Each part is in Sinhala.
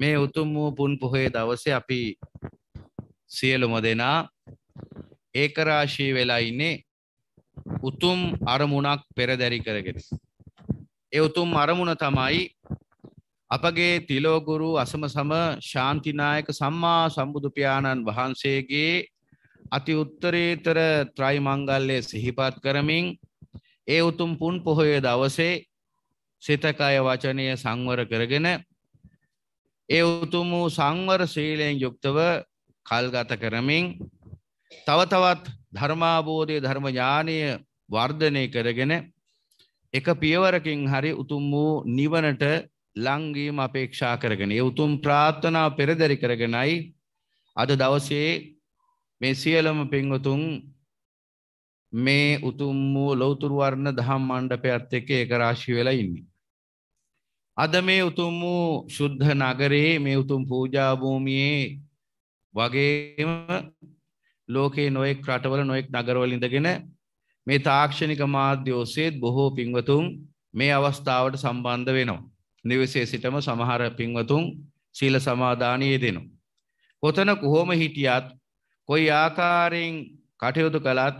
මේ උතුම් වූ පුන් පොහේ දවසේ අපි සියලුම දෙනා ඒකරාශී වෙලා ඉන්නේ උතුම් අරමුණක් පෙරදැරි කරගෙන. ඒ උතුම් අරමුණ තමයි අපගේ තිලෝගුරු අසමසම ශාන්තිනායක සම්මා සම්බුදු පියාණන් වහන්සේගේ අති උත්තරීතර ත්‍රයිමංගල්‍යය සිහිපත් කරමින් ඒ උතුම් පුන් පොහොය දවසේ සිතකය වචනය සංවර කරගෙන ඒ උතුම් වූ සංවර ශීලයෙන් යුක්තව කල්ගත කරමින් තව තවත් ධර්මාබෝධය ධර්ම ඥානය වර්ධනය කරගෙන එක පියවරකින් හරි උතුම් වූ නිවනට ලංවීම අපේක්ෂා කරගෙන ඒ උතුම් ප්‍රාර්ථනා පෙරදරි කරගෙනයි අද දවසේ මේ සියලම පින්වතුන් මේ උතුම් වූ ලෞතුරු වර්ණ දහම් මණ්ඩපයත් එක්ක ඒකරාශී වෙලා ඉන්නේ. අද මේ උතුම් වූ ශුද්ධ නගරයේ මේ උතුම් පූජා භූමියේ වගේම ලෝකේ නොඑක් රටවල නොඑක් නගරවල ඉඳගෙන මේ තාක්ෂණික මාධ්‍ය ඔස්සේ බොහෝ පින්වතුන් මේ අවස්ථාවට සම්බන්ධ වෙනවා. නිවසේ සිටම සමහර පින්වතුන් සීල සමාදානයේ දෙනවා. කොතන කොහොම හිටියත් කොයි ආකාරයෙන් කටයුතු කළත්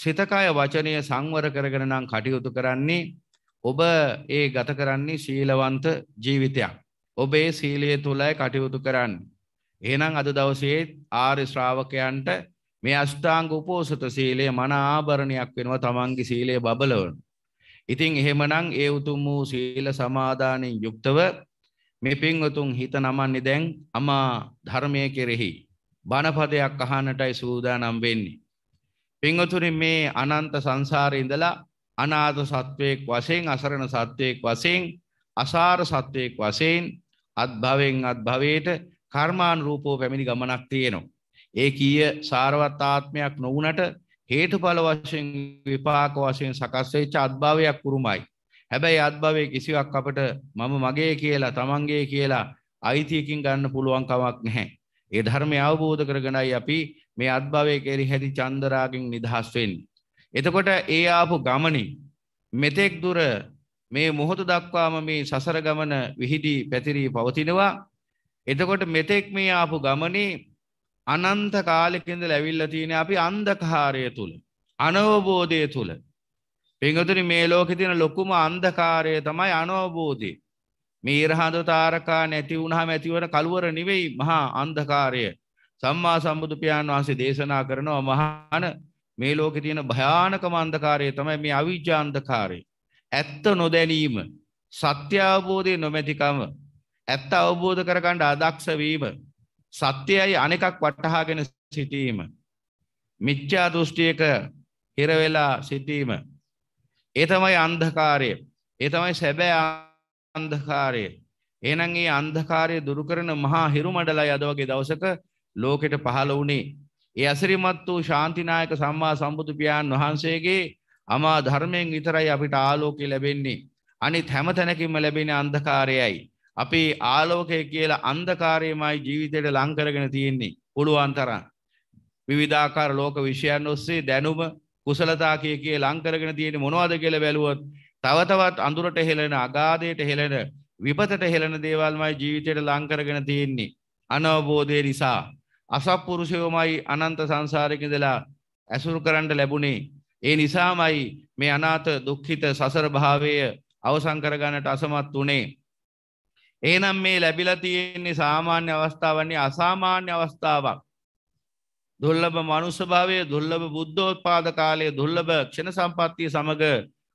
සිතකය වචනය සංවර කරගෙන නම් කටයුතු කරන්නේ ඔබ ඒ ගත කරන්නේ ශීලවන්ත ජීවිතයක්. ඔබ ඒ සීලයේ තුලයි කටයුතු කරන්න. එහෙනම් අද දවසේ ආර්ය ශ්‍රාවකයන්ට මේ අෂ්ටාංග උපෝසත සීලය මන ආභරණයක් වෙනවා තමන්ගේ සීලය බබලවන. ඉතින් එහෙමනම් ඒ උතුම් වූ සීල සමාදානෙන් යුක්තව මේ පින්වතුන් හිත නමන්නේ දැන් අමා ධර්මය කෙරෙහි බණපදයක් අහන්නටයි සූදානම් වෙන්නේ. පින්වතුනි මේ අනන්ත සංසාරේ ඉඳලා අනාද සත්වයෙක් වශයෙන් අසරණ සත්වයෙක් වශයෙන් අසාර සත්වයෙක් වශයෙන් අත්භවෙන් අත්භවයට කර්මාන් රූපෝ පැමිණි ගමනක් තියෙනවා. ඒ කීය සාරවත්තාත්මයක් නොවනට හේතු පල වශයෙන් විපාක වශයෙන් සකස්වෙච්ච අත්භාවයක් කුරුමයි. හැබැයි අත්භවය කිසිවක් අපට මම මගේ කියලා තමන්ගේ කියලා අයිතියකින් ගන්න පුළුවන් කමක් නැහැ. ඒ ධර්මය අවබෝධ කරගෙනයි අපි මේ අත්භවය කෙරෙහි හැටි චන්දරාගෙන් නිදහස් වෙන්නේ. එතකොට ඒ ආපු ගමනින් මෙතෙක් දුර මේ මොහොත දක්වාම මේ සසර ගමන විහිදී පැතිරී පවතිනවා එතකොට මෙතෙක් මේ ආපු ගමනේ අනන්ත කාලෙකින්ද ලැබිල්ල තියෙන අපි අන්ධකාරය තුළ අනවබෝධය තුළ පිංගතුනි මේ ලෝකෙ තියෙන ලොකුම අන්ධකාරය තමයි අනවබෝධය මේ ඉරහඳ තාරකා නැති වුණාම ඇතිවන කලවර නෙවෙයි මහා අන්ධකාරය සම්මා සම්බුදු පියාණන් වහන්සේ දේශනා කරනවා මහාන මේ ලෝකෙ තියෙන භයානකම අන්ධකාරය තමයි මේ අවිජ්ජා අන්ධකාරය. ඇත්ත නොදැනීම, සත්‍ය අවබෝධය නොමැතිකම, ඇත්ත අවබෝධ කරගන්න අදක්ෂ වීම, සත්‍යයයි අනෙකක් වටහාගෙන සිටීම, මිච්ඡා දෘෂ්ටියක හිර වෙලා සිටීම. ඒ තමයි අන්ධකාරය. ඒ තමයි සැබෑ අන්ධකාරය. එහෙනම් මේ අන්ධකාරය දුරු කරන මහා හිරු මඩලයි අද වගේ දවසක ලෝකෙට පහළ වුණේ. ඒ අසිරිමත් වූ ශාන්තිනායක සම්මා සම්බුදු පියාණන් වහන්සේගේ අමා ධර්මයෙන් විතරයි අපිට ආලෝකය ලැබෙන්නේ. අනිත් හැම තැනකින්ම ලැබෙන අන්ධකාරයයි. අපේ ආලෝකය කියලා අන්ධකාරයමයි ජීවිතයට ලං කරගෙන තියෙන්නේ. පුළුවන් තරම්. විවිධාකාර ලෝක විෂයන් ඔස්සේ දැනුම කුසලතා කිය කිය ලං කරගෙන තියෙන්නේ මොනවද කියලා බැලුවොත් තව තවත් අඳුරට හෙළෙන අගාධයට හෙළෙන විපතට හෙළන දේවල්මයි ජීවිතයට ලං කරගෙන තියෙන්නේ අනවබෝධය නිසා අසප්පුරුෂයෝමයි අනන්ත සංසාරකදලා ඇසුරු කරන්ට ලැබුණේ. ඒ නිසාමයි මේ අනාත දුක්ඛිත සසර භාවය අවසංකරගන්නට අසමත් වනේ. ඒනම් මේ ලැබිලා තියෙන්නේ සාමාන්‍ය අවස්ථාවන්නේ අසාමාන්‍ය අවස්ථාවක්. දුල්ලබ මනුස්සභාවය දුල්ලබ බුද්ධෝත්පාද කාලය දුල්ලබ ක්ෂණ සම්පත්තිය සමඟ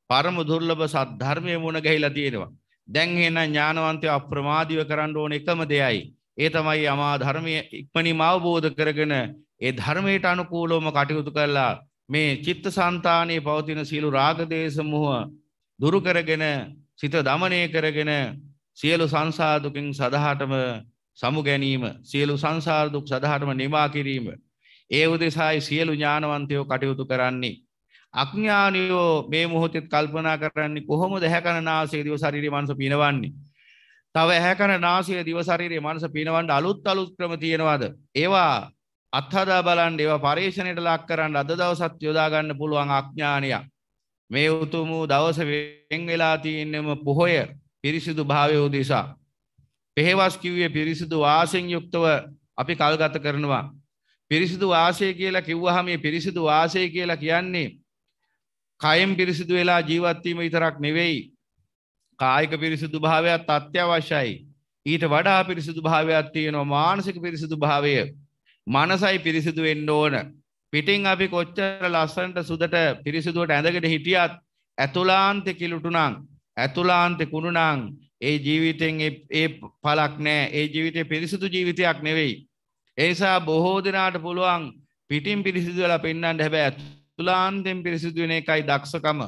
පරම දුර්ලබ සද්ධර්මය මුණ ගැහිලා තියෙනවා. දැන් එහෙනම් ඥානවන්තය අප්‍රමාදීව කරන්න ඕන එකම දෙයයි. ඒ තමයි අමා ධර්මය ඉක්මනිම අවබෝධ කරගෙන ඒ ධර්මයට අනුකූලෝම කටයුතු කරලා මේ චිත්ත සන්තානයේ පවතින සියලු රාගදේශමුහ දුරුකරගෙන සිත දමනය කරගෙන සියලු සංසාදුකින් සදහටම සමු ගැනීම සියලු සංසාරදුක් සදහටම නිවා කිරීම. ඒ උදෙසායි සියලු ඥානවන්තයෝ කටයුතු කරන්නේ. අඥ්ඥානයෝ මේ මුහොතෙත් කල්පනා කරන්නේ කොහොම දැහැකණනාසේ දව සරිරි මන්ස පිනවන්නේ. තව ඇහැකන නාසය දිවශරීරයේ මනස පිනවන්ඩ අලුත් අලුත් ක්‍රම තියෙනවාද. ඒවා අත්හදා බලන්ඩ ඒවා පර්ේෂණයට ලක් කරන්න අද දවසත් යොදාගන්න පුළුවන් අඥ්ඥානයක්. මේ උතුමූ දවස වෙන් වෙලා තියන්නම පොහොය පිරිසිදු භාවයෝ දෙසා. පෙහෙවස් කිව්වේ පිරිසිදු වාසිෙන් යුක්තව අපි කල්ගත කරනවා. පිරිසිදු වාසය කියලා කිව්වහම පිරිසිදු වාසය කියලා කියන්නේ කයම් පිරිසිදු වෙලා ජීවත්වීම විතරක් නෙවෙයි කායික පිරිසිදු භාවයක් අත්‍යවශ්‍යයි. ඊට වඩා පිරිසිදු භාවයක් තියෙනවා මානසික පිරිසිදු භාවය. මනසයි පිරිසිදු වෙන්න ඕන. පිටින් අපි කොච්චර ලස්සනට සුදට පිරිසිදුවට ඇඳගෙන හිටියත් ඇතුලාන්තෙ කිලුටු නම් ඇතුලාන්තෙ කුණු නම් ඒ ජීවිතෙන් ඒ පළක් නෑ. ඒ ජීවිතේ පිරිසිදු ජීවිතයක් නෙවෙයි. ඒ නිසා බොහෝ දෙනාට පුළුවන් පිටින් පිරිසිදු වෙලා පෙන්වන්න හැබැයි ඇතුලාන්තෙන් පිරිසිදු වෙන එකයි දක්ෂකම.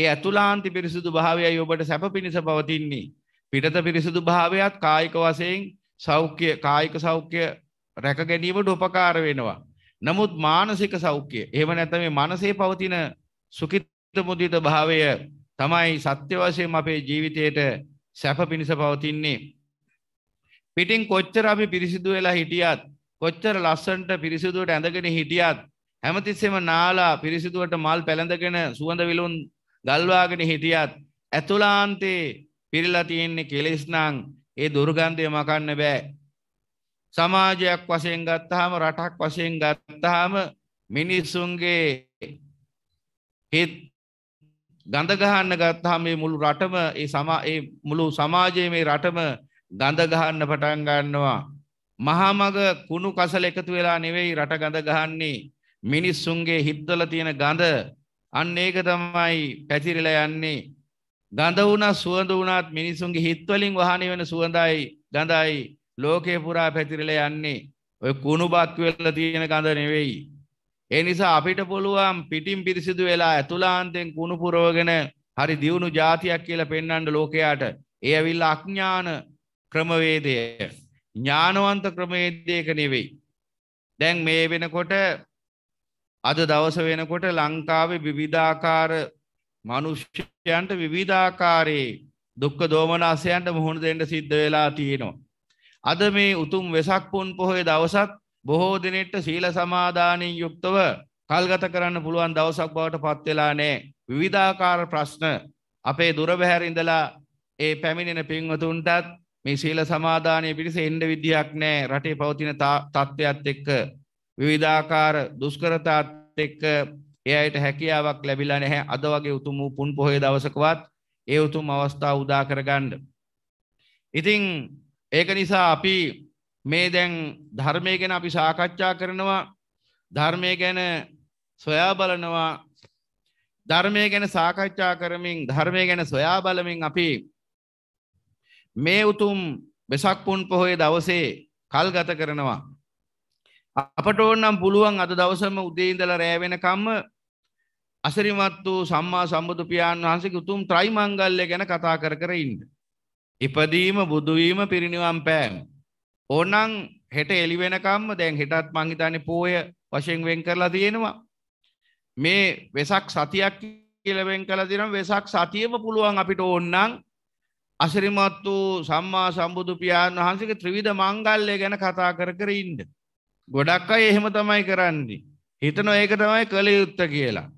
ඒ ඇතුලාන්ති පිරිසිදු භාවයයි ඔබට සැප පිණිස පවතින්නේ. පිටත පිරිසිදු භාවයක් කායික වසයෙන් සෞඛ්‍ය කායික සෞඛ්‍ය රැක ගැනීමට උපකාර වෙනවා. නමුත් මානසික සෞඛ්‍යය ඒව නැතම මනසේ පවතින සුකිත මුදිත භාවය තමයි සත්‍ය වශයෙන් අපේ ජීවිතයට සැප පිණිස පවතින්නේ. පිටින් කොච්චර අපි පිරිසිදු වෙලා හිටියත් කොච්චර ලස්සන්ට පිරිසිදුවට ඇඳගෙන හිටියත් හැමතිස්සෙම නාලා පිරිසිදුවට මල් පැළඳගෙන සුවඳ විලුන් ගල්වාගෙන හිටියත් ඇතුලාන්තේ පිරිලා තියෙන්නේ කෙලෙස් නම් ඒ දුර්ගන්ධය මකන්න බෑ. සමාජයක් වශයෙන් ගත්තාම රටක් වශයෙන් ගත්තාම මිනිස්සුන්ගේ හිත් ගඳ ගහන්න ගත්තාම මේ මුළු රටම ඒ සමා ඒ මුළු සමාජයේ මේ රටම ගඳ ගහන්න පටන් ගන්නවා. මහා මග කුණු කසල එකතු වෙලා නෙවෙයි රට ගඳ ගහන්නේ මිනිස්සුන්ගේ හිත්වල තියෙන ගඳ අන්න ඒක තමයි පැතිරිලා යන්නේ ගඳ වුණා සුවඳ වුණාත් මිනිසුන්ගේ හිත්වලින් වහනය වෙන සුවඳයි ගඳයි ලෝකේ පුරා පැතිරිලා යන්නේ ඔය කුණු බක් වෙලා තියෙන ගඳ නෙවෙයි ඒ නිසා අපිට පුළුවන් පිටින් පිරිසිදු වෙලා ඇතුලාන්තෙන් කුණු පුරවගෙන හරි දියුණු ජාතියක් කියලා පෙන්වන්න ලෝකයාට ඒ ඇවිල්ලා අඥාන ක්‍රමවේදය ඥානවන්ත ක්‍රමවේදයක නෙවෙයි දැන් මේ වෙනකොට අද දවස වෙනකොට ලංකාවේ විවිධාකාර මනුෂ්‍යයන්ට විවිධාකාරයේ දුක්ක දෝමනාසයන්ට මුහුණ දෙෙන්ට සිද්ධ වෙලා තියෙනවා. අද මේ උතුම් වෙසක් පුන් පොහොය දවසත් බොහෝ දිනෙට සීල සමාධානයෙන් යුක්තව කල්ගත කරන්න පුළුවන් දවසක් බවට පත්වෙලා නෑ විවිධාකාර ප්‍රශ්න අපේ දුරබැහැරිඳලා ඒ පැමිණෙන පින්වතුන්ටත් මේ සීල සමාධානය පිරිස එන්ඩ විදියක් නෑ රටේ පවතින තත්ත්වයක්ත් එක්ක විවිධාකාර දුස්කරතාත් එක්ක ඒ අයට හැකියාවක් ලැබිලා නැහැ අද වගේ උතුම් වූ පුන් පොහේ දවසකවත් ඒ උතුම් අවස්ථාව උදා කරගන්න. ඉතින් ඒක නිසා අපි මේ දැන් ධර්මය ගැන අපි සාකච්ඡා කරනවා ධර්මය ගැන සොයා බලනවා ධර්මය ගැන සාකච්ඡා කරමින් ධර්මය ගැන සොයා බලමින් අපි මේ උතුම් වෙසක් පුන් පොහොය දවසේ කල් ගත කරනවා අපට ඕන්නම් පුළුවන් අද දවසම උදේඉඳල රෑවෙනකම්ම අසරිමත් වූ සම්මා සම්බුදු පියාණන් වහන්සේ උතුම් ත්‍රයිමංගල්ලය ගැන කතා කර කර ඉන්න. ඉපදීම බුදුවීම පිරිනිවම් පෑම්. ඕනං හෙට එලිවෙනකම්ම දැන් හෙටත් මංහිතන්නේ පෝය වශයෙන් වෙන් කරලා තියෙනවා. මේ වෙසක් සතියක් කියලවෙන් කළ තිනම් වෙසක් සතියම පුළුවන් අපිට ඕන්නං අසරිමත් වූ සම්මා සම්බුදු පියාණන් වහන්සේ ත්‍රවිධ මංගල්ලය ගැන කතා කර කර ඉන්න. ගොඩක් අයි එහෙම තමයි කරන්නේ. හිතන ඒක තමයි කළ යුත්ත කියලා.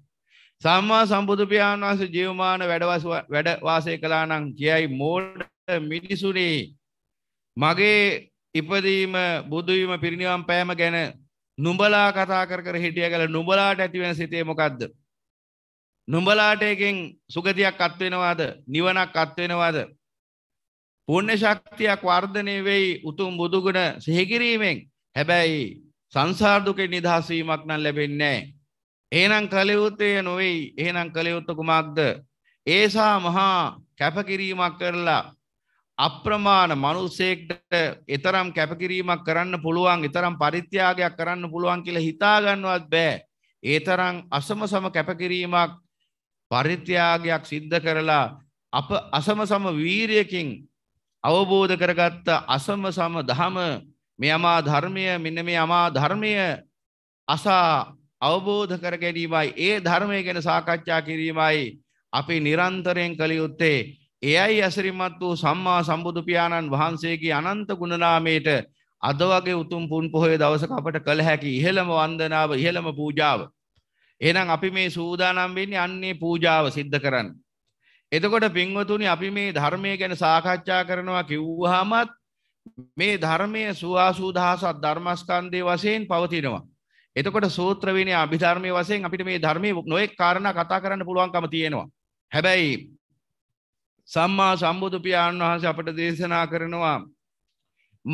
සම්මා සම්බුදු පියාණන් වහන්සේ ජීවමාන වැඩවාස වැඩ වාසය කළා නම් කියයි මෝඩ මිනිසුනේ මගේ ඉපදීම බුදු වීම පිරිනිවන් පෑම ගැන නුඹලා කතා කර කර හිටිය කියලා නුඹලාට ඇති වෙන සිතේ මොකද්ද? නුඹලාට එකෙන් සුගතියක් අත් වෙනවාද? නිවනක් අත් වෙනවාද? පුණ්‍ය ශක්තියක් වර්ධනය වෙයි උතුම් බුදුගුණ සිහි කිරීමෙන් හැබැයි සංසාර දුකෙන් නිදහස් වීමක් නම් ලැබෙන්නේ නැහැ. එහෙනම් කලියුත්තේ නොවේ. එහෙනම් කලියුත්ත කුමක්ද? ඒසා මහා කැපකිරීමක් කරලා අප්‍රමාණ මිනිසෙක්ට ඊතරම් කැපකිරීමක් කරන්න පුළුවන්, ඊතරම් පරිත්‍යාගයක් කරන්න පුළුවන් කියලා හිතා ගන්නවත් බෑ. ඒතරම් අසමසම කැපකිරීමක් පරිත්‍යාගයක් සිද්ධ කරලා අප අසමසම වීරියකින් අවබෝධ කරගත්ත අසමසම ධම මේ අමා ධර්මය මෙන්න මේ අමා ධර්මය අසා අවබෝධ කර ගැනීමයි ඒ ධර්මය ගැන සාකච්ඡා කිරීමයි අපි නිරන්තරයෙන් කළ යුත්තේ එයයි ඇසරිමත් වූ සම්මා සම්බුදු පියාණන් වහන්සේගේ අනන්ත ගුණනාමයට අද වගේ උතුම් පුන් පොහොය දවසක අපට කළ හැකි ඉහළම වන්දනාව ඉහළම පූජාව. එහෙනම් අපි මේ සූදානම් වෙන්නේ අන්නේ පූජාව සිද්ධ කරන්න. එතකොට පින්වතුනි අපි මේ ධර්මය ගැන සාකච්ඡා කරනවා කිව්වහමත් මේ ධර්මය සුවාසූදහසත් ධර්මස්කන්දය වශයෙන් පවතිනවා. එතකොට සූත්‍රවනය අභිධර්මය වසයෙන් අපිට මේ ධර්මය නොෙක් කාරණ කතා කරන්න පුළුවන්කම තියෙනවා. හැබැයි සම්මා සම්බුදුපාණන් වහන්සේ අපට දේශනා කරනවා.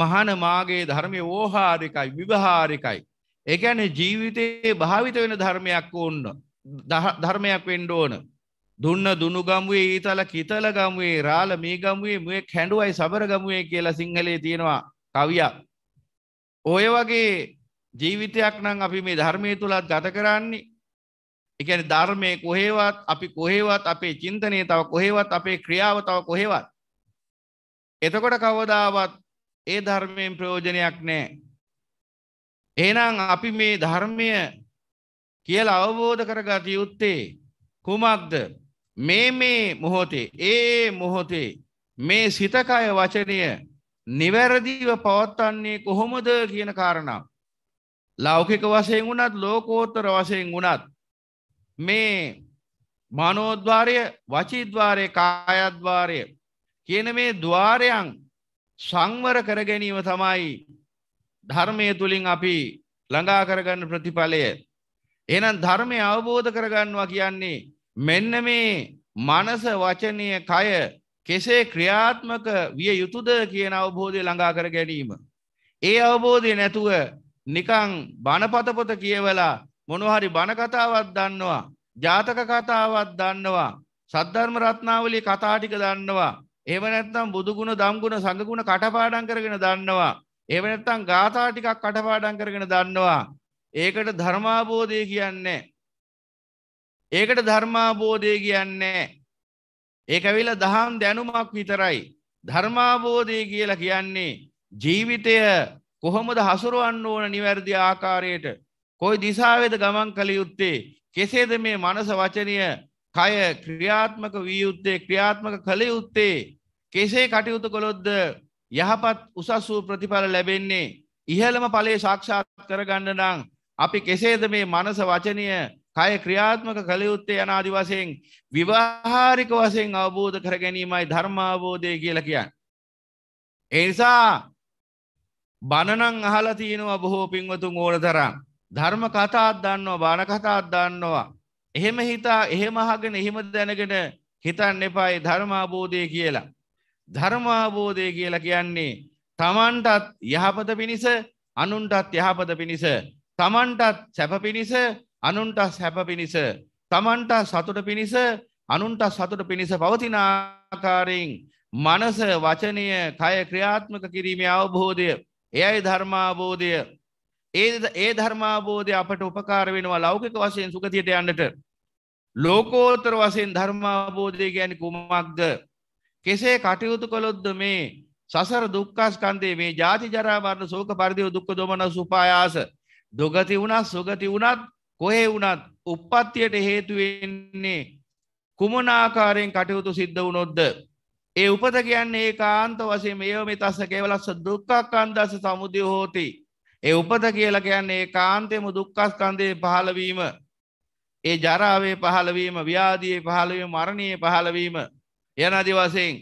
මහන මාගේ ධර්මය ඕහාරිකයි විභහාරිකයි. එකැන ජීවිතයේ භාවිත වෙන ධර්මයක් ඕන්න ධර්මයක් වෙන්ඩ ඕන. දුන්න දුනුගමුවේ ඊතල කිතල ගමුවේ රාල මේ ගමුවේ මුවේ කැඩුවයි සබර ගමුවේ කියලා සිංහලේ තියෙනවා කවියක්. ඔය වගේ ජීවිතයක් නම් අපි මේ ධර්මය තුළත් ගත කරන්නේ එකන ධර්මය කොහේවත් අපි කොහේවත් අපේ චින්තනය තව කොහේවත් අපේ ක්‍රියාව තව කොහේවත්. එතකොට කවදාවත් ඒ ධර්මයෙන් ප්‍රයෝජනයක් නෑ. ඒනම් අපි මේ ධර්මය කියල අවබෝධ කරගත යුත්තේ කුමක්ද මේ මේ මොහොතේ ඒ මොහොතේ මේ සිතකය වචනය නිවැරදිව පවත්වන්නේ කොහොමද කියන කාරණාව. ලෞකික වසයෙන් වනත් ලෝකෝත්තර වසයෙන් වනත් මේ මනෝද්වාරය වචිද්වාරය කායද්වාරය කියන මේ ద్వාරයන් සංවර කර ගැනීම තමයි ධර්මය තුළින් අපි ළඟා කරගන්න ප්‍රතිඵලය. එහෙනම් ධර්මය අවබෝධ කරගන්නවා කියන්නේ මෙන්න මේ මනස වචනය කය කෙසේ ක්‍රියාත්මක විය යුතුද කියන අවබෝධය ළඟා කර ගැනීම. ඒ අවබෝධය නැතුව නිකං බණපතපොත කියවලා මොනහරි බණකතාවත් දන්නවා ජාතක කතාවත් දන්නවා සද්ධර්ම රත්නාවලි කතාටික දන්නවා ඒව නැත්තම් බුදුගුණ දම්ගුණ සඟගුණ කටපාඩම් කරගෙන දන්නවා ඒව නැත්තම් ගාථා ටිකක් කටපාඩම් කරගෙන දන්නවා ඒකට ධර්මාබෝධය කියන්නේ ඒකට ධර්මාබෝධය කියන්නේ. ඒක ඇවිල දහම් දැනුමක් විතරයි. ධර්මාබෝධය කියලා කියන්නේ ජීවිතය කොහොමද හසුරුවන්න ඕන නිවැරදි ආකාරයට කොයි දිසාවේද ගමන් කළ යුත්තේ කෙසේද මේ මනස වචනය කය ක්‍රියාත්මක වී යුත්තේ ක්‍රියාත්මක කළ යුත්තේ කෙසේ කටයුතු කළොත්ද යහපත් උසස් වූ ප්‍රතිඵල ලැබෙන්නේ ඉහළම ඵලයේ සාක්ෂාත් කරගන්න නම් අපි කෙසේද මේ මනස වචනය කය ක්‍රියාත්මක කළයුත්තේ යනාදි වසයෙන් විවාහාරික වසයෙන් අවබෝධ කර ගැනීමයි ධර්මාබෝධය කියල කියන්න. එනිසා බණනං අහල තියෙනවා බොහෝ පින්වතුන් ඕන තරම් ධර්ම කතාත් දන්නවා බණ කතාත් දන්නවා. එහෙම හිතා එහෙම අහගෙන එහෙම දැනගෙන හිතන්න එපායි ධර්මාබෝධය කියලා. ධර්මාබෝධය කියලා කියන්නේ තමන්ටත් යහපත පිණිස අනුන්ටත් යහපත පිණිස තමන්ටත් සැප පිණිස අනුන්ට සැප පිණිස තමන්ට සතුට පිණිස අනුන්ට සතුට පිණිස පවතිනාකාරයෙන් මනස වචනය කය ක්‍රියාත්මක කිරීමේ අවබෝධය එයයි ධර්මාබෝධය ඒ ඒ ධර්මාබෝධය අපට උපකාර වෙනවා ලෞකික වශයෙන් සුගතියට යන්නට ලෝකෝතර වශයෙන් ධර්මාබෝධය ගැන කුමක්ද කෙසේ කටයුතු කළොද්ද මේ සසර දුක්කාස්කන්දේ මේ ජාති ජරාවරණ සෝක පරිදිව දුක්ක දොමන සුපායාස දුගති වුණත් සුගති වුණත් කොහේ වුණත් උප්පත්තියට හේතුවෙන්නේ කුමනාකාරයෙන් කටයුතු සිද්ධ වුණොද්ද. ඒ උපත කියන්නේ ඒ කාන්ත වසේ මේ මේ තස්ස කේවලස්ස දුක්කක් අන්දස සමුදය හෝති. ඒ උපත කියලා කියන්නේ ඒ කාන්තයම දුක්කස්කන්දය පහළවීම. ඒ ජරාවේ පහළවීම ව්‍යාදයේ පහළවීම මරණයේ පහළවීම යනදි වසයෙන්.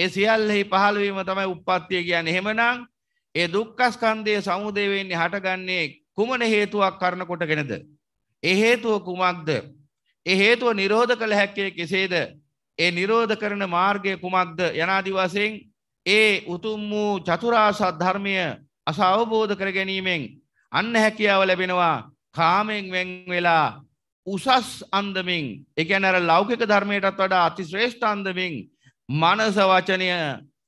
ඒ සියල්ලෙහි පහළවීම තමයි උපත්තිය කියන්නේ හෙමනං ඒ දුක්කස්කන්දය සමුදයවෙන්නේ හටගන්නේ කුමන හේතුවක් කරන කොටගෙනද. එහෙතුව කුමක්ද එහෙතුව නිරෝධ කළ හැක්කේ කෙසේද ඒ නිරෝධ කරන මාර්ගය කුමක්ද යනාදිවසයෙන් ඒ උතුම් වූ චතුරාසත් ධර්මය අස අවබෝධ කර ගැනීමෙන් අන්න හැකියාව ලැබෙනවා කාමෙන් වෙන් වෙලා උසස් අන්දමින් එකැනර ලෞකික ධර්මයටත් වඩා අති ශ්‍රේෂ්ඨ අන්දමින් මනස වචනය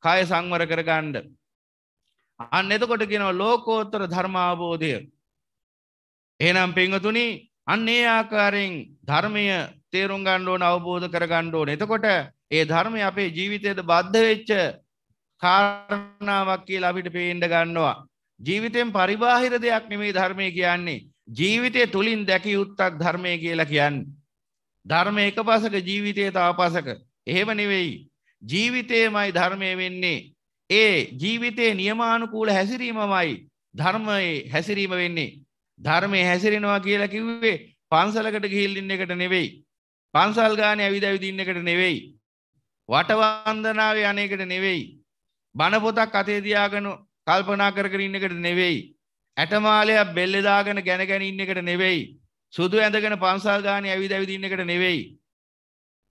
කය සංවර කරගණ්ඩ. අන්න එතකොට කියෙනව ලෝකෝත්තර ධර්මාබෝධය. එනම් පිංහතුනි අන්නේ ආකාරයෙන් ධර්මය තේරුම් ගණ්ඩෝන අවබෝධ කර ගණ්ඩෝන එතකොට ඒ ධර්මය අපේ ජීවිතයට බද්ධ වෙච්ච කාරණාවක් කියලා අපිට පේන්ඩ ගන්නවා. ජීවිතයෙන් පරිබාහිර දෙයක් නෙමේ ධර්මය කියන්නේ. ජීවිතය තුළින් දැකි යුත්තක් ධර්මය කියලා කියන්න. ධර්ම එක පසක ජීවිතය තාපසක එහෙම නෙවෙයි. ජීවිතයමයි ධර්මය වෙන්නේ. ඒ ජීවිතයේ නියමානුකූල හැසිරීමමයි ධර්මයේ හැසිරීම වෙන්නේ. ධර්මය හැසිරෙනවා කියලා කිව්වේ පන්සලකට ගිහිල්ලින්න එකට නෙවෙයි. පන්සල් ගානේ ඇවිද ඇවිදින්න එකට නෙවෙයි. වටවන්දනාවේ අනේකට නෙවෙයි. බණ පොතක් අතේ තියාගෙන කල්පනා කර කර ඉන්න එකට නෙවෙයි. ඇටමාලයක් බෙල්ලේ දාගෙන ගැන ගැන ඉන්න එකට නෙවෙයි. සුදු ඇඳගෙන පන්සල් ගානේ ඇවිද ඇවිද ඉන්න එකට නෙවෙයි.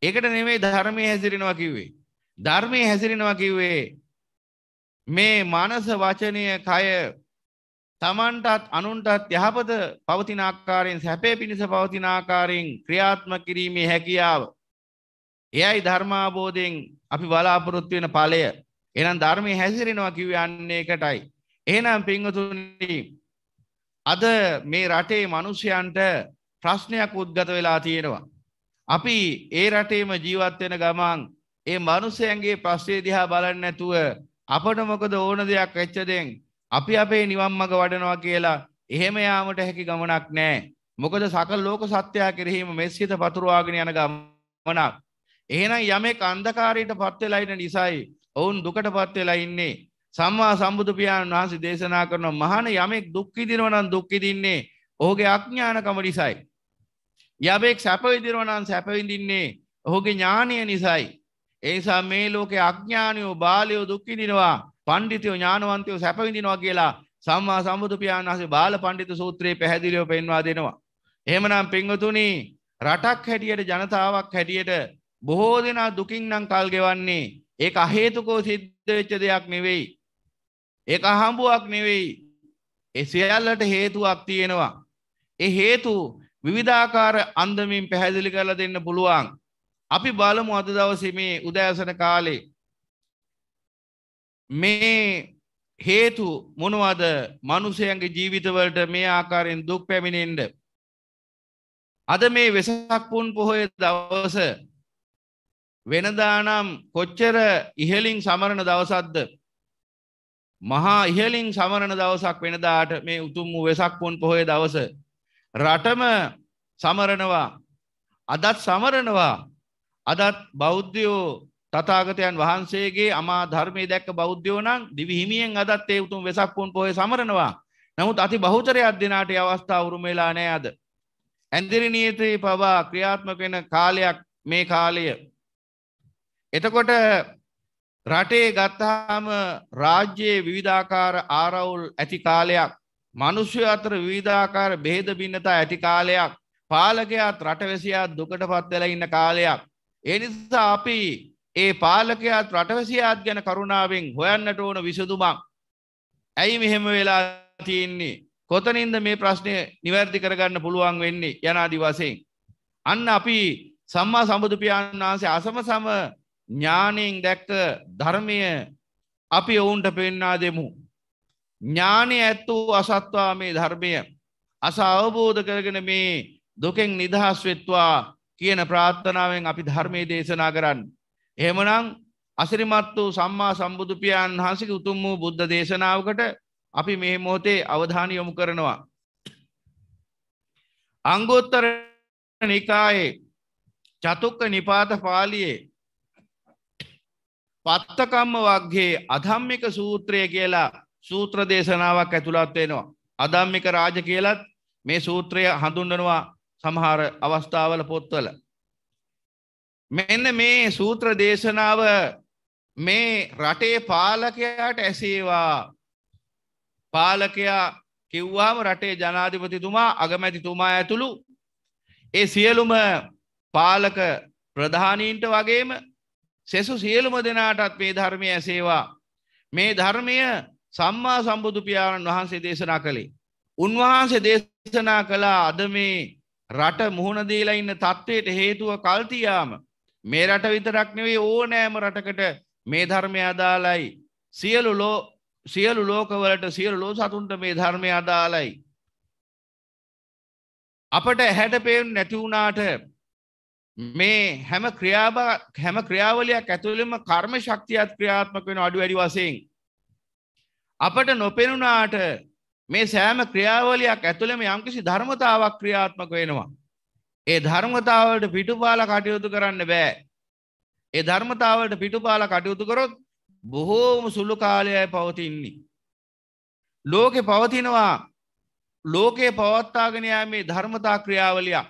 ඒකට නෙවෙයි ධර්මයේ හැසිරෙනවා කිව්වේ. ධර්මයේ හැසිරෙනවා කිව්වේ මේ මනස වචනය කය තමන්ටත් අනුන්ටත් යහපත පවතිනාකාරයෙන් සැපේ පිණිස පවතිනාකාරයෙන් ක්‍රියාත්ම කිරීමේ හැකියාව. එයයි ධර්මාබෝධයෙන් අපි බලාපොරොත්තු වෙන ඵලය. එහෙනම් ධර්මයේ හැසිරෙනවා කිව්වේ අන්න ඒකටයි. එහෙනම් පින්වතුනි අද මේ රටේ මිනිසයන්ට ප්‍රශ්නයක් උද්ගත වෙලා තියෙනවා. අපි ඒ රටේම ජීවත් වෙන ගමන් ඒ මිනිසයන්ගේ ප්‍රශ්නේ දිහා බලන්නේ නැතුව අපට මොකද ඕන දෙයක් වෙච්ච දෙයක් අපි අපේ නිවන් මඟ වඩනවා කියලා එහෙම යාමට හැකි ගමනක් නෑ. මොකද සකල ලෝක සත්‍යය කෙරෙහිම මෙස්සිත පතුරවාගෙන යන ගමනක්. එහෙනම් යමෙක් අන්ධකාරයට පත් වෙලා ඉන්න නිසායි ඔවුන් දුකට පත් වෙලා ඉන්නේ. සම්මා සම්බුදු පියාණන් වහන්සේ දේශනා කරන මහාන යමෙක් දුක් විඳිනවා නම් දුක් විඳින්නේ ඔහුගේ අඥානකම නිසායි. යමෙක් සැප විඳිනවා නම් සැප විඳින්නේ ඔහුගේ ඥානය නිසායි. ඒ නිසා මේ ලෝකේ අඥානියෝ බාලයෝ දුක් විඳිනවා. පණ්ඩිතයෝ ඥානවන්තයෝ සැප විඳිනවා කියලා සම්මා සම්බුදු පියාණන් වහන්සේ බාල පණ්ඩිත සූත්‍රයේ පැහැදිලිව පෙන්වා දෙනවා. එහෙමනම් පින්වතුනි රටක් හැටියට ජනතාවක් හැටියට බොහෝ දෙනා දුකින් නම් කල් ගෙවන්නේ. ඒක අහේතුකෝ සිද්ධ වෙච්ච දෙයක් නෙවෙයි. ඒක අහඹුවක් නෙවෙයි. ඒ සියල්ලට හේතුවක් තියෙනවා. ඒ හේතු විවිධාකාර අන්දමින් පැහැදිලි කරලා දෙන්න පුළුවන්. අපි බලමු අද දවසේ මේ උදෑසන කාලේ මේ හේතු මොනවද මනුසයන්ගේ ජීවිතවලට මේ ආකාරයෙන් දුක් පැමිණෙන්ට. අද මේ වෙසක් පුන් පොහොය දවස වෙනදානම් කොච්චර ඉහලින් සමරණ දවසද්ද. මහා ඉහලින් සමරණ දවසක් වෙනදාට මේ උතුම් වූ වෙසක් පුන් පොහොය දවස. රටම සමරනවා අදත් සමරනවා අදත් බෞද්ධයෝ තතාගතයන් වහන්සේගේ අමා ධර්මය දැක්ක බෞද්ධයෝනං දිවිහිමියෙන් අදත් ඒ උතුම් වෙසක්පුන් පොහය සමරනවා නමුත් අති බහුතරය අධ්‍යනාට අවස්ථා උරුමවෙලා නෑ අද. ඇන්දිරි නියතයේ පවා ක්‍රියාත්මක වෙන කාලයක් මේ කාලය. එතකොට රටේ ගත්තාම රාජ්‍යයේ විවිධාකාර ආරවුල් ඇති කාලයක් මනුෂ්‍ය අතර විවිධාකාර බෙහෙද බින්නතා ඇති කාලයක් පාලකයාත් රටවැසියාත් දුකට පත්වෙලා ඉන්න කාලයක්. ඒ නිසා අපි ඒ පාලකයාත් රටවැසියාත් ගැන කරුණාවෙන් හොයන්නට ඕන විසඳුමක් ඇයි මෙහෙම වෙලා තියෙන්නේ කොතනින්ද මේ ප්‍රශ්නය නිවැරදි කරගන්න පුළුවන් වෙන්නේ යනාදි වශයෙන් අන්න අපි සම්මා සම්බුදු පියාණන් වහන්සේ අසම සම ඥානයෙන් දැක්ක ධර්මය අපි ඔවුන්ට පෙන්නා දෙමු ඥානය ඇත්තූ අසත්වා මේ ධර්මය අස අවබෝධ කරගෙන මේ දුකෙන් නිදහස් වෙත්වා කියන ප්‍රාත්ථනාවෙන් අපි ධර්මය දේශනා කරන්න එහෙමනම් අසිරිමත් වූ සම්මා සම්බුදුපියන් වහන්සේගේ උතුම් වූ බුද්ධ දේශනාවකට අපි මේ මොහොතේ අවධානය යොමු කරනවා. අංගෝත්තර නිකායේ චතුක්ක නිපාත පාලියේ පත්තකම්ම වක්ගේ අධම්මික සූත්‍රය කියලා සූත්‍ර දේශනාවක් ඇතුළත් වෙනවා. අධම්මික රාජ කියලත් මේ සූත්‍රය හඳුන්වනවා සමහර අවස්ථාවල පොත්වල මෙන්න මේ සූත්‍ර දේශනාව මේ රටේ පාලකයාට ඇසේවා පාලකයා කිව්වාම රටේ ජනාධිපතිතුමා අගමැතිතුමා ඇතුළු ඒ සියලුම පාලක ප්‍රධානීන්ට වගේම සෙසු සියලුම දෙනාටත් මේ ධර්මය ඇසේවා මේ ධර්මය සම්මා සම්බුදු පියාණන් වහන්සේ දේශනා කළේ උන්වහන්සේ දේශනා කළා අද මේ රට මුහුණ දීලා ඉන්න තත්ත්වයට හේතුව කල්තියාම මේ රට විතරක් නෙවෙයි ඕනෑම රටකට මේ ධර්මය අදාළයි සියලු ලෝ සියලු ලෝකවලට සියලු ලෝ සතුන්ට මේ ධර්මය අදාළයි අපට හැට පේම් නැතිවුණාට මේ හැම ක්‍රියාව හැම ක්‍රියාවලයක් ඇතුළෙම කර්ම ශක්තියත් ක්‍රියාත්මක වෙන අඩු වැඩි වශයෙන් අපට නොපෙනුනාට මේ සෑම ක්‍රියාවලියක් ඇතුළෙම යම්කිසි ධර්මතාවක් ක්‍රියාත්මක වෙනවා ඒ ධර්මතාවලට පිටුපාල කටයුතු කරන්න බෑ. ඒ ධර්මතාවලට පිටුපාල කටයුතු කරොත් බොහෝම සුළු කාලයයි පවතින්නේ. ලෝකෙ පවතිනවා ලෝකයේ පවත්තාගෙනයා මේ ධර්මතා ක්‍රියාවලියක්.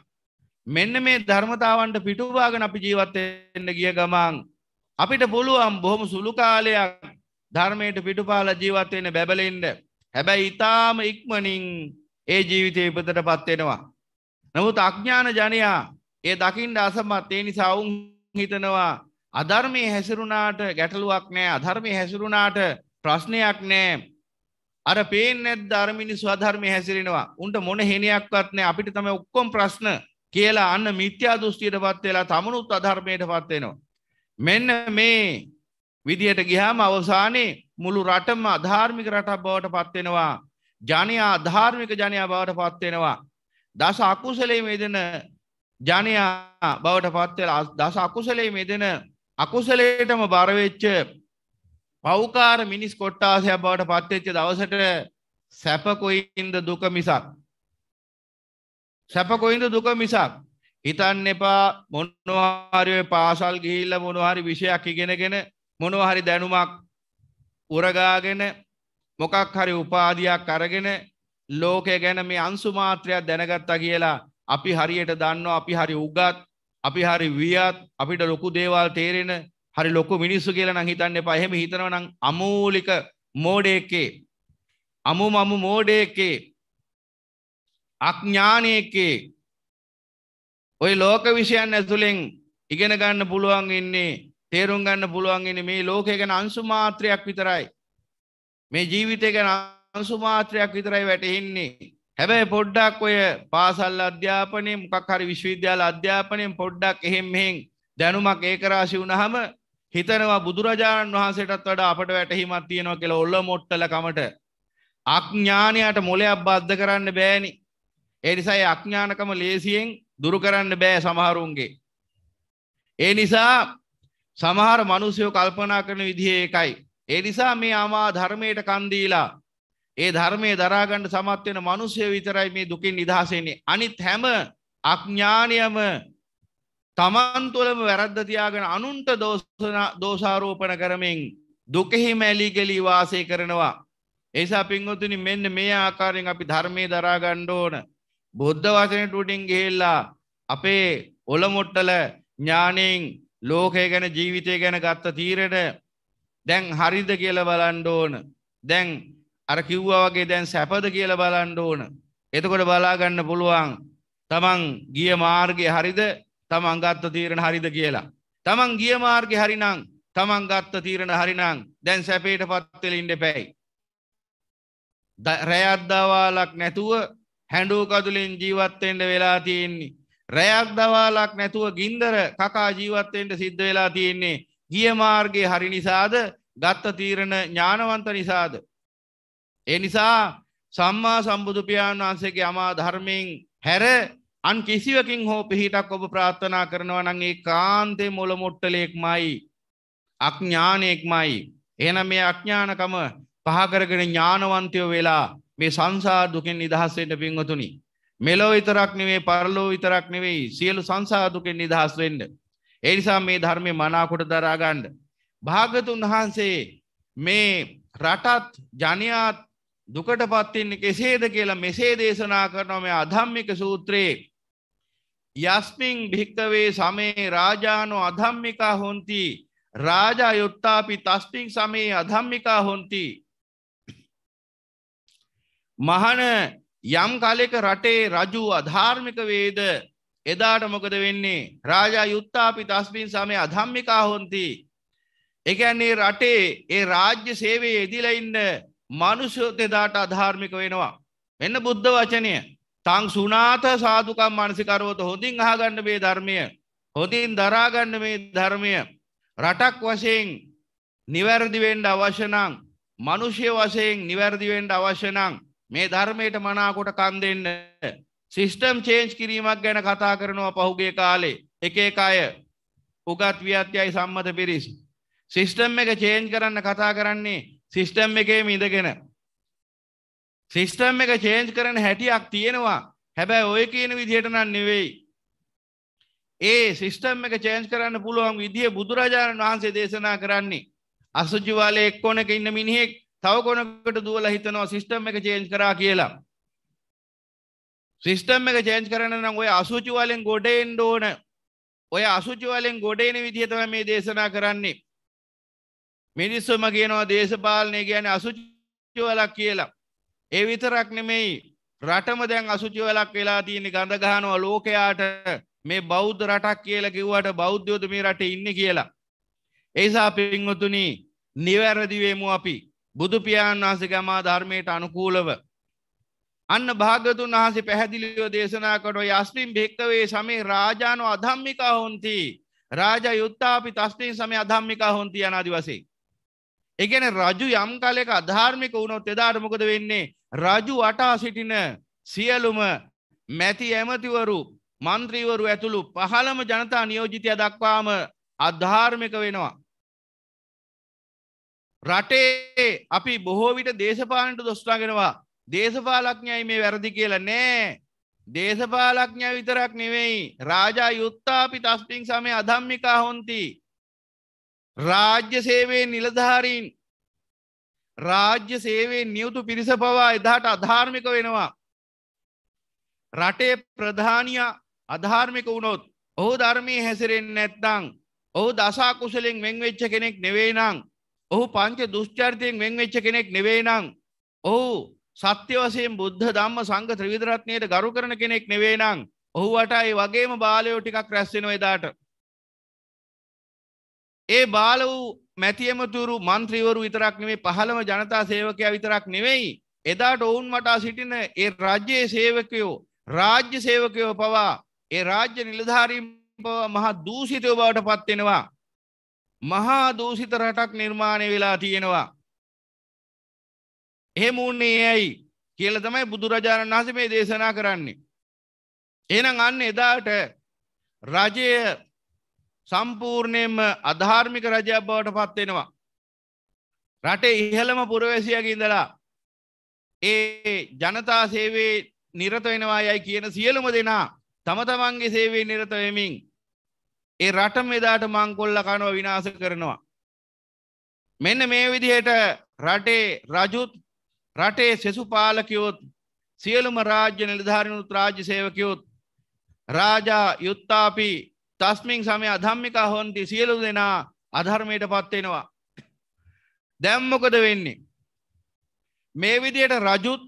මෙන්න මේ ධර්මතාවන්ට පිටුවාගෙන අපි ජීවත්තෙන්න්න ගිය ගමන්. අපිට පුළුවන් බොහොම සුළු කාලයක් ධර්මයට පිටුපාල ජීවත්වෙන බැබලෙන්ට හැබැයි ඉතාම ඉක්මනින් ඒ ජීවිතය ඉපතට පත්වෙනවා. නමුත් අඥ්ඥාන ජනයා ඒ දකිින්ට අසමත් ඒ නිසා ඔවුන් හිතනවා අධර්මය හැසිරුණාට ගැටලුවක් නෑ අධර්මය හැසිරුණාට ප්‍රශ්නයක් නෑ අර පේන ධර්මිනි ස්වධර්මය හැසිරෙනවා උන්ට මොන හෙනයක්වත් නෑ අපිට තම ඔක්කොම් ප්‍රශ්න කියලා අන්න මිත්‍යා දෘෂ්ටියට පත් වෙලා තමනුත් අධර්මයට පත් වෙනවා මෙන්න මේ විදියට ගිහාම අවසානයේ මුළු රටම අධාර්මික රටක් බවට පත් වෙනවා ජනයා අධාර්මික ජනයා බවට පත් වෙනවා දස අකුසලේ මෙදෙන ජනයා බවට පත්වෙලා දස අකුසලේ මෙදෙන අකුසලේටම බරවෙච්ච පෞකාර මිනිස් කොට්ටාසය බවට පත්වෙච්ච දවසට සැපකොයින්ද දුක මිසක්. සැපකොයින්ද දුක මිසක්. හිතන්න එපා මොනවාරය පාසල් ගිහිල්ල මොනහරි විෂයක් ඉගෙනගෙන මොනහරි දැනුමක් උරගාගෙන මොකක් හරි උපාධයක් අරගෙන ලෝකය ගැන මේ අංසුමාත්‍රයක් දැනගත්තා කියලා අපි හරියට දන්නවා අපි හරි උගත් අපි හරි වියත් අපිට ලොකු දේවල් තේරෙන හරි ලොකු මිනිස්සු කියලා නම් හිතන්න එපා. එහෙම හිතනවා නම් අමූලික මෝඩයෙක්ගේ අමු මමු මෝඩයෙක්ගේ අඥානයෙක්ගේ ওই ලෝක විෂයන් ඇතුලෙන් ඉගෙන ගන්න පුළුවන් ඉන්නේ තේරුම් ගන්න පුළුවන් ඉන්නේ මේ ලෝකය ගැන අංශු මාත්‍රයක් විතරයි. මේ ජීවිතය ගැන අංසුමාත්‍රයක් විතරයි වැටහෙන්නේ. හැබැයි පොඩ්ඩක් ඔය පාසල් අධ්‍යාපනය මොකක් හරි විශ්වවිද්‍යාල අධ්‍යාපනයෙන් පොඩ්ඩක් එහෙම්හෙෙන් දැනුමක් ඒකරාශි වුණහම හිතනවා බුදුරජාණන් වහන්සේටත් වඩ අපට වැටහිමත් තියෙනවා කියලා ඔල්ල මොට්ටල කමට අඥ්ඥානයට මොලයක් බද්ධ කරන්න බෑනි එනිසයි අඥ්ඥානකම ලේසියෙන් දුරු කරන්න බෑ සමහරුන්ගේ ඒ නිසා සමහර මනුසයෝ කල්පනා කරන විදිහ එකයි ඒ නිසා මේ අමා ධර්මයට කන්දීලා ඒ ධර්මය දරාගණ්ඩ සමත්වෙන මනුස්්‍යය විතරයි මේ දුකින් නිදහසෙන්නේ අනිත් හැම අඥ්ඥානයම තමන්තුළම වැරද්ධතියාගෙන අනුන්ට දෝසාරෝපන කරමින් දුකෙහිම ඇලි ගෙලී වාසය කරනවා. ඒසා පින්ගොතුනි මෙන්න මේ ආකාරයෙන් අපි ධර්මය දරාගණ්ඩ ඕන බුද්ධ වසනට උටින් ගෙල්ලා අපේ ඔලමුට්ටල ඥානයෙන් ලෝකය ගැන ජීවිතය ගැන ගත්ත තීරණ දැන් හරිද කියල බලන්ඩ ඕන දැන් අර කිව්වා වගේ දැන් සැපද කියලා බලන්න ඕන. එතකොට බලා ගන්න පුළුවන් තමන් ගිය මාර්ගය හරිද තමන් ගත්ත තීරණ හරිද කියලා. තමන් ගිය මාර්ගය හරිනම් තමන් ගත්ත තීරණ හරිනම් දැන් සැපේට පත්වෙලා ඉන්න එපැයි. රැය අද්දවාලක් නැතුව හැඬෝ කඳුලෙන් ජීවත් වෙන්න වෙලා තියෙන්නේ. රැයක් දවාලක් නැතුව ගින්දර කකා ජීවත් වෙන්න සිද්ධ වෙලා තියෙන්නේ. ගිය මාර්ගයේ හරි නිසාද ගත්ත තීරණ ඥානවන්ත නිසාද ඒ නිසා සම්මා සම්බුදුපියාණන් වහන්සේගේ අමා ධර්මයෙන් හැර අන් කිසිවකින් හෝ පිහිටක් ඔබ ප්‍රාත්ථනා කරනවා නම් ඒ කාන්තේ මොළ මොට්ටලෙක්මයි අඥානෙක්මයි එහෙනම් මේ අඥානකම පහ කරගෙන ඥානවන්තයෝ වෙලා මේ සංසාර දුකෙන් නිදහස් වෙන්න පින්වතුනි මෙලොව විතරක් නෙවෙයි පරලොව විතරක් නෙවෙයි සියලු සංසාර දුකෙන් නිදහස් වෙන්න ඒ නිසා මේ ධර්මයේ මනාකොට දරා ගන්න භාගතුන් වහන්සේ මේ රටත් ජනයාත් දුකට පත්තින්නේ කෙසේද කියලා මෙසේ දේශනා කරනව මේ අධම්මික සූත්‍රයේ යස්මින් භික්කවේ සමේ රාජානෝ අධම්මිකා හොන්ති රාජා යුත්තාපි තස්මින් සමේ අධම්මිකා හොන්ති මහන යම් කලෙක රටේ රජු අධාර්මික වේද එදාට මොකද වෙන්නේ රාජා යුත්තාපි තස්මින් සමය අධම්මිකා හොන්ති එකන්නේ රටේ ඒ රාජ්‍ය සේවේ එදිලඉන්න මනුෂ්‍යෝත එදාට අධාර්මික වෙනවා. එන්න බුද්ධ වචනය තං සුනාත සාධකම් මනසිකරවත හොඳින් අහගන්න මේ ධර්මය හොඳින් දරාගන්න මේ ධර්මය රටක් වශයෙන් නිවැරදිවෙන්ඩ අවශ්‍යනං මනුෂ්‍ය වශයෙන් නිවැරදිවෙන්ඩ අවශ්‍යනං මේ ධර්මයට මනාකොට කන් දෙන්න සිිස්ටම් චේන්ජ් කිරීමක් ගැන කතා කරනවා පහුගේ කාලේ එක එක අය උගත් වියත්‍යයි සම්මත පිරිස්. සිිස්ටම් එක චේන්ජ් කරන්න කතා කරන්නේ සිිස්ටම් එකේ මිඳගෙන. සිිස්ටම් එක චේන්ජ් කරන හැටියක් තියෙනවා හැබැයි ඔය කියන විදිහට නම් නෙවෙයි. ඒ සිිස්ටම් එක චේන්ජ් කරන්න පුළුවන් විදිහ බුදුරජාණන් වහන්සේ දේශනා කරන්නේ. අසුජිවාලය එක් කොනක ඉන්න මිනිහෙක් තව කොනකට දුවල හිතනවා සිිස්ටම් එක චේන්ජ් කරා කියලා. සිිස්ටම් එක චේන්ජ් කරන නම් ඔය අසුචිවලෙන් ගොඩෙන්ඩ ඕන ඔය අසුචිවලෙන් ගොඩේන විදිහතම මේ දේශනා කරන්නේ මිනිස්සුම කියනවා දේශපාලනය කියන්නේ අසුචිවලක් කියලා. ඒ විතරක් නෙමෙයි රටම දැන් අසුචිවලක් වෙලා තියෙන ගඳ ගහනවා ලෝකයාට මේ බෞද්ධ රටක් කියලා කිව්වට බෞද්ධයෝද මේ රටේ ඉන්නේ කියලා. ඒ නිසා පින්වතුනි නිවැරදි වෙමු අපි. බුදු පියාණන් වහන්සේගේ මා ධර්මයට අනුකූලව අන්න භාගතුන් වහන්සේ පැහැදිලිව දේශනා කොට යස්මින් භික්කවේ සමේ රාජානෝ අධම්මිකා හොන්ති රාජ යුත්තාපි තස්මින් සමේ අධම්මිකා හොන්ති යනාදි වශයෙන් එකන රජු යම් කලෙක අධාර්මික වුණොත් එදාර්මකද වෙන්නේ. රජු වටා සිටින සියලුම මැති ඇමතිවරු මන්ත්‍රීවරු ඇතුළු පහළම ජනතා නියෝජිතය දක්වාම අධාර්මික වෙනවා. රටේ අපි බොහෝ විට දේශපාලනට දොස්නාගෙනවා දේශපාලඥයි මේ වැරදි කියලා නෑ දේශපාලඥ විතරක් නෙවෙයි රාජා යුත්තාපි තස්පිං සමය අධම්මිකා හොන්ති රාජ්‍ය සේවේ නිලධාරීන් රාජ්‍ය සේවේ නියුතු පිරිස පවා එදාට අධාර්මික වෙනවා. රටේ ප්‍රධානිය අධාර්මික වුණොත් ඔහු ධර්මී හැසිරෙන් නැත්තං ඔහු දසා කුසලෙන් වෙංවෙච්ච කෙනෙක් නෙවේනං ඔහු පංච දුෂ්චර්තයෙන් වෙංවෙච්ච කෙනෙක් නෙවේනං ඔහු සත්‍ය වසයෙන් බුද්ධ ධම්ම සංග ත්‍රවිදරත්නයට ගරු කරන කෙනෙක් නෙවේනං ඔහු වටයි වගේම බාලයෝ ටිකක් රැස්සෙනවා එදාට ඒ බාල වූ මැතියමතුරු මන්ත්‍රීවරු විතරක් නෙමේ පහළම ජනතා සේවකයා විතරක් නෙවෙයි එදාට ඔවුන් වටා සිටින ඒ රජයේ සේවකයෝ රාජ්‍ය සේවකයෝ පවා ඒ රාජ්‍ය නිලධාරීම් පවා මහා දූෂිතයෝ බවට පත්වෙනවා මහා දූෂිත රටක් නිර්මාණය වෙලා තියෙනවා එහෙම වුන්නේ ඇයි කියලා තමයි බුදුරජාණන් වහන්සේ මේ දේශනා කරන්නේ එහෙනම් අන්න එදාට රජයේ සම්පූර්ණයෙන්ම අධාර්මික රජයක් බවට පත්වෙනවා. රටේ ඉහළම පුරවැසියක ඉඳලා ඒ ජනතා සේවේ නිරත වෙනවා යයි කියන සියලුම දෙනා තම තමන්ගේ සේවේ නිරත වෙමින් ඒ රටම එදාට මංකොල්ල කනව විනාශ කරනවා. මෙන්න මේ විදිහට රටේ රජුත් රටේ සෙසු පාලකයොත් සියලුම රාජ්‍ය නිලධාරිනුත් රාජ්‍ය සේවකයොත් රාජා යුත්තාපි තස්මින් සමය අධම්මිකා හොන්ති සියලු දෙනා අධර්මයට පත්වෙනවා. දැම්මොකද වෙන්නේ. මේ විදියට රජුත්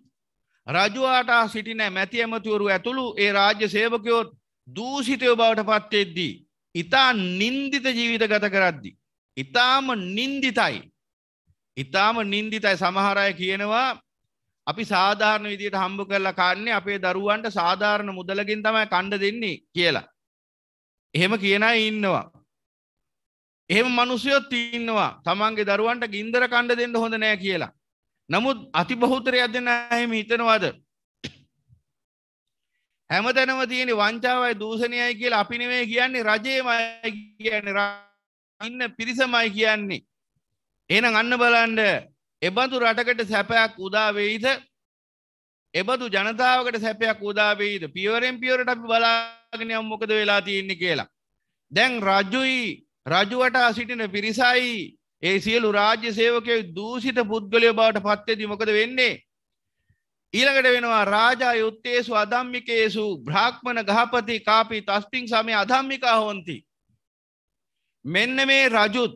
රජවාටා සිටින මැති ඇමතිවරු ඇතුළු ඒ රාජ්‍ය සේවකයෝත් දූසිතයෝ බවට පත්තෙද්දී. ඉතා නින්දිත ජීවිත ගත කරද්දි. ඉතාම නින්දිතයි. ඉතාම නින්දිතයි සමහරය කියනවා අපි සාධාරණ විදියට හම්බ කරලා කන්නේ අපේ දරුවන්ට සාධාරණ මුදලකින් තමයි කණ්ඩ දෙන්නේ කියලා. එහෙම කියන අය ඉන්නවා. එහෙම මිනිස්සුයොත් ඉන්නවා. තමන්ගේ දරුවන්ට ගින්දර කණ්ඩ දෙන්න හොඳ නෑ කියලා. නමුත් අතිබහුතරයක් දෙන්න එහෙම හිතනවාද? හැමතැනම තියෙන වංචාවයි දූෂණයයි කියලා අපි නෙමෙයි කියන්නේ රජේමයි කියන්නේ ඉන්න පිරිසමයි කියන්නේ. එහෙනම් අන්න බලන්න එබඳු රටකට සැපයක් උදා වෙයිද? එබඳු ජනතාවකට සැපයක් උදා වෙයිද? පියවරෙන් පියවරට අපි බලා බලාගෙනයම් මොකද වෙලා තියෙන්නේ කියලා. දැන් රජුයි රජුවටා සිටින පිරිසයි ඒ සියලු රාජ්‍ය සේවකය දූසිත පුද්ගලය බවට පත්තේදී මොකද වෙන්නේ. ඊළඟට වෙනවා රාජා යුත්තේසු අධම්මිකේසු බ්‍රාහ්මණ ගහපති කාපි තස්පිං සමය අධම්මිකා හොන්ති. මෙන්න මේ රජුත්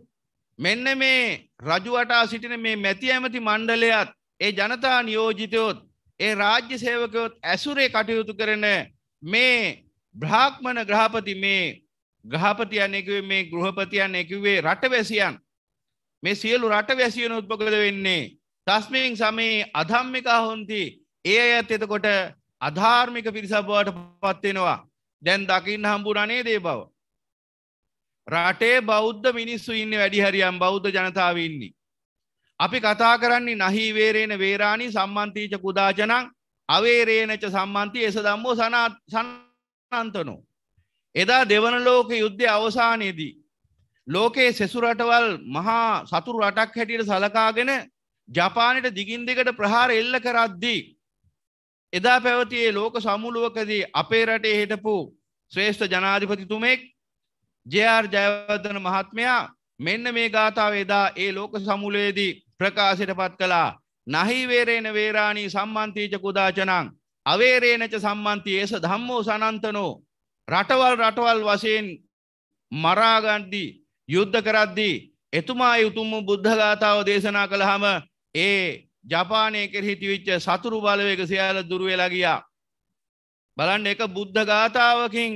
මෙන්න මේ රජුවටා සිටින මේ මැති ඇමති මණ්ඩලයත් ඒ ජනතා නියෝජිතයොත් ඒ රාජ්‍ය සේවකයොත් ඇසුරේ කටයුතු කරන මේ බ්‍රාහ්මණ ග්‍රහපති මේ ග්‍රහපතියන් එකවේ මේ ගෘහපතියන් එකවේ රටවැසියන් මේ සියලු රටවැසියන උත්පකද වෙන්නේ තස්මින් සමයේ අධම්මිකා හොන්ති ඒ ඇත් එතකොට අධාර්මික පිරිසබවට පත්වෙනවා දැන් දකින්න හම්බුරණේ දේ බව. රටේ බෞද්ධ මිනිස්සු ඉන්න වැඩිහරියම් බෞද්ධ ජනතාවන්නේ. අපි කතා කරන්නේ නහිවේරේන වේරාණී සම්මන්තීච කුදාචනං අවේරේනච සම්මන්ති එස දම්මෝ සනාත් සන්න අන්තනු. එදා දෙවන ලෝක යුද්ධය අවසානයේදී. ලෝකයේ සෙසුරටවල් මහා සතුරු රටක් හැටියට සලකාගෙන ජපානයට දිගින් දෙකට ප්‍රහාර එල්ල කරද්දී. එදා පැවතියේ ලෝක සමුළුවකදී අපේ රටේ හිටපු ශ්‍රේෂ්ඨ ජනාධිපතිතුමෙක් ජයාර් ජයවර්ධන මහත්මයා මෙන්න මේ ගාථාව එදා ඒ ලෝක සමුලයේදී ප්‍රකාශයට පත් කළා. නහිවේරේන වේරාණී සම්මන්තීච කුදාචනං අවේරේනච සම්මන්තියේස ධම්මෝ සනන්තනෝ රටවල් රටවල් වශයෙන් මරාගණ්ඩි යුද්ධ කරද්දී එතුමා යුතුම බුද්ධගාතාව දේශනා කළහම ඒ ජපානය කෙරහිතිවිච්ච සතුරු බලවක සියල දුරවෙලා ගියා. බලන්න එක බුද්ධ ගාථාවකින්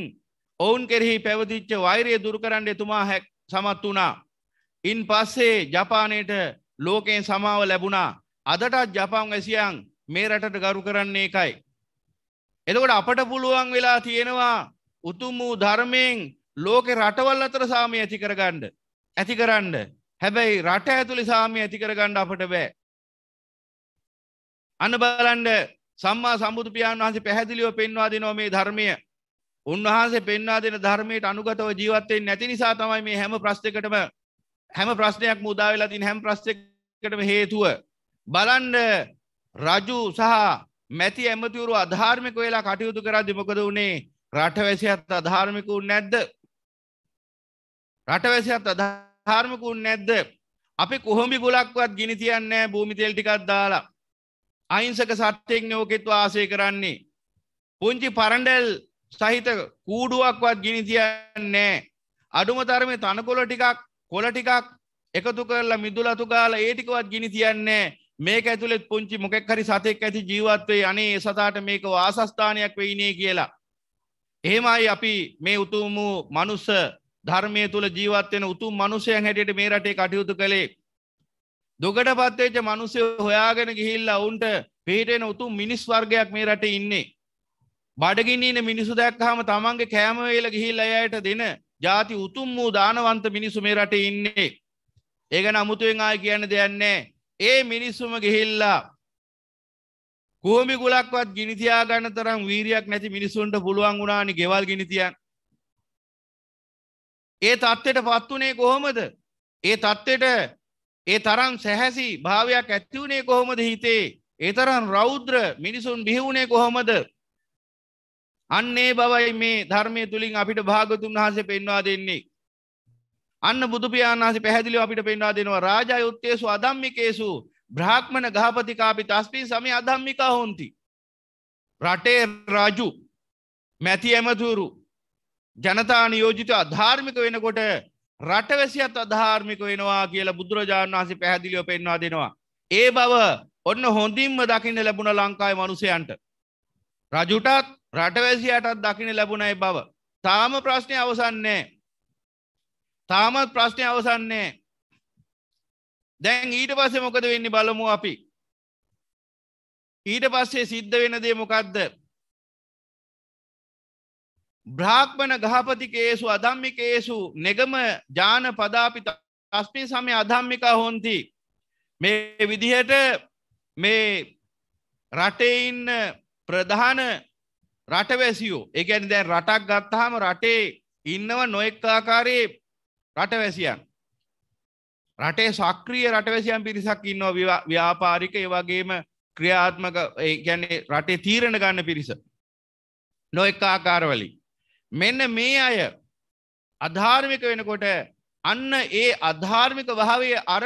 ඔවුන් කෙරෙහි පැවතිච්ච වෛරය දුරකරන්න එතුමා හැක් සමත් වුණා. ඉන් පස්සේ ජපානයට ලෝකයෙන් සමාව ලැබුණා අදටත් ජපාන් ඇසියන් මේ රටට ගරු කරන්නේ එකයි. එතකොට අපට පුළුවන් වෙලා තියෙනවා උතුම් වූ ධර්මයෙන් ලෝකෙ රටවල් අතර සාමය ඇති කරගන්න ඇති කරන්න හැබැයි රට ඇතුළි සාමය ඇති කරගන්න අපට බෑ අන්න බලන්ඩ සම්මා සම්බුදු පියාණන් වහන්සේ පැහැදිලිව පෙන්වා දෙනවා මේ ධර්මය උන්වහන්සේ පෙන්වා දෙන ධර්මයට අනුගතව ජීවත්වෙන් නැති නිසා තමයි මේ හැම ප්‍රශ්නකටම හැම ප්‍රශ්නයක් මුදාවෙලා තින් හැම් ප්‍රශ්නකටම හේතුව බලන්ඩ රජු සහ මැති ඇමතිවරු අධාර්මික වෙලා කටයුතු කරදි මොකද වුණේ රටවැසියත් අධාර්මිකුන් නැද්ද රටවැසියත් අධාර්මිකුන් නැද්ද අපි කොහොමි ගොලක්වත් ගිනි තියන්නේ භූමිතෙල් ටිකක් දාලා අයිංසක සත්‍යයෙන් යෝකෙත්ව ආසය කරන්නේ පුංචි පරණඩැල් සහිත කූඩුවක්වත් ගිනි තියන්නේ අඩුම තරමේ තනකොළ ටිකක් කොළ ටිකක් එකතු කරලා මිදුලතු ගාලා ඒ ටිකවත් ගිනි තියන්නේ මේක ඇතුළෙත් පුංචි මොකෙක් හරි සතෙක් ඇති ජීවත්වේ අනේ සතාට මේක වාසස්ථානයක් වෙයිනේ කියලා. එහෙමයි අපි මේ උතුම් වූ මනුස්ස ධර්මය තුළ ජීවත්වෙන උතුම් මනුසයන් හැටියට මේ රටේ කටයුතු කළේ. දුකට පත්වේච මනුසය හොයාගෙන ගිහිල්ලා ඔවුන්ට පිහිටෙන උතුම් මිනිස් වර්ගයක් මේ රට ඉන්නේ. බඩගින්නන මිනිසු දැක්හම තමන්ගේ කෑමවේල ගිහිල් අයට දෙන ජාති උතුම් වූ දානවන්ත මිනිසු මේ රට ඉන්නේ. ඒගන අමුතුවෙන් ආය කියන්න දෙයන්නේ ඒ මිනිස්සුම ගිහිල්ලා කූමි ගුලක්වත් ගිනිතියා ගන්න තරම් වීරයක් නැති මිනිසුන්ට පුළුවන් වුණානි ගෙවල් ගිනිතියන් ඒ තත්ත්වයට පත් වනේ කොහොමද ඒ තත්ත්වයට ඒ තරම් සැහැසි භාවයක් ඇති වුණේ කොහොමද හිතේ ඒ තරම් රෞද්‍ර මිනිසුන් බිහිවුණේ කොහොමද අන්නේ බවයි මේ ධර්මය තුළින් අපිට භාගතුන් වහන්සේ පෙන්වා දෙන්නේ අන්න බුදුපියාණහස පැහැදිලිව අපිට පෙන්වා දෙනවා රාජයුත්තේසු අධම්මිකේසු බ්‍රාහ්මණ ගහපතිකාපි තස්පී සමය අධම්මිකා හොන්ති. රටේ රාජු මැති ඇමතුරු ජනතා නියෝජිත අධාර්මික වෙනකොට රටවැසියත් අධාර්මික වෙනවා කියලා බුදුරජාණන් වහසේ පැහැදිලිව පෙන්වා දෙනවා. ඒ බව ඔන්න හොඳින්ම දකින්න ලැබුණ ලංකායි මනුසයන්ට. රජුටත් රටවැසියටත් දකින ලැබුණයි බව. තාම ප්‍රශ්නය අවසන්නේ තාමත් ප්‍රශ්නය අවසන්නේ දැන් ඊට පස්සේ මොකද වෙන්න බලමු අපි ඊට පස්සේ සිද්ධ වෙන දේ මොකක්ද බ්‍රාක්්මණ ගහපතිකේසු අධම්මිකේසු නෙගම ජාන පදාපි අස්මින් සමය අධම්මිකා හොන්ති මේ විදිහට මේ රටේඉන්න ප්‍රධාන රටවැසියෝ එකැනි දැන් රටක් ගත්තාහම රටේ ඉන්නව නොෙක්කාකාරයේ රටවැසියන් රටේ සක්‍රිය රටවැසියන් පිරිසක් ඉන්නවා ව්‍යාපාරික ඒවගේම ක්‍රියාත්මක ගැන්නේ රටේ තීරණ ගන්න පිරිස නොෙක් ආකාරවලින් මෙන්න මේ අය අධාර්මික වෙනකොට අන්න ඒ අධාර්මික වහවේ අර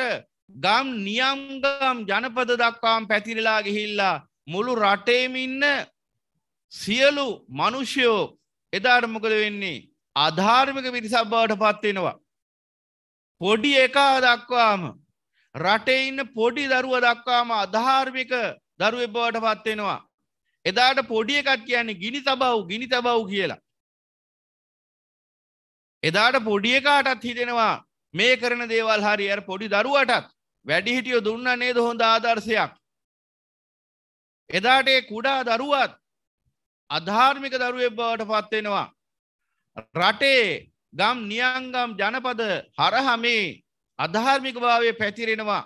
ගම් නියම්ගම් ජනපද දක්වාම් පැතිරිලා ගිහිල්ලා මුළු රටේම ඉන්න සියලු මනුෂ්‍යයෝ එදාට මොකද වෙන්නේ අධාර්මික පිරිසක් බවට පත්වෙනවා පොඩි එකා දක්වාම රටේ ඉන්න පොඩි දරුව දක්වාම අධාර්මික දරුවෙ බවට පත්වෙනවා. එදාට පොඩි එකත් කියන්නේ ගිනි තබව් ගිනි තබව් කියලා. එදාට පොඩි එකාටත් හිතෙනවා මේ කරන දේවල් හරි අර පොඩි දරුවටත් වැඩිහිටියෝ දුන්න නේද හොඳ ආදර්ශයක්. එදාට කුඩා දරුවත් අධාර්මික දරුවෙ බවට පත්වෙනවා. රටේ ගම් නියංගම් ජනපද හරහමේ අධාර්මික භාවය පැතිරෙනවා.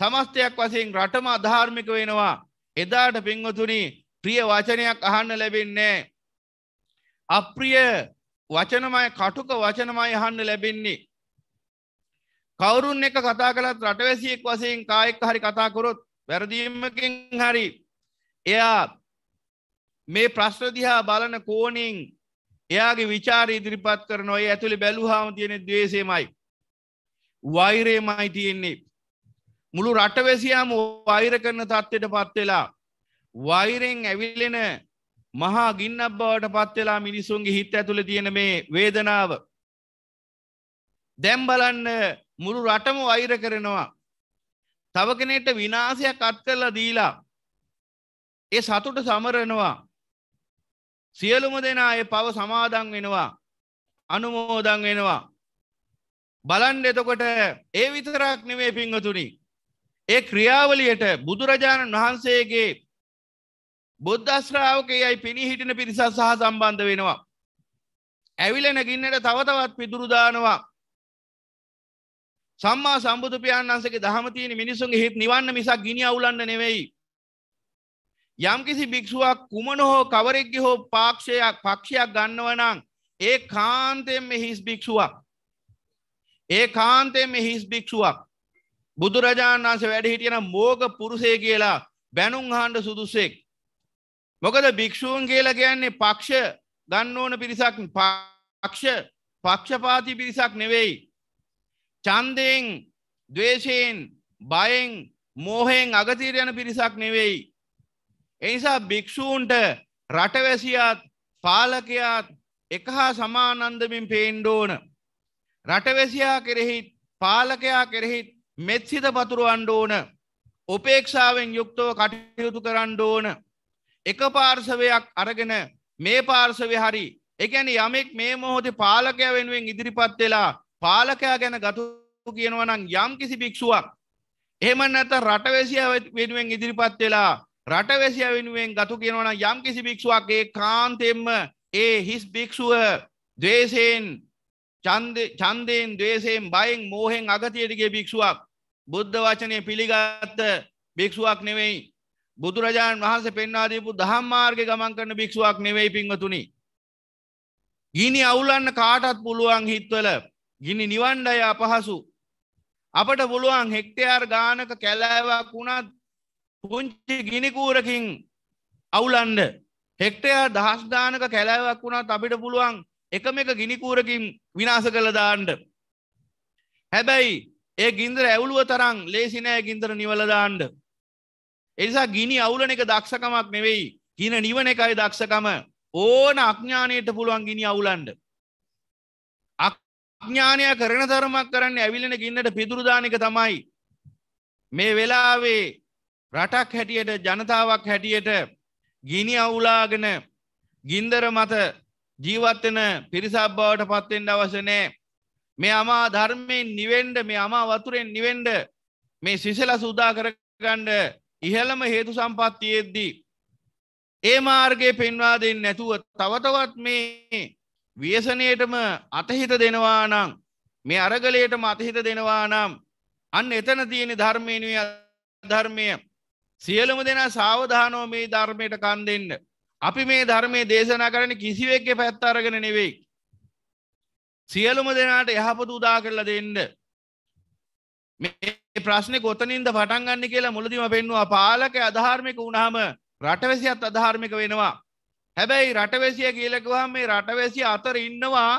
සමස්තයක් වසයෙන් රටම අධාර්මික වෙනවා. එදාට පින්වතුනි ප්‍රිය වචනයක් අහන්න ලැබෙන්නේ. අප්‍රිය වචනමයි කටුක වචනමයි අහන්න ලැබෙන්නේ. කවුරුන් එක කතා කළත් රටවැසියෙක් වසයෙන් කායෙක් හරි කතා කොරොත් වැරදීමකින් හරි එයා මේ ප්‍රශ්නදිහා බලන කෝනින් එයාගේ විචාර ඉදිරිපත් කරන ඔය ඇතුළි බැලුහාම තියෙන දේශේමයි. වෛරේමයි තියෙන්නේ. මුළු රටවැසියාම වෛර කරන තත්ත්වයට පත්වෙලා. වෛරෙන් ඇවිල්ලෙන මහා ගින්නක් බවට පත්වෙලා මිනිසුන්ගේ හිත ඇතුළ තියෙන මේ වේදනාව. දැම් බලන්න මුළු රටම වෛර කරනවා. තව කෙනෙට විනාසයක් අත් කරලා දීලා. ඒ සතුට සමරනවා. සියලුම දෙනා ඒ පව සමාදන් වෙනවා අනුමෝදන් වෙනවා බලන්ඩ එතකොට ඒ විතරක් නෙවේ පිංහතුනි ඒ ක්‍රියාවලියට බුදුරජාණන් වහන්සේගේ බුද්ධශ්‍රාවකයයි පිණිහිටින පිරිසත් සහ සම්බන්ධ වෙනවා. ඇවිලෙන ගින්නට තවතවත් පිදුරුදානවා. සම්මා සම්බුදු පියාණන්සගේ දහමතියන මිනිසුන් හිත් නිවන්න මිසක් ගිනි අවුලන්න නෙවෙයි. යම්කිසි භික්ෂුවක් කුමන හෝ කවරෙක්ගේ හෝ පාක්ෂයක් පක්ෂයක් ගන්නවනං ඒ කාන්තයෙන් හිස් භික්ෂුවක් ඒ කාන්තයෙන් හිස් භික්ෂුවක් බුදුරජාණන් වන්සේ වැඩ හිටියන මෝග පුරුසේ කියලා බැනුම් හාන්ඩ සුදුසෙක් මොකද භික්‍ෂූන් කියලා කියන්නේ පක්ෂ ගන්න ඕන පිරිසක් පක්ෂ පක්ෂපාති පිරිසක් නෙවෙයි චන්දයෙන් දවේශයෙන් බයෙන් මෝහෙන් අගතීරයන පිරිසක් නෙවෙයි එනිසා භික්‍ෂූන්ට රටවැසියාත් පාලකයාත් එක හා සමානන්දමින් පේන්ඩෝන. රටවැසියා කෙරෙහිත් පාලකයා කෙරෙහිත් මෙත්සිත පතුරුවන්ඩ ඕන උපේක්ෂාවෙන් යුක්තව කටයුතු කරන්න ඕන. එක පාර්සවයක් අරගෙන මේ පාර්සවය හරි එකැන යමෙක් මේ මොහොතේ පාලකය වෙනුවෙන් ඉදිරිපත් වෙලා පාලකයා ගැන ගතු කියනවනම් යම් කිසි භික්ෂුවක් එහෙම නැත රටවැසිය වෙනුවෙන් ඉදිරිපත් වෙලා රටවැසිය වෙනුවෙන් ගතු කියනවන යම් කිසි භික්ෂුවක්ගේ කාන්තෙම්ම ඒ හිස් භික්ෂුව දවේශයෙන් චන්දයෙන් දවේශයෙන් බයින් මෝහෙන් අගතියටගේ භික්ෂුවක් බුද්ධ වචනය පිළිගත්ත භික්ෂුවක් නෙවෙයි බුදුරජාණන් වහන්ස පෙන්වාදීපු දහම්මාර්ග ගමන් කරන භික්ෂුවක් නෙවෙයි පිංවතුනි. ගිනි අවුලන්න කාටත් පුළුවන් හිත්වල ගිනි නිවන්ඩය අපහසු අපට පුළුවන් හෙක්ටයාර් ගානක කැලෑවක් වුණත් පුංචි ගිනිකූරකින් අවුලන්ඩ හෙක්ටයා දහස්ධානක කැලෑවක් වුණත් අපිට පුළුවන් එකම එක ගිනිකූරකින් විනාස කළ දාන්ඩ. හැබැයි ඒ ගින්දර ඇවුලුව තරං ලේසිනෑ ගින්දර නිවලදාන්ඩ. එනිසා ගිනි අවුලන එක දක්ෂකමක් නෙවෙයි කියන නිවන එකයි දක්ෂකම ඕන අඥානයට පුළුවන් ගිනි අවුලන්ඩ. අඥානය කරන තරමක් කරන්න ඇවිලෙන ගින්නට පිදුරදානක තමයි. මේ වෙලාවේ රටක් හැටියට ජනතාවක් හැටියට ගිනි අවුලාගෙන ගින්දර මත ජීවත්වෙන පිරිසක් බවට පත්වෙන්ට අවසනෑ මේ අමා ධර්මයෙන් නිවෙන්ඩ මේ අමා වතුරෙන් නිවෙන්ඩ මේ සිසල සූදා කරගණ්ඩ ඉහළම හේතු සම්පත්තියෙද්දී. ඒ මාර්ගය පෙන්වා දෙන්න නැතුව තවතවත් මේ වියසනයටම අතහිත දෙනවා නම් මේ අරගලයටම අතහිත දෙනවා නම් අන්න එතන තියෙන ධර්මයනුව ධර්මය සියලුම දෙනා සාවධානෝ මේ ධර්මයට කන් දෙන්න. අපි මේ ධර්මය දේශනා කරන කිසිවෙක්ක පැත් අරගෙන නෙවෙයි. සියලුම දෙනාට යහපතු උදා කරලා දෙන්න. මේ ප්‍රශ්නය කොතනින්ද පටන් ගන්න කියලා මුලදිම පෙන්වා පාලක අධාර්මික වුණහම රටවැසියත් අධාර්මික වෙනවා. හැබැයි රටවැසිය කියලකවා මේ රටවැසිය අතර ඉන්නවා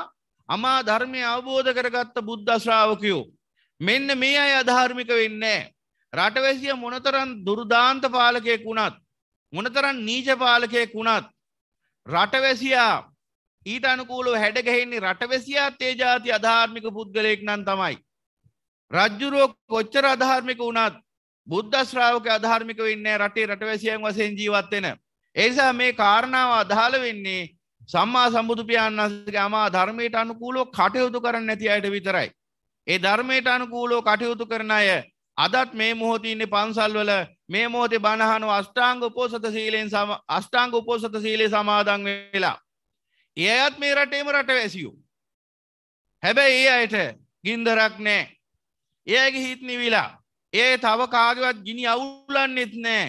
අමා ධර්මය අවබෝධ කරගත්ත බුද්ධ ශ්‍රාවකයෝ. මෙන්න මේ අය අධාර්මික වෙන්නේ. රටවැසිය මොනතරන් දුර්ධාන්ත පාලකයෙක් වුණත් මොනතරන් නීජ පාලකයෙක් වුණත් රටවැසියා ඊට අනුකූලව හැඩගැහෙන්නේ රටවැසියා තේජාති අධාර්මික පුද්ගලයෙක් නම් තමයි. රජ්ජුරුව කොච්චර අධාර්මික වුණත් බුද්ධශ්‍රාවක අධාර්මික වෙන්නේ රටේ රටවැසියන් වසයෙන් ජීවත්වෙන. ඒසා මේ කාරණාව අදාළ වෙන්නේ සම්මා සම්බුදුපියන් වන්සගේ අමා ධර්මයට අනුකූලෝ කටයුතු කරන්න නැති අයට විතරයි. ඒ ධර්මයට අනුකූලෝ කටයුතු කරන අය අදත් මේ මොහොතින්නේ පන්සල්වල මේ මෝතේ බණහනු අස්ටාංග උපෝසත සීලෙන් සම අස්ටාංග උපෝසත සීලේ සමාදන් වෙලා. ඒ අයත් මේ රටේම රට වැසියෝ. හැබැයි ඒ අයට ගින්දරක් නෑ. ඒ අයගේ හිත් නිවිලා. ඒ තව කාගවත් ගිනි අවුල්ලන්නෙත් නෑ.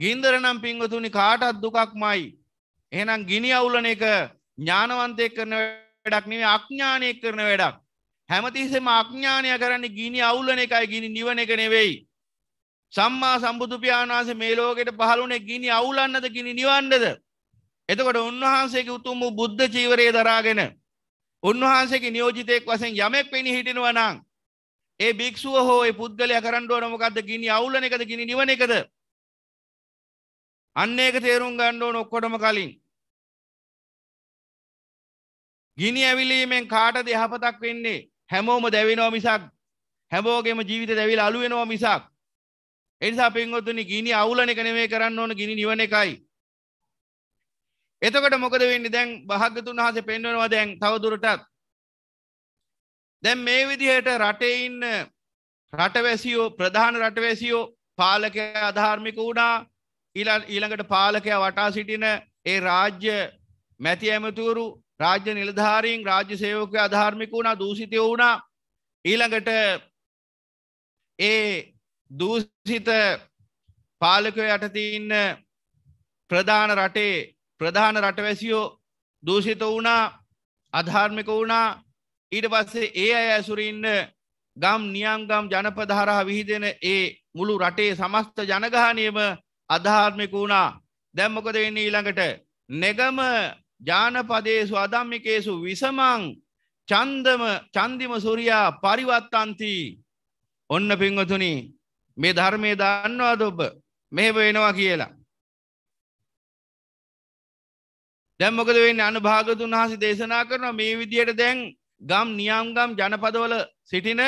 ගින්දර නම් පින්වතුනි කාටත් දුකක්මයි. එහෙනම් ගිනි අවුලන එක ඥානවන්තයෙක් කරන වැඩක් නෙවෙයි අඥානයෙක් කරන වැඩක්. හැමතිස්සෙම අඥ්ඥානය කරන්න ගිනි අවුල්ලන එකයි ගිනි නිවන එක නෙවෙයි. සම්මා සම්බුදුපාණන්සේ මේ ලෝකෙට පහළුනේ ගිනි අවුලන්නද ගිනි නිවන්නද. එතකොට උන්වහන්සේගේ උතුම් වූ බුද්ධ චීවරය දරාගෙන උන්වහන්සේගේ නියෝජිතයෙක් වසෙන් යමෙක් පෙනි හිටිනවනං ඒ භික්ෂුව හෝ ඒ පුද්ගලය කරන්ඩුවන මොකක්ද ගිනි අවුලන එකද ගිනි නිවන එකද අන්න ඒක තේරුම් ගණ්ඩුවන ඔක්කොටම කලින් ගිනි ඇවිලීමෙන් කාටද යහපතක් වෙන්නේ හැමෝම දැවෙනවා මිසක් හැමෝගේම ජීවිත දැවිලා අළු වෙනවා මිසක් ඒ නිසා පින්වතුනි ගිනි අවුලන එක නෙමෙයි කරන්න ඕන ගිනි නිවන එකයි එතකොට මොකද වෙන්නේ දැන් භාග්‍යතුන් වහන්සේ පෙන්වනවා දැන් තවදුරටත් දැන් මේ විදිහට රටේ ඉන්න රටවැසියෝ ප්‍රධාන රටවැසියෝ පාලකයා අධාර්මික වුණා ඊළඟට පාලකයා වටා සිටින ඒ රාජ්‍ය මැති ඇමතුරු රාජ්‍ය නිලධාරීන් රාජ්‍ය සේවකය අධාර්මික වුණා දූසිතය වුණා ඊළඟට ඒ දූසිත පාලකය යටතින්න ප්‍රධාන රටේ ප්‍රධාන රටවැසියෝ දූසිත වුණා අධාර්මික වුණා ඊට පස්සේ ඒ අය ඇසුරඉන්න ගම් නියම්ගම් ජනපදහරහ විහිදෙන ඒ මුළු රටේ සමස්ත ජනගානයම අධාර්මික වුණා දැම්මොකද වෙන්නේ ඊළඟට නෙගම ජානපදේසු අදම්මිකේසු විසමං චන්දම චන්දිම සුරයා පරිවත්තන්ති ඔන්න පිංවතුනි මේ ධර්මය දන්නවාද ඔබ මෙහෙම වෙනවා කියලා. දැන් මොකද වෙන්නේ අනුභාගතුන් වහන්සේ දේශනා කරනවා මේ විදියට දැන් ගම් නියම්ගම් ජනපදවල සිටින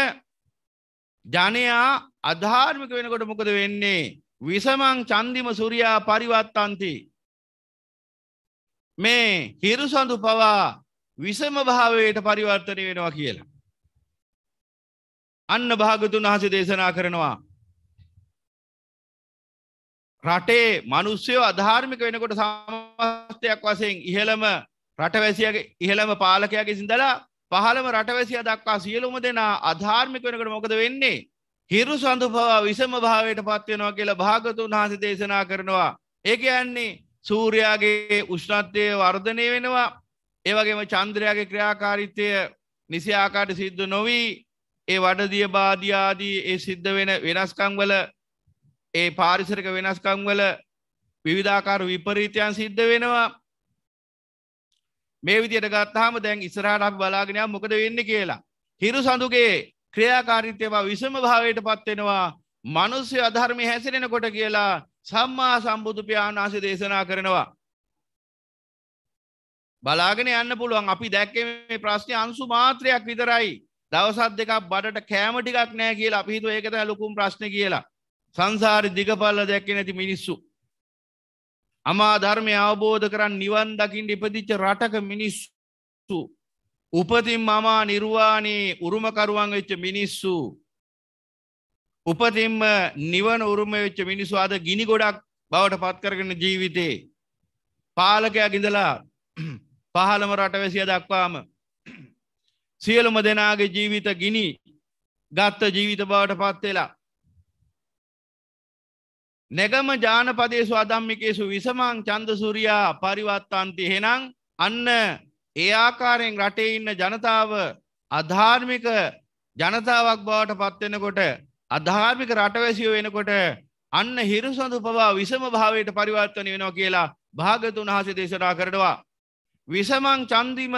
ජනයා අධාර්මික වෙනකොට මොකද වෙන්නේ විසමං චන්දිම සුරයා පරිවත්තන්ති මේ හිරුසඳු පවා විසම භාවයට පරිවර්තනය වෙනවා කියලා. අන්න භාගතුන් වහස දේශනා කරනවා. රටේ මනුස්්‍යයෝ අධාර්මික වෙනකොට සමස්තයක් වසයෙන් ඉහළම රටවැසියගේ ඉහළම පාලකයාගේ සිදලා පහළම රටවැසිය දක්වා සියලුම දෙනා අධාර්මික වෙනකට මොකද වෙන්නේ හිරු සඳුපවා විසම භාවයට පත්වෙනවා කියලා භාගතුන් වහස දේශනා කරනවා. ඒක යන්නේ සූරයාගේ උෂ්ණත්වය වර්ධනය වෙනවා ඒවගේම චන්ද්‍රයාගේ ක්‍රියාකාරිත්වය නිසියාකාට සිද්ධ නොවී ඒ වඩදිය බාධයාදී ඒ සිද්ධ වෙන වෙනස්කංවල ඒ පාරිසරක වෙනස්කංවල විවිධාකාර විපරීතයන් සිද්ධ වෙනවා මේ විදියට ගත්තාම දැන් ඉස්සරහට අපි බලාගෙනයක් මොකද වෙන්න කියලා. හිරු සඳුගේ ක්‍රියාකාරිත්‍යය විසම භාවයට පත්වෙනවා මනුස්්‍ය අධර්මය හැසිරෙනකොට කියලා සම්මා සම්බුදු පියාණාසේ දේශනා කරනවා. බලාගෙන යන්න පුළුවන් අපි දැක්කේ මේ ප්‍රශ්නේ අංශු මාත්‍රයක් විතරයි. දවසක් දෙකක් බඩට කෑම ටිකක් නැහැ කියලා අපි හිතුව ඒක තමයි ලොකුම ප්‍රශ්නේ කියලා. සංසාරේ දිගපල්ල දැක්කේ නැති මිනිස්සු. අමා ධර්මය අවබෝධ කරන් නිවන් දකින්න ඉපදිච්ච රටක මිනිස්සු උපතින් මමා නිර්වාණී උරුමකරුවන් වෙච්ච මිනිස්සු උපතින්ම නිවන උරුම වෙච්ච මිනිස්සු අද ගිනි ගොඩක් බවට පත් කරගෙන ජීවිතේ පාලකයා ගිඳලා පහළම රටවැසිය දක්වාම සියලුම දෙනාගේ ජීවිත ගිනි ගත්ත ජීවිත බවට පත් වෙලා නැගම ජානපදේසු අදම්මිකේසු විසමං චන්දසූරියා පරිවත්තන්ති එහෙනම් අන්න ඒ ආකාරයෙන් රටේ ඉන්න ජනතාව අධාර්මික ජනතාවක් බවට පත්වෙනකොට අධාර්මික රටවැසියෝ වෙනකොට අන්න හිරුසඳු පවා විසම භාවයට පරිවර්තන වෙනවා කියලා භාගතුන් වහන්සේ දේශනා කරනවා. විසමං චන්දිම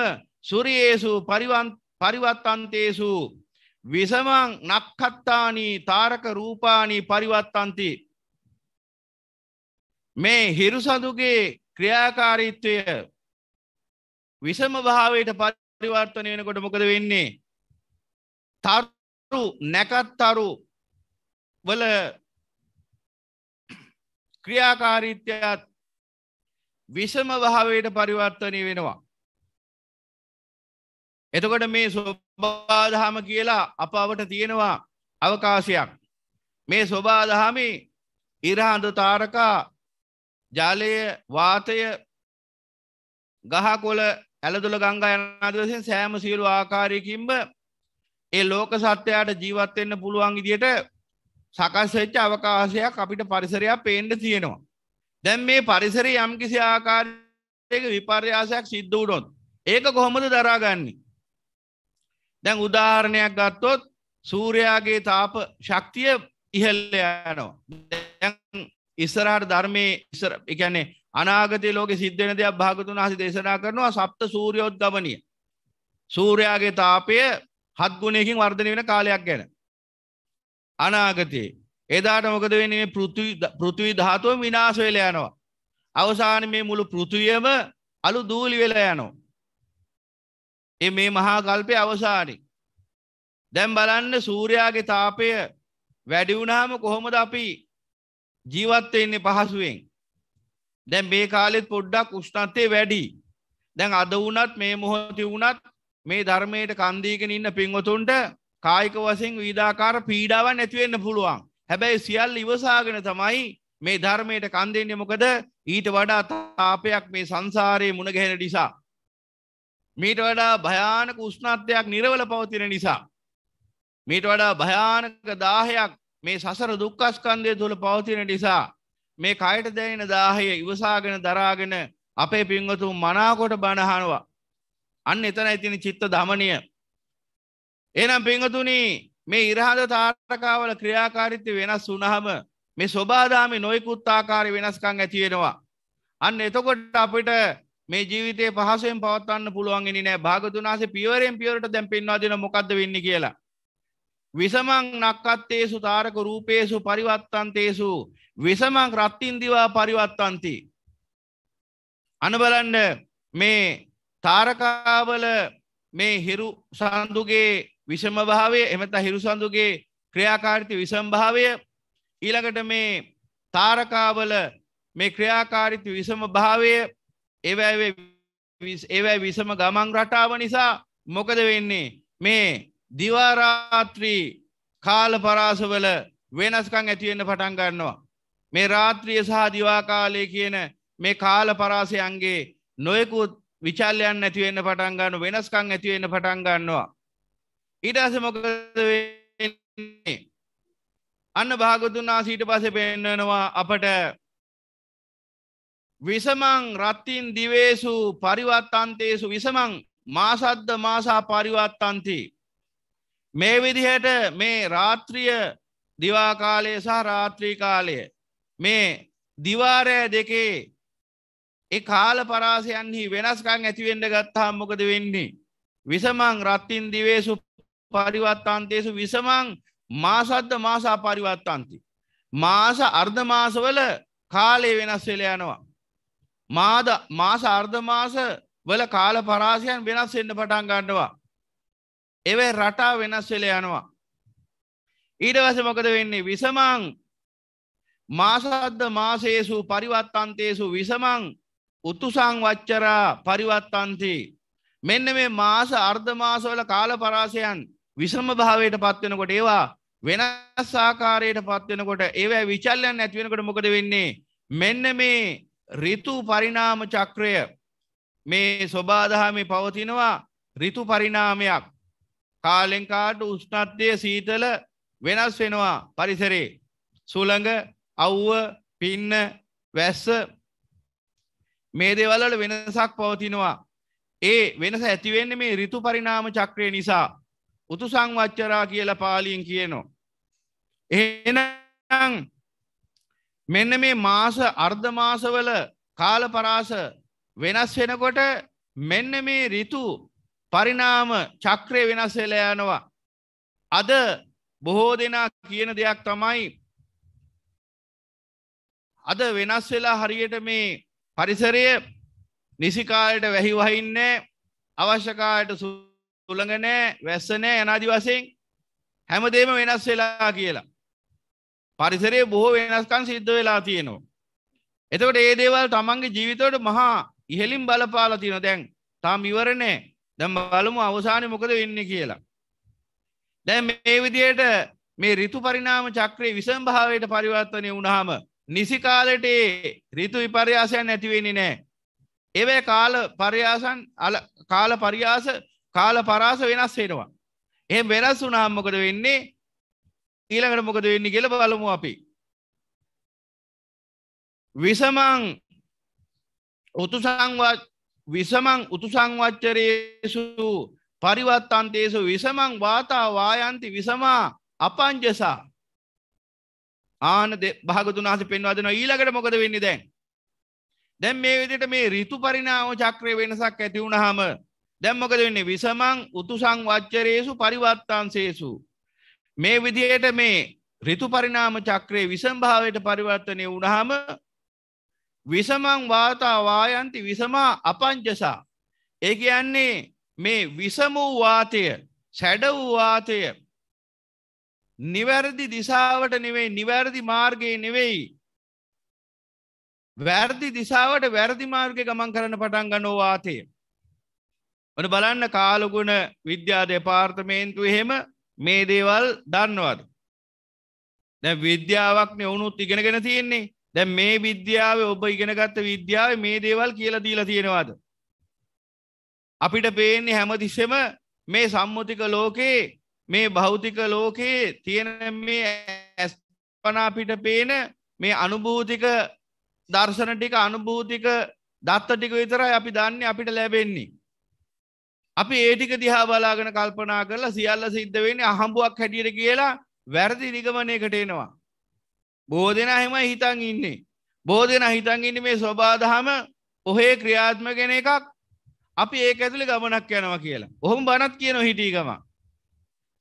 සුරියේසු පරිවත්තන්තේසු විසමං නක්කත්තානී තාරක රූපානී පරිවත්තන්ති. මේ හිරුසඳුගේ ක්‍රියාකාරීත්වය විසම භාවයට පරිවර්තනය වෙනකොට මොකද වෙන්නේ. තරු නැකත්තරු වල ක්‍රියාකාරීත්‍යත් විෂම භාවයට පරිවර්තනය වෙනවා. එතකොට මේ ස්වබාදහම කියලා අප අවට තියෙනවා අවකාශයක්. මේ ස්වබාදහමි ඉරහඳ තාරකා ජාලය වාතය ගහකොල ඇලදුල ගංගා යන අදවසෙන් සෑම සියලු ආකාරයකින්ම ඒ ලෝක සත්‍යයට ජීවත්වෙන්න පුළුවන් ඉදියට සකස්වෙච්ච අවකාශයක් අපිට පරිසරයා පේන්ඩ තියෙනවා. දැන් මේ පරිසර යම්කිසි ආකාරයක විපර්යාසයක් සිද්ධ වුණොත් ඒක කොහොමද දරාගන්නේ. දැන් උදාහරණයක් ගත්තොත් සූරයාගේ තාප ශක්තිය ඉහල්ල යනවා. ඉස්සරහට ධර්මය ඉස්සර එකැනේ අනාගතය ලෝක සිද්ධන දෙයක් භාගතුන් හසි දේශනා කරනවා සප්ත සූරයෝත් ගමනය. සූරයාගේ තාපය හත්ගුණයකින් වර්ධන වෙන කාලයක් ගැන. අනාගතයේ එදාට මොකද වෙන්නේ මේ පෘථිවි පෘථිවි ධාතුව විනාශ වෙලා යනවා. අවසානයේ මේ මුළු පෘථිවියම අලු දූලි වෙලා යනවා. ඒ මේ මහා කල්පයේ අවසානයේ. දැන් බලන්න සූර්යාගේ තාපය වැඩි වුණාම කොහොමද අපි ජීවත් වෙන්නේ පහසුවෙන්? දැන් මේ කාලෙත් පොඩ්ඩක් උෂ්ණත්වය වැඩි. දැන් අද වුණත් මේ මොහොතේ වුණත් මේ ධර්මයට කන් දීගෙන ඉන්න පින්වතුන්ට කායික වශයෙන් විවිධාකාර පීඩාවන් ඇති වෙන්න පුළුවන්. හැබැයි සියල්ල ඉවසාගෙන තමයි මේ ධර්මයට කන් දෙන්නේ මොකද ඊට වඩා තාපයක් මේ සංසාරයේ මුණ ගැහෙන නිසා. මීට වඩා භයානක උෂ්ණත්වයක් නිරවල පවතින නිසා. මීට වඩා භයානක දාහයක් මේ සසර දුක්ඛස්කන්ධය තුල පවතින නිසා මේ කයට දැනෙන දාහය ඉවසාගෙන දරාගෙන අපේ පින්වතුන් මනාකොට බණහනවා අන්න එතනයි තියෙන චිත්ත දමණය එනම් පිංහතුනී මේ ඉරහඳ තාරකාවල ක්‍රියාකාරිත්‍ය වෙනස් වුනහම මේ ස්වබාදාමි නොයකුත්තාකාරය වෙනස්කං ඇතිවෙනවා. අන්න එතකොට අපිට මේ ජීවිතය පහසුවෙන් පවත්වන්න පුළුවන්ගෙන නෑ භාගතුනාසේ පියවරෙන් පියවරට දැම් පෙන්වා දෙන මොකක්ද වෙන්න කියලා. විසමං නක්කත්තේසු තාරක රූපේසු පරිවත්තන්තේසු විසමං රත්තින්දිවා පරිවත්තන්ති. අනබලන්න මේ තාරකාවල මේ හිරු සඳුගේ විෂම භාවය එමත හිරුසඳුගේ ක්‍රියාකාරිති විෂම් භාවය ඊළඟට මේ තාරකාවල මේ ක්‍රියාකාරිති විසම භාවය ඒවැ ඒවැ විසම ගමන් රටාව නිසා මොකද වෙන්නේ මේ දිවාරාත්‍රී කාල පරාසවල වෙනස්කං ඇතිවෙන්න පටන් ගන්නවා. මේ රාත්‍රිය සහ දිවාකාලය කියන මේ කාල පරාසයන්ගේ නොයකුත් විචල්යන් ඇතිවෙන්න පටන්ගන්න වෙනස්කං ඇතිවෙන්න පටන් ගන්නවා. ඊටස මොකද වෙන්නේ අන්න භාගතුන්නා සීට පස පෙන්වනවා අපට විසමං රත්තින් දිවේසු පරිවත්තන්තේසු විසමං මාසද්ද මාසා පරිවත්තන්ති මේ විදිහට මේ රාත්‍රිය දිවාකාලය සහ රාත්‍රී කාලය මේ දිවාරය දෙකේ ඒ කාල පරාසයන්හි වෙනස්කං ඇතිවෙන්ඩ ගත්තා මොකද වෙන්නේ. විසමං රත්තින් දිවේසු පරිවත්තන්තේසු විසමං මාසද්ද මාසා පරිවත්තන්ති. මාස අර්ධමාසවල කාලය වෙනස් වෙල යනවා. මාද මාස අර්ධමාස වල කාල පරාසයන් වෙනස් වෙන්න පටන් ගන්නවා. එවයි රටා වෙනස් වෙල යනවා. ඊට වස මොකද වෙන්නේ විසමං මාසද්ද මාසේසු පරිවත්තන්තේසු විසමං උතුසං වච්චරා පරිවත්තන්ති මෙන්න මේ මාස අර්ධමාසවල කාල පරාසයන් විසම භාවයට පත්වෙනකොට ඒවා වෙනස් ආකාරයට පත්වෙනකොට ඒවැ විචල්ලන් ඇතිවෙනකොට මොකද වෙන්නේ මෙන්න මේ රිතු පරිනාම චක්‍රය මේ ස්වබාදහමි පවතිනවා රිතු පරිනාමයක් කාලෙන්කාට උෂ්ණත්්‍යය සීතල වෙනස් වෙනවා පරිසරේ සුළඟ අව්ව පින්න වැස්ස මේ දෙවල්ලට වෙනසක් පවතිනවා ඒ වෙනස ඇතිවෙන්න මේ රිතු පරිනාම චක්‍රය නිසා උතු සංවච්චරා කියලා පාලියෙන් කියනවා. එහෙනම් මෙන්න මේ මාස අර්ධමාසවල කාලපරාස වෙනස් වෙනකොට මෙන්න මේ රිතු පරිණාම චක්‍රය වෙනස් වෙලා යනවා. අද බොහෝ දෙනා කියන දෙයක් තමයි අද වෙනස් වෙලා හරියට මේ පරිසරය නිසිකාලට වැහි වහින්නේ අවශ්‍යකාලයට සු තුළඟ නෑ වැස්ස නෑ යනාදි වශයෙන් හැමදේම වෙනස් වෙලා කියලා. පරිසරයේ බොහෝ වෙනස්කම් සිද්ධ වෙලා තියෙනවා. එතකොට ඒ දේවල් තමන්ගේ ජීවිතවලට මහා ඉහළින් බලපාලා තියෙනවා. දැන් තාම ඉවර නෑ. දැන් බලමු අවසානේ මොකද වෙන්නේ කියලා. දැන් මේ විදිහට මේ ඍතු පරිණාම චක්‍රයේ විසමභාවයට පරිවර්තනය වුණාම නිසි කාලෙට ඍතු විපර්යාසයන් ඇති වෙන්නේ නැහැ. ඒවේ කාල පරියාසන් කාල පරියාස කාල පරාස වෙනස් වෙනවා. එහෙම වෙනස් වුණාම මොකද වෙන්නේ? ඊළඟට මොකද වෙන්නේ කියලා බලමු අපි. විසමං උතුසංවත් විසමං උතුසංවච්චරේසු පරිවත්තන්තේසු විසමං වාතා වායන්ති විසමා අපංජසා ආන භාගතුන් වහන්සේ පෙන්වා දෙනවා ඊළඟට මොකද වෙන්නේ දැන් දැන් මේ විදිහට මේ ඍතු පරිණාම චක්‍රයේ වෙනසක් ඇති වුණාම දැම් මොකද වෙන්නේ විසමං උතුසං වච්චරේසු පරිවත්තාන්සේසු. මේ විදියට මේ රිතු පරිනාම චක්‍රයේ විසම්භාවයට පරිවර්තනය වුණහම විසමං වාතාවායන්ති විසමා අපංචසා. ඒ කියන්නේ මේ විසම වූ වාතය සැඩ වූ වාතය නිවැරදි දිසාවට නෙවෙයි නිවැරදි මාර්ගයේ නෙවෙයි වැරදි දිසාවට වැරදි මාර්ගය ගමන් කරන පටන් ගනෝ වාතය වන බලන්න කාලගුණ විද්‍යා දෙපාර්තමේන්තු එහෙම මේ දේවල් දන්නවද. දැ විද්‍යාවක්න ඔවුනුත් ඉගෙනගෙන තියෙන්නේ දැ මේ විද්‍යාව ඔබ ඉගෙනගත්ත විද්‍යාව මේ දේවල් කියලා දීලා තියෙනවාද. අපිට පේන්නේ හැමතිස්සෙම මේ සම්මුතික ලෝකයේ මේ භෞතික ලෝකයේ තියෙන මේ ඇස්පනාපිට පේන මේ අනුභූතික දර්ශන ටික අනුභූතික දත්ත ටික විතරයි අපි දන්න අපිට ලැබෙන්නේ. අපි ඒටික දිහා බලාගෙන කල්පනා කරලා සියල්ල සිද්ධ වෙන අහම්බුවක් හැටියට කියලා වැරදි නිගමනයකට එනවා. බෝ දෙෙන හෙම හිතන් ඉන්නේ. බෝ දෙෙන හිතන් ඉන්න මේ ස්වබාදහම ඔහේ ක්‍රියාත්මගෙන එකක් අපි ඒක ඇතුළි ගමනක් යනවා කියලා. ඔහොම බනත් කියන හිටීගම.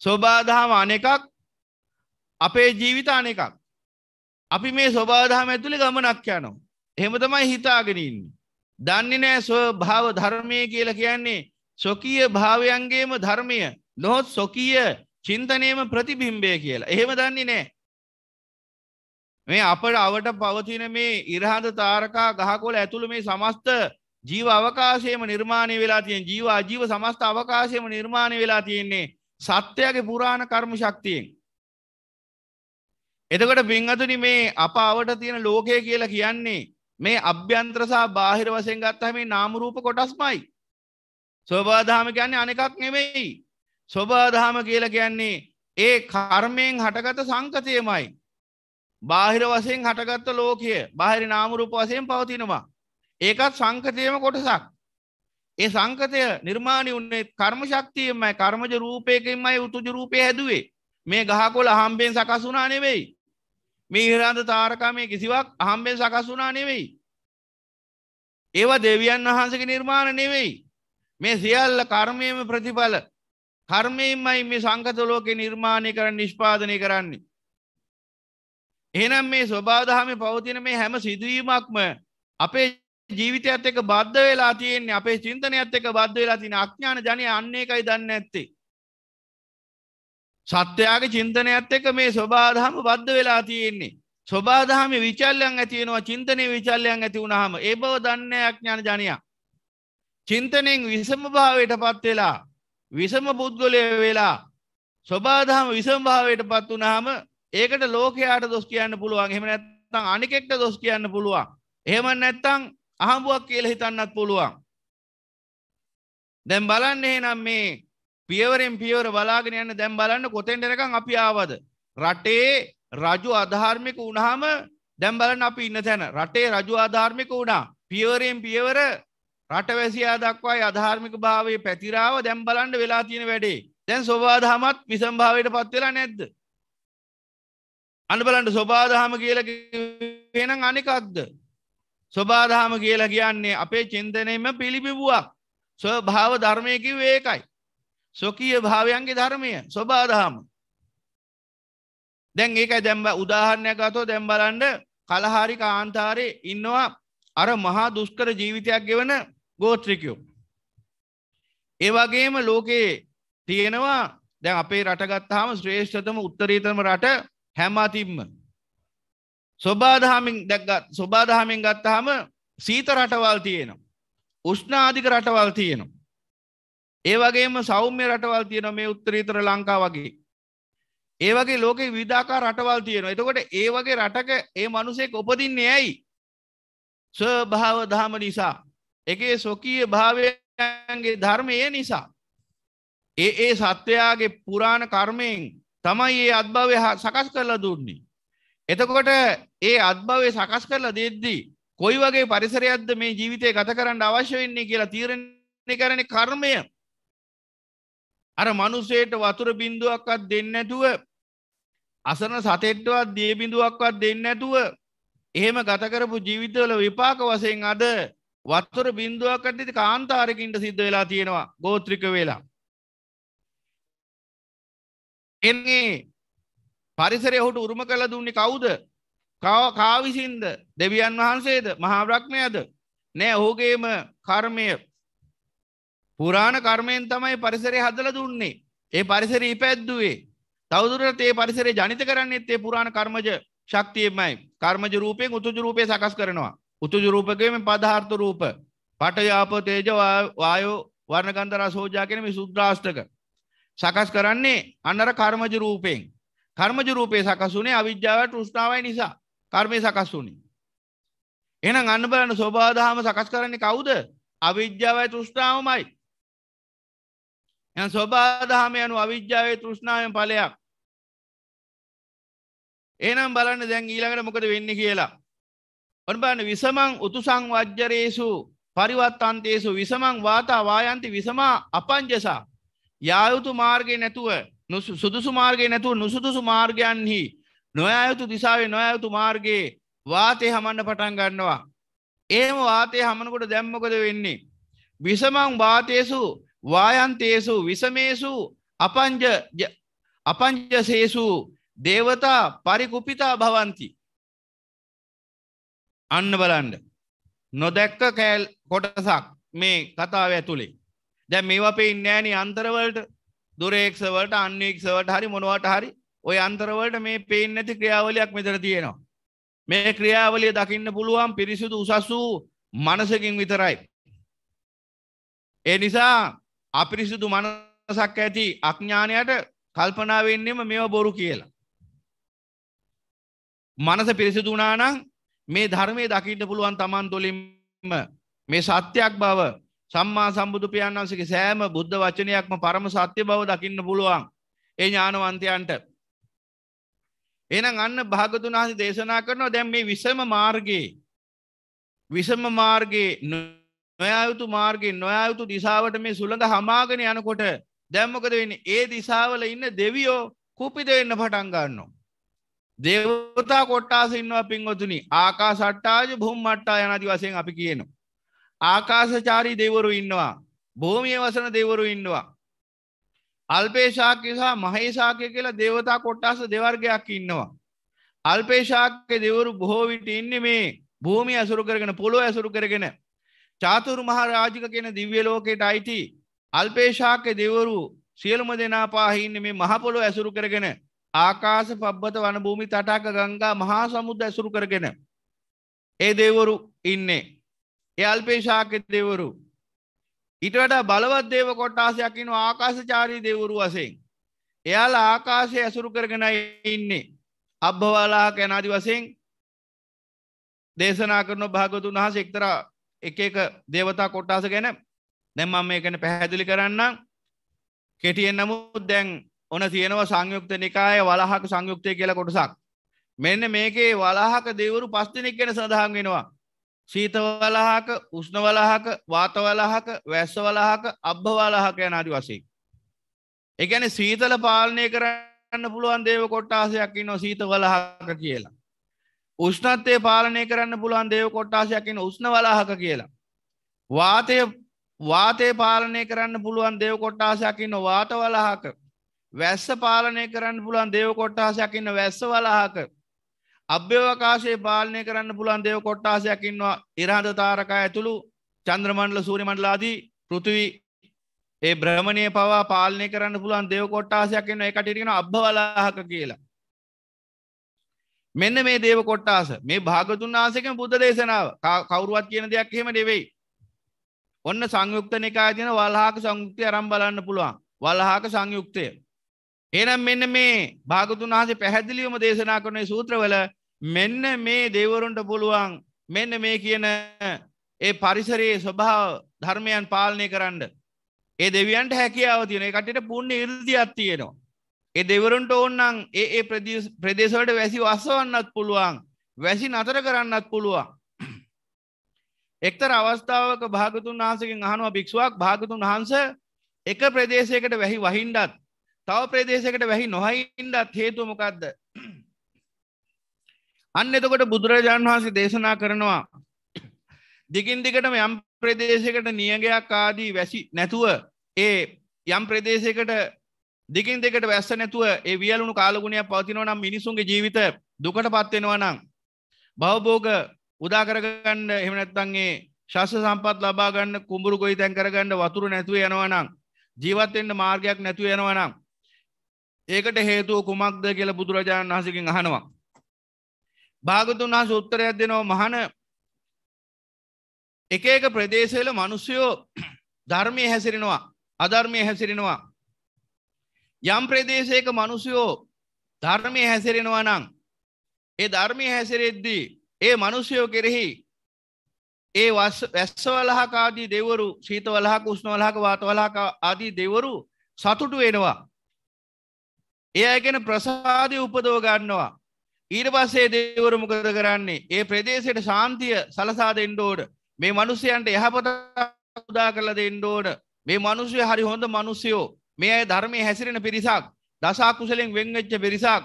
ස්වබාදහම අනෙකක් අපේ ජීවිත අනෙකක්. අපි මේ ස්වබාදහම ඇතුළි ගමනක් යනවා. එහෙම තමයි හිතාගෙනඉන්න. දන්නේ නෑ ස්ව භාව ධර්මය කියලා කියන්නේ සොකීය භාවයන්ගේම ධර්මය නොහොත් සොකීය චින්තනයම ප්‍රතිබිම්බය කියලා එහෙම දන්නේ නෑ මේ අපට අවට පවතින මේ ඉරහඳ තාරකා ගහකොල ඇතුළු මේ සමස්ත ජීව අවකාශයම නිර්මාණය වෙලා තියෙන් ජීව අජීව සමස්ත අවකාශයම නිර්මාණය වෙලා තියෙන්නේ සත්‍යයගේ පුරාණ කර්ම ශක්තියෙන් එතකොට පිංහතුනි මේ අප අවට තියෙන ලෝකය කියලා කියන්නේ මේ අභ්‍යන්ත්‍ර සහ බාහිර වසයෙන් ගත්තහ මේ නාමරූප කොටස්මයි ස්වබාදහම කියන්නේ අනෙකක් නෙවෙයි. ස්වබාදහම කියල කියන්නේ ඒ කර්මයෙන් හටගත සංකතයමයි. බාහිර වසයෙන් හටගත්ත ලෝකය බාහිරි නාමුරූප වසයෙන් පවතිනවා. ඒකත් සංකතයම කොටසක්. ඒ සංකතය නිර්මාණය උන්නේ කර්ම ශක්තියමයි කර්මජ රූපයකින්මයි උතුජ රූපය හැදුවේ මේ ගහකොල අහම්බෙන් සකස් වුණා නෙවෙයි. මේ ඉහරාන්ද තාරකාමය කිසිවක් අහම්බෙන් සකස් වුණා නෙවෙයි. ඒවා දෙවියන් වහන්සක නිර්මාණ නෙවෙයි. මේ සියල්ල කර්මයම ප්‍රතිඵල කර්මයෙන්මයි මේ සංකත ලෝකේ නිර්මාණය කරන්න නිෂ්පාදනය කරන්නේ. එහෙනම් මේ ස්වභාවදහමේ පවතින මේ හැම සිදුවීමක්ම අපේ ජීවිතයත් එක්ක බද්ධ වෙලා තියෙන්නේ අපේ චින්තනයත් එක්ක බද්ධ වෙලා තියෙන අඥාන ජනය අන්න එකයි දන්නේ නැත්තේ. සත්‍යයාගේ චින්තනයත් එක්ක මේ ස්වභාවදහම බද්ධ වෙලා තියෙන්නේ. ස්වභාවදහමේ විචල්‍යයන් ඇති වෙනවා චින්තනයේ විචල්‍යයන් ඇති වුනහම ඒ බව දන්නේ අඥාන ජනයා. චින්තනෙන් විසමභාවයට පත් වෙලා විසම පුද්ගලය වෙලා ස්වබාදහම විසම්භාවයට පත් වනාම ඒකට ලෝකයාට දොස් කියන්න පුළුවන් එහෙම නැත්තං අනිකෙක්ට දොස් කියන්න පුළුවන් එහෙම නැත්තං අහඹුවක් කියල හිතන්නත් පුළුවන් දැම් බලන්න එහෙනම් මේ පියවරෙන් පියවර බලාගෙන යන්න දැම් බලන්න කොතෙන් දෙනකං අපි ආවද රටේ රජු අධාර්මික වුණහම දැම් බලන්න අපි ඉන්න තැන රටේ රජු ආධාර්මික වුණා පියවරෙන් පියවර රටවැසියා දක්වායි අධාර්මික භාවේ පැතිරාව දැම් බලන්ඩ වෙලා තියෙන වැඩේ දැන් ස්වබාදහමත් විසම්භාවයට පත්වෙලා නැද්ද. අන බලන්ට ස්වබාදහම කියල වෙනම් අනෙකක්ද. ස්වබාදහම කියලා කියන්නේ අපේ චින්තනයම පිළිබිබුවක් ස්වභාව ධර්මයකි වේකයි. ස්වකීය භාවයන්ගේ ධර්මය ස්වබාදහම. දැන් ඒකයි දැම්බ උදාහරණයක් අතෝ දැම්බලන්ඩ කලහාරි කාන්තාරය ඉන්නවා අර මහා දුෂ්කර ජීවිතයක් ගෙවන ගෝත්‍රිකයෝ. ඒවගේම ලෝකයේ තියෙනවා දැන් අපේ රටගත්තාම ශ්‍රේෂ්ඨතම උත්තරීතම රට හැමතිම්ම. ස්වබාදහමින් දැක් ස්වබාදහමෙන් ගත්තාම සීත රටවල් තියෙනවා. උෂ්නාධික රටවල් තියෙනවා. ඒවගේම සෞම්‍ය රටවල් තියෙන මේ උත්තරීතර ලංකා වගේ. ඒවගේ ලෝක විධාකා රටවල් තියෙනවා එතකොට ඒ වගේ රටක ඒ මනුසෙක් උපදින්නේ ඇයි ස්වභාව දහම නිසා එකේ සොකීය භාවයන්ගේ ධර්මය නිසා. ඒ ඒ සත්වයාගේ පුරාණ කර්මයෙන් තමයි ඒ අත්භවය සකස් කරලා දුන්නේ. එතකොට ඒ අත්භවය සකස් කරලා දෙද්දී කොයි වගේ පරිසරයක්ද මේ ජීවිතය ගත කරන්න අවශ්‍ය වෙන්නේ කියලා තීරණය කරන කර්මය අර මනුස්සයට වතුර බින්දුවක්වත් දෙන්නේ නැතුව අසරණ සතෙට්ටවත් දිය බිඳුවක්වත් දෙන්නේ නැතුව එහෙම ගත කරපු ජීවිතවල විපාක වශයෙන් අද වත්තුර බින්දුවක්කට ඇති කාන්තාරකින්ට සිද්ධ වෙලා තියෙනවා ගෝත්‍රික වෙලා. එන්නේ පරිසරය හුට උරුම කළ දුන්නේ කවුද කාවිසින්ද දෙවියන් වහන්සේද මහාබ්‍රක්්මයද නෑ ඔහුගේම කර්මය පුරාණ කර්මයෙන් තමයි පරිසරය හදල දුන්නේ ඒ පරිසරී පැද්දුවේ තවදුරට ඒ පරිසරේ ජනිත කරන්න එත්තේ පුරාණ කර්මජ ශක්තියමයි කර්මජ රූපයෙන් උතුජ රූපය සකස් කරනවා උතුජරූපකම පදහර්ථ රූප පටයාපතේජ වායෝ වර්ණගන්ධර සෝජා කෙනම සුද්‍රාෂ්ටක සකස් කරන්නේ අන්නර කර්මජ රූපයෙන් කර්මජ රූපය සකසුනේ අවිද්‍යාවට උෂ්ණාවයි නිසා කර්මය සකස් වුණේ. එහෙනම් අන්න බලන්න සෝබාදහම සකස් කරන්නේ කවුද? අවිද්‍යාවයි තෘෂ්ණාවමයි. එහෙනම් සෝබාදහම යනු අවිද්‍යාවේ තෘෂ්ණාවෙන් ඵලයක්. එහෙනම් බලන්න දැන් ඊළඟට මොකද වෙන්නේ කියලා. ඔන්න බලන්න විසමං උතුසං වජ්ජරේසු පරිවත්තන්තේසු විසමං වාතා වායන්ති විසමා අපංජසා යා යුතු මාර්ගයේ නැතුව සුදුසු මාර්ගයේ නැතුව නුසුදුසු මාර්ගයන්හි නොයා යුතු දිසාවේ නොයා යුතු මාර්ගයේ වාතය හමන්න පටන් ගන්නවා එහෙම වාතය හමනකොට දැන් මොකද වෙන්නේ විසමං වාතේසු වායන්තේසු විසමේසු අපංජ අපංජසේසු දේවතා පරිකුපිතා භවಂತಿ අන්න බලන්ඩ. නොදැක්ක කෑල් කොටසක් මේ කතාව ඇතුළේ. දැ මේ අපේ ඉන්නෑන අන්තරවලට දුරේක්ෂවට අන්නෙක්ෂවට හරි මොනවට හරි ඔය අන්තරවලට මේ පේෙන් නැති ක්‍රියාවලයක් මෙතර තියෙනවා. මේ ක්‍රියාවලිය දකින්න පුළුවන් පිරිසිුදු උසස් වූ මනසකින් විතරයි. ඒ නිසා අපිරිසිුදු මනසක් ඇති අඥ්ඥානයට කල්පනාවෙන්නෙම මෙව බොරු කියලා. මනස පිරිසිදුනානං මේ ධර්මය දකිට පුළුවන් තමන් තුළින්ම මේ සත්‍යයක් බව සම්මා සම්බුදු පියන් වන්සගේ සෑම බුද්ධ වචනයක්ම පරම සත්‍ය බව දකින්න පුළුවන් ඒ ඥානවන්තයන්ට. එනම් අන්න භාගතුනාහි දේශනා කරනවා දැම් මේ විසම මාර්ගයේ විසම මාර්ගයේ නොයයුතු මාර්ගයෙන් නොයයුතු දිසාවට මේ සුළඟ හමාගෙන යනකොට දැම්මකද වෙන්න ඒ දිසාවල ඉන්න දෙවියෝ කුපිද වෙන්න පටන් ගන්නවා. දේවතා කොට්ටාස ඉන්නවා පින්වතුනි ආකා සට්ටාජ බොහොම් මට්ටා යනති වසයෙන් අපි කියනවා. ආකාසචාරී දෙවරු ඉන්නවා. බොහොමිය වසන දෙවරු ඉන්නවා. අල්පේශාක්‍ය සහ මහේසාකය කියලා දේවතා කොට්ටාස දෙවර්ගයක් ඉන්නවා. අල්පේශාක්‍ය දෙවරු බොහෝවිට ඉන්න මේ භූමි ඇසුරු කරගෙන පොළො ඇසුරු කරගෙන චාතුරු මහරාජික කියෙන දිව්‍ය ලෝකෙට අයිති අල්පේශාක්‍ය දෙවරු සියලුම දෙනා පාහින්න මේ මහපොළො ඇසුරු කරගෙන ආකාස පබ්බත වනභූමි තටාක ගංගා මහා සමුද්ද ඇසුරු කරගෙන. ඒ දෙවරු ඉන්නේ. එල්පේශාක දෙවරු. ඉටවට බලවත් දේව කොට්ටාසයක්කින ආකාසචාරී දෙවරු වසයෙන්. එයාල ආකාශය ඇසුරු කරගෙන ඉන්නේ. අබ්භවලා කැනාදි වසයෙන් දේශනා කරන භාගතුන් වහස එක්තර එක එක දේවතා කොට්ටාස ගැන නැම්මම් මේ ගැන පැහැදිලි කරන්න කෙටියෙන් නමුත් දැන් ඕන තියෙනවා සංයුක්ත නිකාය වලහක සංයුක්තය කියලා කොටසක්. මෙන්න මේකේ වලහක දෙවරු පස් දෙනෙක් ගැන සඳහන් වෙනවා. සීත වලහක, උෂ්ණ වලහක, වාත වලහක, වැස්ස වලහක, අබ්බ වලහක යන ආදි වශයෙන්. ඒ කියන්නේ සීතල පාලනය කරන්න පුළුවන් දේව කොටාසයක් ඉන්නවා සීත වලහක කියලා. උෂ්ණත්වය පාලනය කරන්න පුළුවන් දේව කොටාසයක් ඉන්න උෂ්ණ වලහක කියලා. වාතය වාතය පාලනය කරන්න පුළුවන් දේව කොට්ටාසයක් ඉන්න වාතවලහක වැස්ස පාලනය කරන්න පුළන් දේව කොට්ටාසයක් ඉන්න වැස්ස වලාහක අභ්‍යවකාශයේ පාලනය කරන්න පුළන් දේව කොට්ටාසයක් ඉන්නවා ඉරහඳ තාරකා ඇතුළු චන්ද්‍රමණ්ඩල සූරිමණ්ඩලාදී පෘතිවි ඒ බ්‍රහමණය පවා පාලනය කරන්න පුළන් දේව කොට්ටාසයක් එන්න එකටිරෙන අභවලාහක කියලා මෙන්න මේ දේව කොට්ටාස මේ භාගතුන් ආසක බුද්ධ දේශනාව කවුරුවත් කියන දෙයක් එහෙම නෙවෙයි ඔන්න සංයුක්ත නිකා තියන වල්හාක සංයුක්තිය අරම් බලන්න පුළුවන් වල්හාක සංයුක්තය එනම් මෙන්න මේ භාගතුන් වහසේ පැහැදිලිවම දේශනා කරන සූත්‍රවල මෙන්න මේ දෙවරුන්ට පුළුවන් මෙන්න මේ කියන ඒ පරිසරයේ ස්වභාව ධර්මයන් පාලනය කරන්න. ඒ දෙවියන්ට හැකියාව තියෙන එකට පුුණ ඉරදියක් තියෙනවා. ඒ දෙවරුන්ට ඕන්නම් ඒ ඒ ප්‍රදේශවලට වැසි වස්සවන්නත් පුළුවන් වැසි නතර කරන්නත් පුළුවන්. එක්තර අවස්ථාවක භාගතුන් වහන්සකින් අහනුව භික්ෂුවක් භාගතුන් වහන්ස එක ප්‍රදේශයකට වැහි වහින්ඩත් තව ප්‍රදේශකට වැහි නොහයින්දත් හේතුව මොකක්ද අන්න එතකොට බුදුරජාණන් වහන්සේ දේශනා කරනවා දිගින් දිගටම යම් ප්‍රදේශකට නියගයක් ආදී වැසි නැතුව ඒ යම් ප්‍රදේශකට දිගින් දෙකට වැස්ස නැතුව ඒ වියලුණු කාලගුණයක් පවතිනවා නම් මිනිසුන්ගේ ජීවිත දුකට පත් වෙනවා නම් භවභෝග උදා කරගන්න එහෙම නැත්නම් ඒ ශාස්ත්‍ර සම්පත් ලබා ගන්න කුඹුරු ගොවිතැන් කරගන්න වතුර නැතුව යනවා නම් ජීවත් වෙන්න මාර්ගයක් නැතුව යනවා නම් ඒකට හේතුව කුමක්ද කියල බුදුරජාණන් වහසකින් අහනවා. භාගතුන් වහස උත්තරයක් දෙනෝ මහන එක එක ප්‍රදේශවල මනුස්්‍යයෝ ධර්මය හැසිරෙනවා අධර්මය හැසිරෙනවා. යම් ප්‍රදේශයක මනුස්යෝ ධර්මය හැසිරෙනවා නං ඒ ධර්මය හැසිරෙද්දී ඒ මනුස්යෝ කෙරෙහි ඒ වැස්ස වලහකාදී දෙවරු සීත වලහක උස්න වලහක වාත වලහක ආදී දෙවරු සතුටු වෙනවා එය ගැන ප්‍රසාදය උපදව ගන්නවා. ඊට පස්සේ දෙවරු මොකද කරන්නේ ඒ ප්‍රදේශයට ශාන්තිය සලසා දෙන්න ඕඩ මේ මනුස්සයන්ට යහපත උදා කරලා දෙන්න ඕඩ මේ මනුස්සය හරි හොඳ මනුස්සයෝ මේ අය ධර්මය හැසිරෙන පිරිසක් දසා කුසලෙන් වෙංවෙච්ච පිරිසක්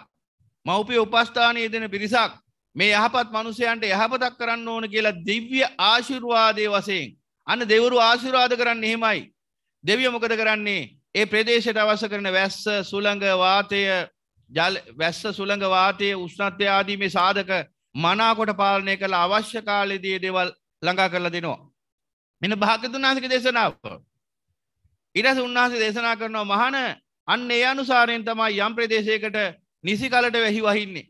මව්පිය උපස්ථානය දෙන පිරිසක් මේ යහපත් මනුසයන්ට යහපතක් කරන්න ඕන කියලා දිව්‍ය ආශිරවාදය වසයෙන් අන්න දෙවරු ආශිරවාද කරන්න එහෙමයි දෙවිය මොකද කරන්නේ ඒ ප්‍රදේශයට අවස කරන වැස්ස සුළඟ වාතය ජල් වැස්ස සුළඟ වාතය උෂ්නත්්‍ය ආදී මේ සාධක මනාකොට පාලනය කළ අවශ්‍ය කාලෙදී දේවල් ළඟා කරලා දෙනවා. මෙන භාගතුන්නාසික දේශනාව. ඉරස උන්වහසේ දේශනා කරනවා මහන අන්න ඒ අනුසාරයෙන් තමයි යම් ප්‍රදේශයකට නිසි කලට වැහි වහින්නේ.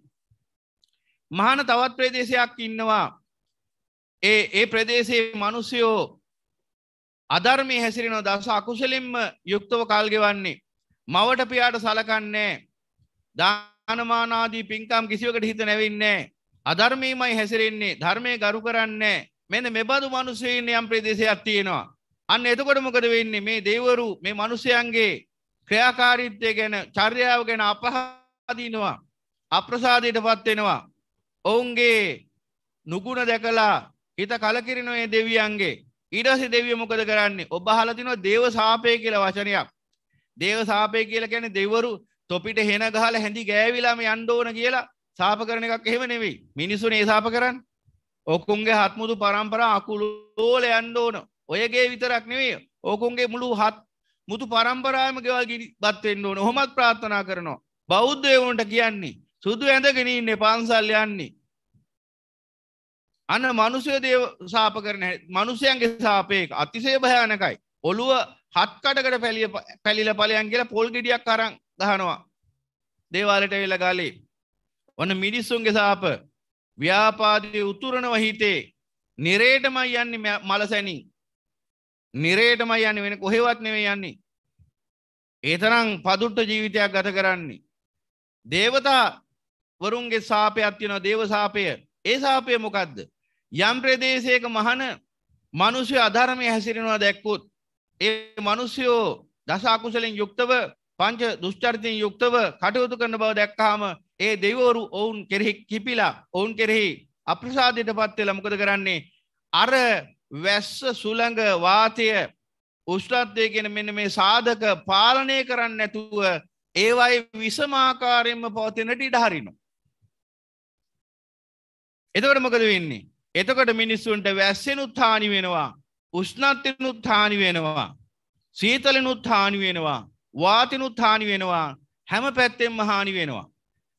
මහන තවත් ප්‍රදේශයක් ඉන්නවා ඒ ඒ ප්‍රදේශයේ මනුස්යෝ අධර්මය හැසිරෙන දස අකුසලින්ම යුක්තව කල්ගෙවන්නේ. මවට පියාට සලකන්නේ. දානමානාදී පින්කම් කිසිවකට හිත නැවින්නේ. අධර්මීමයි හැසිරෙන්නේ ධර්මය ගරු කරන්නේ. මෙන්න මෙබඳු මනුස්සයන්නේ යම් ප්‍රදේශයක් තියෙනවා. අන්න එතකොට මොකද වෙන්නේ මේ දෙවරු මේ මනුස්සයන්ගේ ක්‍රියාකාරීත්වය ගැන චර්යාව ගැන අපහාදීනවා. අප්‍රසාදයට පත් වෙනවා. ඔවුන්ගේ නුගුණ දැකලා හිත කලකිරිනවා මේ දෙවියන්ගේ ඊටස දෙවිය මොකද කරන්නේ ඔබ හලතිනො දේව සාපය කියල වචනයක් දේව සාපය කියල කැන දෙවරු තොපිට හෙන ගහල හැඳි ගෑවිලාම අන්ඩෝන කියලා සාප කරන එකක් එහෙම නෙවෙයි මිනිසුන ඒසාප කරන්න ඔකුන්ගේ හත්මුදු පරම්පර අකුළුලෝල අන්ඩෝන ඔයගේ විතරක් නෙවේ ඕකුන්ගේ මුළු හත් මුතු පරම්පරායම ගෙවල් ගිනි බත්වෙන්න ඕන හොමත් ප්‍රාත්ථනා කරනවා බෞද්ධයවුන්ට කියන්නේ සුදු ඇඳගෙනන්නේ පන්සල් යන්නේ අන මනුසය දේව සාප කරන මනුසයන්ගේ සාපයක අතිසේ භයානකයි. ඔළුව හත්කටකට පැලිය පැලිල පලයන් කියලා පොල් ගෙඩියක් කරං දහනවා. දේවාලට වෙල ගාලේ. ඔන්න මිනිස්සුන්ගේ සාප ව්‍යාපාදය උතුරණව හිතේ නිරේටමයි යන්නේ මලසැනින්. නිරේටමයි යන්න වෙන කොහෙවත් නෙවේ යන්නේ. ඒතරං පදුට්ට ජීවිතයක් ගත කරන්නේ. දේවතා වරුන්ගේ සාපයක් තියෙනවා දේව සාපය ඒ සාපය මොකක්ද යම් ප්‍රදේශයක මහන මනුෂ්‍ය අධර්මය හැසිරෙනවා දැක්කොත් ඒ මනුෂ්‍යයෝ දස අකුසලෙන් යුක්තව පංච දුෂ්චරිතයෙන් යුක්තව කටයුතු කරන බව දැක්කහම ඒ දෙවිවරු ඔවුන් කෙරෙහි කිපිලා ඔවුන් කෙරෙහි අප්‍රසාදයට පත් වෙලා මොකද කරන්නේ අර වැස්ස සුළඟ වාතය උෂ්ණත්වය කියන මෙන්න මේ සාධක පාලනය කරන්නේ නැතුව ඒවයි විසමාකාරයෙන්ම පවතිනට ඉඩ හරිනවා එතකොට මොකද වෙන්නේ එතකොට මිනිස්සුන්ට වැස්සෙනුත් හානි වෙනවා උෂ්ණත්තිනුත් හානි වෙනවා සීතලනුත් හානි වෙනවා වාතිනුත් හානි වෙනවා හැම පැත්තෙන්ම හානි වෙනවා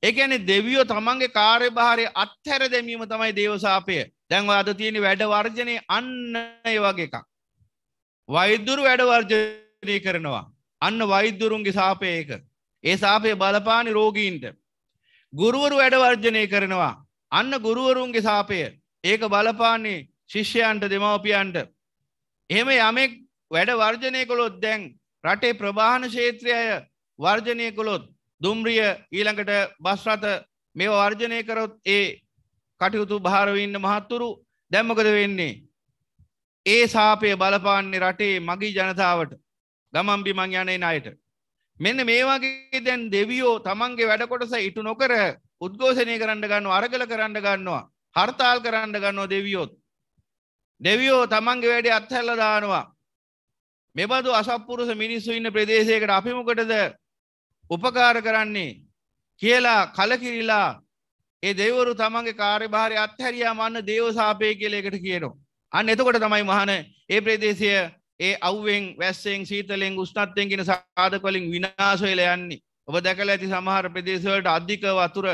ඒකැන දෙවියෝ තමන්ගේ කාර්ය භාරය අත්හැර දැමීම තමයි දේවසාපය දැන්වා අද තියෙන වැඩවර්ජනය අන්න ඒ වගේ එකක් වෛදුරු වැඩවර්ජනය කරනවා අන්න වෛදුරුන්ගේ සාපයක ඒ සාපය බලපානි රෝගීන්ට ගුරුවරු වැඩවර්ජනය කරනවා අන්න ගුරුවරුන්ගේ සාපය ඒක බලපාන්නේ ශිෂ්‍යයන්ට දෙමවපියන්ට. එහෙම යමෙක් වැඩ වර්ජනය කොළොත් දැන් රටේ ප්‍රභාන ශේත්‍රය වර්ජනය කොළොත් දුම්රිය ඊළඟට බස්රත මේ වර්ජනය කරොත් ඒ කටයුතු භාරවන්න මහත්තුරු දැම්මකද වෙන්නේ. ඒ සාපය බලපාන්නේ රටේ මගේ ජනතාවට ගමම්බි මං යනෙන අයට. මෙන්න මේවාගේ දැන් දෙවියෝ තමන්ගේ වැඩකොටස ඉටු නොකර උද්ගෝෂණය කරන්න ගන්න අරගල කරන්න ගන්නවා. හර්තාල් කරන්න ගන්නෝ දෙවියොත්. දෙවියෝ තමන්ගේ වැඩේ අත්හැල්ල දානවා. මෙබඳු අසප්පුරුස මිනිස්සු ඉන්න ප්‍රදේශයකට අපිමකටද උපකාර කරන්නේ කියලා කලකිරිලා ඒ දෙවරු තමන්ගේ කාර්ය භාරය අත්හැරයා මන්න දේව සාපය කියල එකට කියනවා. අන්න එතකොට තමයි මහන ඒ ප්‍රදේශය ඒ අවුවෙන් වැස්සෙන් සීතලෙන් උස්නත්තයෙන්ගෙන සාධකලින් විනාශවෙල යන්නේ. ඔබ දැකල ඇති සමහර ප්‍රදේශවලට අධික වතුර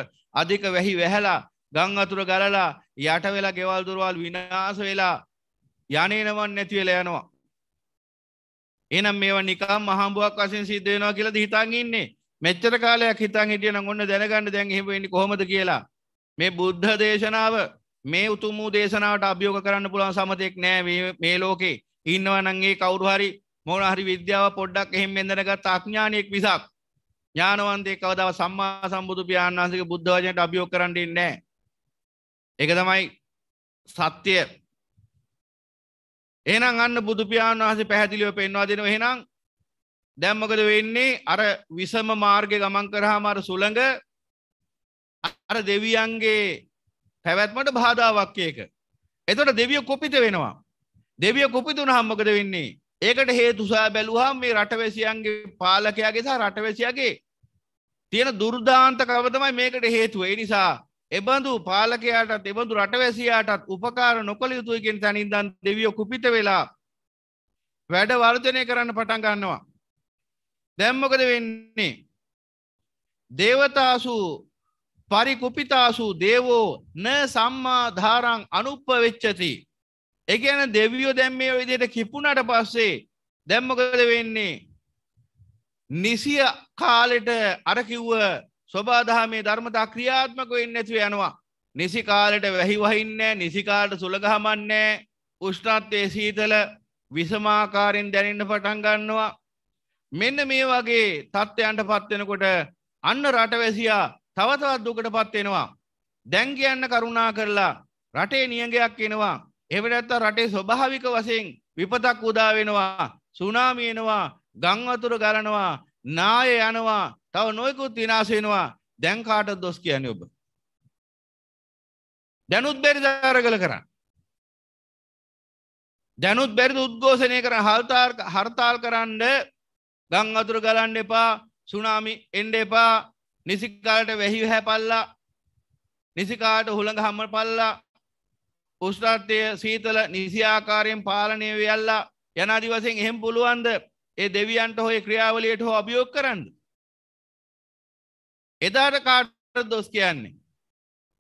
අධික වැහි වැහැලා ගං අතුර ගලලා යට වෙලා ගෙවල් දුරවල් විනාස වෙලා යනේනවන් නැති වෙලා යනවා. එහෙනම් මේවා නිකම් අහඹුවක් වශයෙන් සිද්ධ වෙනවා කියලාද හිතන් ඉන්නේ? මෙච්චර කාලයක් හිතන් හිටියනම් ඔන්න දැනගන්න දැන් එහෙම වෙන්නේ කොහොමද කියලා. මේ බුද්ධ දේශනාව මේ උතුම් වූ දේශනාවට අභියෝග කරන්න පුළුවන් සමතෙක් නෑ මේ ලෝකේ. ඉන්නවනම් ඒ කවුරු හරි මොන හරි විද්‍යාව පොඩ්ඩක් එහෙම වෙන්දනගත් අඥානියෙක් විසක් ඥානවන්තයෙක් කවදාවත් සම්මා සම්බුදු පියාණන් වහන්සේගේ බුද්ධ වචනයට අභියෝග කරන්න දෙන්නේ නැහැ. එක තමයි සත්‍යය එහෙනම් අන්න බුදුපියාණන් වහන්සේ පැහැදිලිව පෙන්වා දෙනවා එහෙනම් දැන් මොකද වෙන්නේ අර විසම මාර්ගේ ගමන් කරාම අර සුළඟ අර දෙවියන්ගේ පැවැත්මට බාධාවක් ඒක. එතකොට දෙවියෝ කුපිත වෙනවා. දෙවියෝ කුපිත වුණාම මොකද වෙන්නේ? ඒකට හේතු සොයා බැලුවාම මේ රටවැසියන්ගේ පාලකයාගේ සහ රටවැසියාගේ තියෙන දුර්දාන්තකම තමයි මේකට හේතුව. ඒ නිසා එබඳු පාලකයාටත් එබඳු රටවැසියාටත් උපකාර නොකළ යුතුයකෙන් තැනින්දන් දෙවියෝ කුපිත වෙලා වැඩ වර්ධනය කරන්න පටන් ගන්නවා. දැම්මකද වෙන්නේ. දේවතාසු පරිකුපිතාසු දේවෝ න සම්මා ධාරං අනුප්ප වෙච්චති. එකන දෙවියෝ දැම් මේ විදියට කිපුණට පස්සේ දැම්මකද වෙන්නේ. නිසිය කාලෙට අරකිව්ව ස්වබාදහමේ ධර්මතා ක්‍රියාත්මක වෙන්න ඇතිව යනවා. නිසි කාලෙට වැහි වහින්නේ නිසි කාලට සුලගහමන්නේ උෂ්ණත්වයේ සීතල විසමාකාරයෙන් දැනෙන්න පටන් ගන්නවා. මෙන්න මේ වගේ තත්ත්වයන්ට පත් වෙනකොට අන්න රටවැසියා තව තවත් දුකට පත් වෙනවා. දැන් කියන්න කරුණා කරලා රටේ නියඟයක් එනවා. එහෙම නැත්නම් රටේ ස්වභාවික වශයෙන් විපතක් උදා වෙනවා. සුනාමි එනවා, ගම් වතුර ගලනවා, නාය යනවා, තව නොයකුත් විනාශයෙනවා දැන් කාට දොස් කියන ඔබ දැනුත් බැරි දාරගල කරන්න දැනුත් බැරිද උද්ඝෝෂණය කර හල්තාර් හර්තාල් කරන්න ගං අතුර ගලන්න එපා සුනාමි එන්ඩ එපා නිසිකාලට වැහි හැ පල්ලා නිසිකාට හුළඟ හම්ම පල්ලා උෂ්ටාර්ථය සීතල නිසිආකාරයෙන් පාලනය වෙල්ලා යනාදිවසෙන් එහෙම පුළුවන්ද ඒ දෙවියන්ට හොය ක්‍රියාවලියට හෝ අභියෝග කරන්න එදාට කාට දොස් කියන්නේ.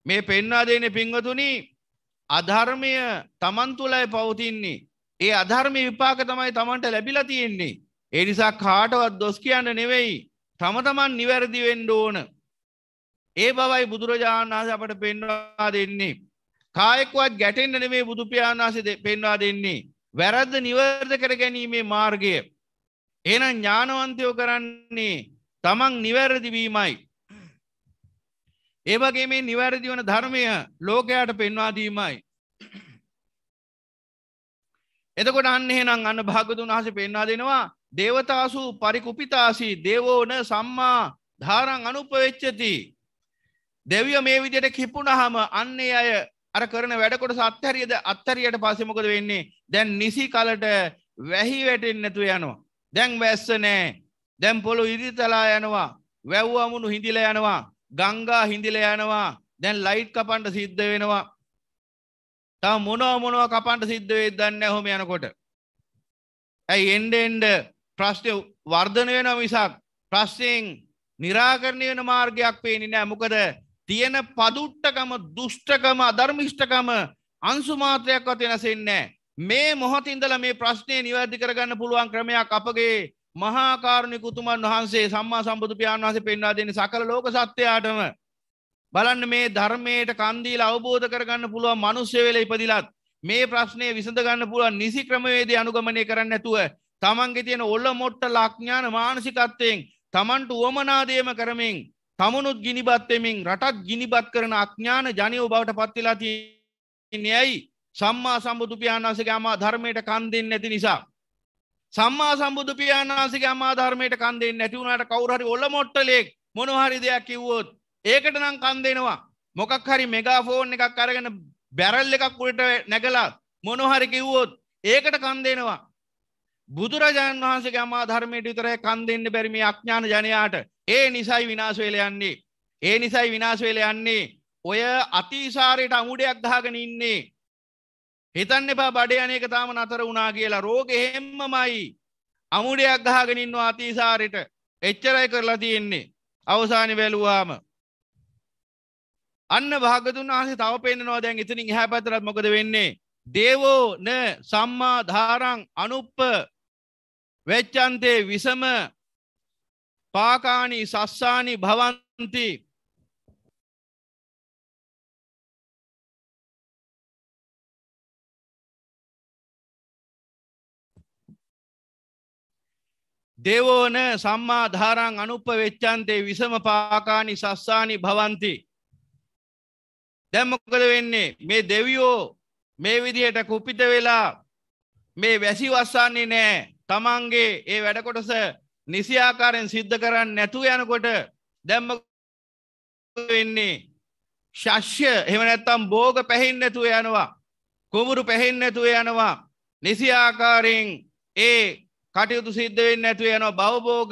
මේ පෙන්වා දෙන පිංවතුනි අධර්මය තමන් තුළයි පවතින්නේ. ඒ අධර්මය විපාක තමයි තමන්ට ලැබිලා තියෙන්නේ. ඒ නිසා කාටවත් දොස් කියන්න නෙවෙයි. තම තමන් නිවැරදි වෙන්න ඕන. ඒ බවයි බුදුරජාණන් වහන්සේ අපට පෙන්වා දෙන්නේ. කායෙක්වත් ගැටෙන්න නෙමේ බුදුපියාණන් වහන්සේ පෙන්වා දෙන්නේ. වැරද්ද නිවර්ද කර ගැනීමේ මාර්ගය. එහෙනම් ඥානවන්තයෝ කරන්නේ තමන් නිවැරදි වීමයි. ඒවගේ මේ නිවැරදි වන ධර්මය ලෝකයාට පෙන්වාදීමයි. එතකොට අන්න එහෙනම් අන්න භාගතුන් වහස පෙන්වා දෙනවා දේවතාසු පරිකුපිතාසි දේවෝන සම්මා ධාරං අනුපවෙච්චති. දෙවිය මේ විදියට කිපුණහම අන්නේ අය අර කරන වැඩකොට සත්හරියද අත්හරියට පස්සෙමකොද වෙන්නේ දැන් නිසි කලට වැහි වැටෙන්නැතු යනවා. දැන් වැස්ස නෑ දැම් පොළො ඉදිතලා යනවා වැැව්වාමුණු හිඳිල යනවා ගංගා හිඳිල යනවා දැන් ලයිට් කපන්ට සිද්ධ වෙනවා තව මොනව මොනව කපන්ට සිද්ධ වෙයි දන්න හොම යනකොට ඇයි එන්ඩ එන්ඩ ප්‍රශ්නය වර්ධන වෙන මිසක් ප්‍රශ්යෙන් නිරාකරණය වෙන මාර්ගයක් පේනි නෑ මොකද තියෙන පදුට්ටකම දුෂ්ටකම අධර්මිෂ්ටකම අංසුමාත්‍රයක් වතිෙනසෙන්නෑ මේ මොහොතින්දල මේ ප්‍රශ්නය නිවැරදි කරගන්න පුළුවන් ක්‍රමයක් අපගේ මහාකාරණයකුතුමන් වහන්සේ සම්මා සම්බුදු පියාණන් වහසේ පෙන්වා දෙන සකල ලෝක සත්‍යයාටම බලන්න මේ ධර්මයට කන්දීල අවබෝධ කරගන්න පුළුවන් මනුස්්‍ය වෙල ඉපදිලත් මේ ප්‍රශ්නය විසඳගන්න පුළුවන් නිසි ක්‍රමවේද අනුගමනය කරන්න නැතුව තමන්ගේ තියෙන ඔල්ල මොට්ට ලක්ඥාන මානසිකත්වයෙන් තමන්ට උවමනාදේම කරමින් තමුණුත් ගිනිබත්වෙමින් රටත් ගිනිබත් කරන අඥ්ඥාන ජනයෝ බවට පත්වෙලා තිය නෙයි සම්මා සම්බුදු පියාණන්සගේ අමා ධර්මයට කන් දෙන්න ඇති නිසා සම්මා සම්බුදු පියාණාසිගේ අමා ධර්මයට කන් දෙන්නේ නැති වුණාට කවුරු හරි ඔල මොට්ටලෙක් මොන හරි දෙයක් කිව්වොත් ඒකට නම් කන් දෙනවා මොකක් හරි මෙගාෆෝන් එකක් අරගෙන බැරල් එකක් උඩට නැගලා මොන හරි කිව්වොත් ඒකට කන් දෙනවා බුදුරජාණන් වහන්සේගේ අමා ධර්මයට විතරයි කන් දෙන්න බැරි මේ අඥාන ජනයාට ඒ නිසයි විනාශ වෙලා යන්නේ ඒ නිසයි විනාශ වෙලා යන්නේ ඔය අතිසාරයට අමුඩයක් ගහගෙන ඉන්නේ හිතන්න එපා බඩේ අනේක තාම නතර වුණා කියලා රෝග හෙම්මමයි අමුඩයක් ගහගෙනින්වා අතීසාරයට එච්චරයි කරලා තියෙන්නේ අවසානි වැැලුවාම අන්න භාගතුන් වහසේ තව පෙන්නවා දැන් ඉතිනින් හැ පැතරත් මොකද වෙන්නේ දේවෝ න සම්මා ධාරං අනුප්ප වෙච්චන්තේ විසම පාකානි සස්සානි භවන්ති දෙවෝන සම්මා ධාරං අනුප වෙච්චන්තේ විසම පාකානි සස්සානි භවන්ති. දැම්මොකද වෙන්නේ මේ දෙවියෝ මේ විදිහට කුපිත වෙලා මේ වැසි වස්සන්නේ නෑ තමන්ගේ ඒ වැඩකොටස නිසියාකාරයෙන් සිද්ධ කරන්න නැතුව යනකොට දැම්ම වෙන්නේ ශශ්‍ය එහෙම නැත්තම් බෝග පැහින් නැතුව යනවා කුමුරු පැහින් නැතුව යනවා නිසියාකාරයෙන් ඒ කටයුතු සිද්ධ වෙන්න ඇතුව යන බවබෝග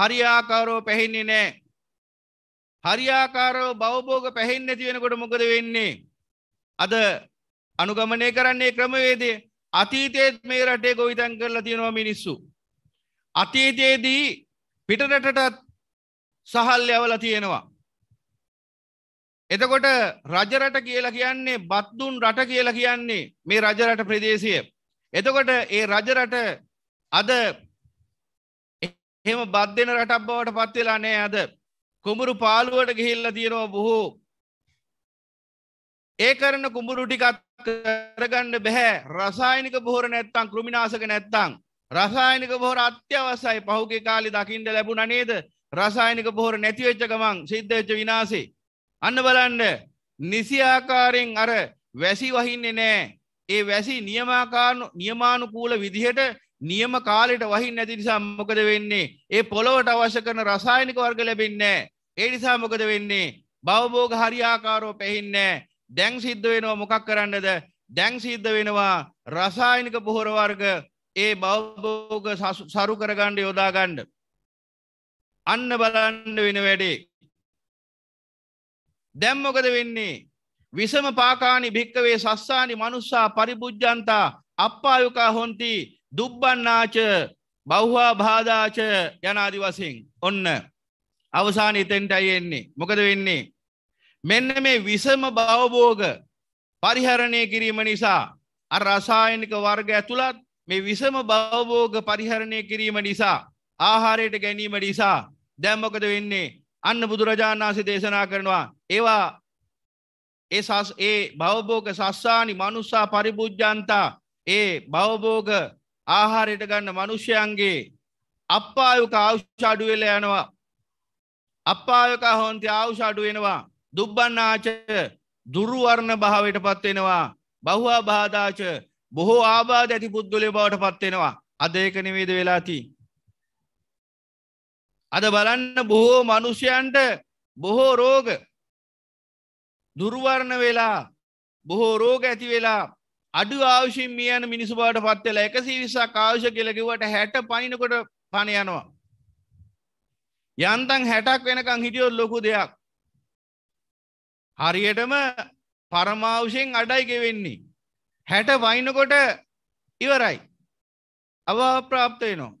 හරියාකාරෝ පැහින්නේ නෑ. හරියාකාරෝ බවබෝග පැහින්න ඇති වෙනකොට මොකද වෙන්නේ. අද අනුගමනය කරන්නේ ක්‍රමවේදය අතීතයේත් මේ රටේ ගොවිතන් කරලා තියෙනවා මිනිස්සු. අතීතයේදී පිටරටටත් සහල් යවල තියෙනවා. එතකොට රජරට කියලා කියන්නේ බත්දුන් රට කියලා කියන්නේ මේ රජරට ප්‍රදේශය. එතකොට ඒ රජරට අද එහෙම බත් දෙෙන රටක් බවට පත්වෙලා නෑ අද කුඹුරු පාලුවට ගිහිල්ල තියෙනවා බොහෝ ඒ කරන කුඹුරු ටිකත් කරගන්න බැහැ රසායනික බොහර නැත්තං ක්‍රමිනාසක නැත්තං රසායනික බොහර අත්‍යවසයි පහුගේ කාලි දකිින්ට ලැබුණ නේද රසායනික බොහර නැතිවෙච්ච ගමන් සිද්ධච්ච විනාසේ අන්න බලන්ඩ නිසිආකාරයෙන් අර වැසි වහින්නේ නෑ ඒ වැසි නියමාකාරනු නියමානුකූල විදිහට නියම කාලෙට වහින් නැති නිසා මොකද වෙන්නේ ඒ පොළොවට අවශ්‍ය කරන රසායනික වර්ග ලැබෙන්නේ ඒ නිසා මොකද වෙන්නේ බවබෝග හරියාකාරෝ පැහින්නේ දැන් සිද්ධ වෙනවා මොකක් කරන්නද දැන් සිද්ධ වෙනවා රසායනික පොහොර වර්ග ඒ බවබෝග සරු කරගන්න යොදාගන්න අන්න බලන්න වෙන වැඩේ දැන් මොකද වෙන්නේ විසම පාකානි භික්කවේ සස්සානි මනුස්සා පරිපුජ්ජන්තා අප්පායුකා හොන්ති දුබ්බන්නාච බෞ්වා භාදාච යනාදි වසින් ඔන්න අවසාන ඉතෙන්ටයි එන්නේ මොකද වෙන්නේ මෙන්න මේ විසම බවබෝග පරිහරණය කිරීම නිසා අ රසායනික වර්ග ඇතුළත් මේ විසම බවබෝග පරිහරණය කිරීම නිසා ආහාරයට ගැනීම නිසා දැම්මොකද වෙන්නේ අන්න බුදුරජාණන් වහන්සේ දේශනා කරනවා ඒවා ඒ ඒ භවභෝග සස්සානි මනුස්සා පරිපුජ්ජන්තා ඒ භවභෝග ආහාරයට ගන්න මනුෂ්‍යයන්ගේ අප්පායක අවෂාඩු වෙල යනවා අප්පායක හොන්ති අවෂාඩු වෙනවා දුබ්බන්නාච දුරුවර්ණ භාවයට පත්වෙනවා බහවා බාධාච බොහෝ ආබාධ ඇති පුද්ගලය බවට පත්වෙනවා අද ඒක නෙවේද වෙලාති අද බලන්න බොහෝ මනුෂ්‍යයන්ට බොහෝ රෝග දුරුවර්ණ වෙලා බොහෝ රෝග ඇති වෙලා අඩු ආවශයෙන් මේ යන මිනිසු බවට පත්වෙලා එකසි විසා කාවශ කෙලකිවට හැට පනිනකොට පණ යනවා. යන්තන් හැටක් වෙනකං හිටියොත් ලොකු දෙයක්. හරියටම පරමාවෂයෙන් අඩයි ගෙවෙන්නේ. හැට වයිනකොට ඉවරයි. අවාප්‍රාප්ත වෙනවා.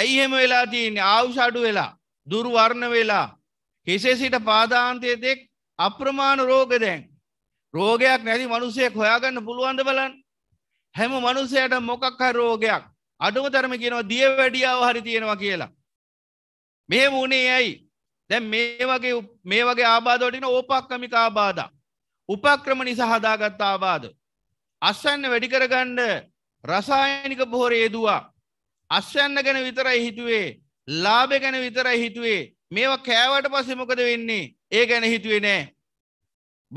ඇයි එහෙම වෙලා තියන්නේ ආවුෂඩු වෙලා දුර්වර්ණ වෙලා කෙසේ සිට පාදාන්තය දෙෙක් අප්‍රමාණ රෝග දැන් රෝගයක් නැති මනුස්සයෙක් හොයාගන්න පුළුවන්ද බලන්න. හැම මනුස්සයට මොකක් හරි රෝගයක් අඩුම තරම කියනවා දිය වැඩියාව හරි තියෙනවා කියලා. මේ වුණේ ඇයි? දැන් මේ වගේ මේ වගේ ආබාධ වලට කියන ඕපක්‍රමික ආබාධ. උපක්‍රම නිසා හදාගත් ආබාධ. අස්වැන්න වැඩි කරගන්න රසායනික පොහොර යෙදුවා. අස්වැන්න ගැන විතරයි හිතුවේ. ලාභ ගැන විතරයි හිතුවේ. මේවා කෑවට පස්සේ මොකද වෙන්නේ? ඒ ගැන හිතුවේ නෑ.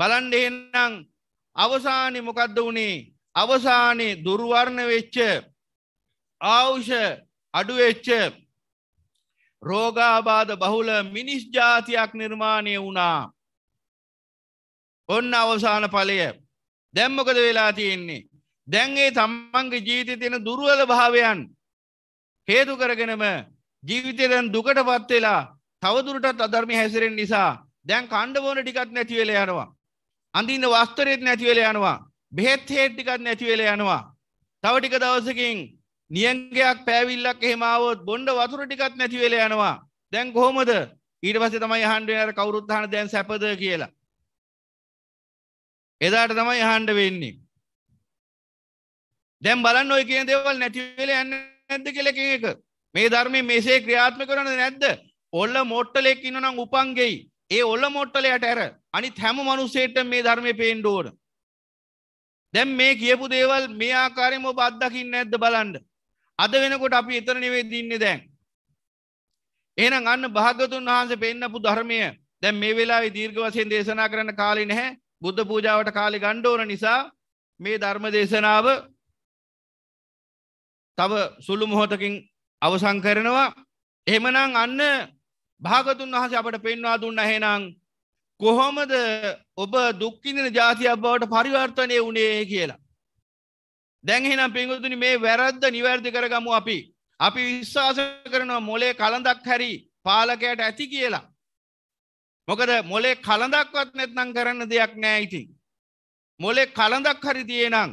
බලන්ඩ එහෙන්නම් අවසානි මොකක්ද වුණේ අවසානයේ දුර්වර්ණ වෙච්ච ආවුෂ අඩුවෙච්ච රෝගාබාධ බහුල මිනිස් ජාතියක් නිර්මාණය වුණා ඔන්න අවසාන පලය දැම්මකද වෙලා තියෙන්නේ දැන්ගේ තම්මන්ගේ ජීවිතය තියෙන දුරුවල භාවයන් හේතු කරගෙනම ජීවිතයදැන් දුකට පත්වෙලා තවදුරටත් අධර්මය හැසිරෙන් නිසා දැන් කණ්ඩබෝන ටිකත් නැතිවෙල යනවා අඳින්න වස්තරෙත් නැතිවෙල යනවා බෙහෙත් හේට්ටිකත් නැතිවෙල යනවා තවටික දවසකින් නියංගයක් පැවිල්ලක් එහෙමාවොත් බොන්්ඩ වතුර ටිකත් නැතිවෙල යනවා දැන් කොහොමද ඊට පස්සේ තමයි අහන්ඩ වෙන කවුරුත්හන දැන් සැපද කියලා එදාට තමයි අහන්ඩ වෙන්නේ දැම් බලන්න ඔය කියන දේවල් නැතිවෙල යන්න නැද්ද කෙලක එක මේ ධර්මය මෙසේ ක්‍රියාත්ම කරන නැද්ද ඔල්ල මොට්ටලෙක් ඉන්නනම් උපන්ගෙයි ඒ ඔල්ල මොට්ටලයට ඇර අනිත් හැම මනුස්සේට මේ ධර්මය පේන්ඩ ඕන. දැම් මේ කියපු දේවල් මේ ආකාරයම ඔබ අත්දකින්න ඇද්ද බලන්ඩ. අද වෙනකොට අපි එතර නෙවේ දින්නේ දැන්. එහනම් අන්න භාගතුන් වහන්ස පෙන්න්නපු ධර්මය දැම් මේ වෙලා දීර්ග වසයෙන් දේශනා කරන කාලි නැහැ බුද්ධ පූජාවට කාලි ගණ්ඩෝන නිසා මේ ධර්ම දේශනාව තව සුළු මොහොතකින් අවසංකරනවා එහෙමනම් අන්න භාගතුන් වහස අපට පෙන්වා දුන්න හෙනම් කොහොමද ඔබ දුක්කිඳන ජාතියක් බවට පරිවර්තනය වුණේ කියලා. දැන්හෙනම් පිංගුතුනි මේ වැරද්ද නිවැරදි කරගමු අපි. අපි විශ්වාස කරනවා මොලේ කලඳක් හැරි පාලකයට ඇති කියලා. මොකද මොලේ කලඳක්වත් නැත්නම් කරන්න දෙයක් නෑ ඉතින්. මොලේ කලඳක් හරි තියෙනම්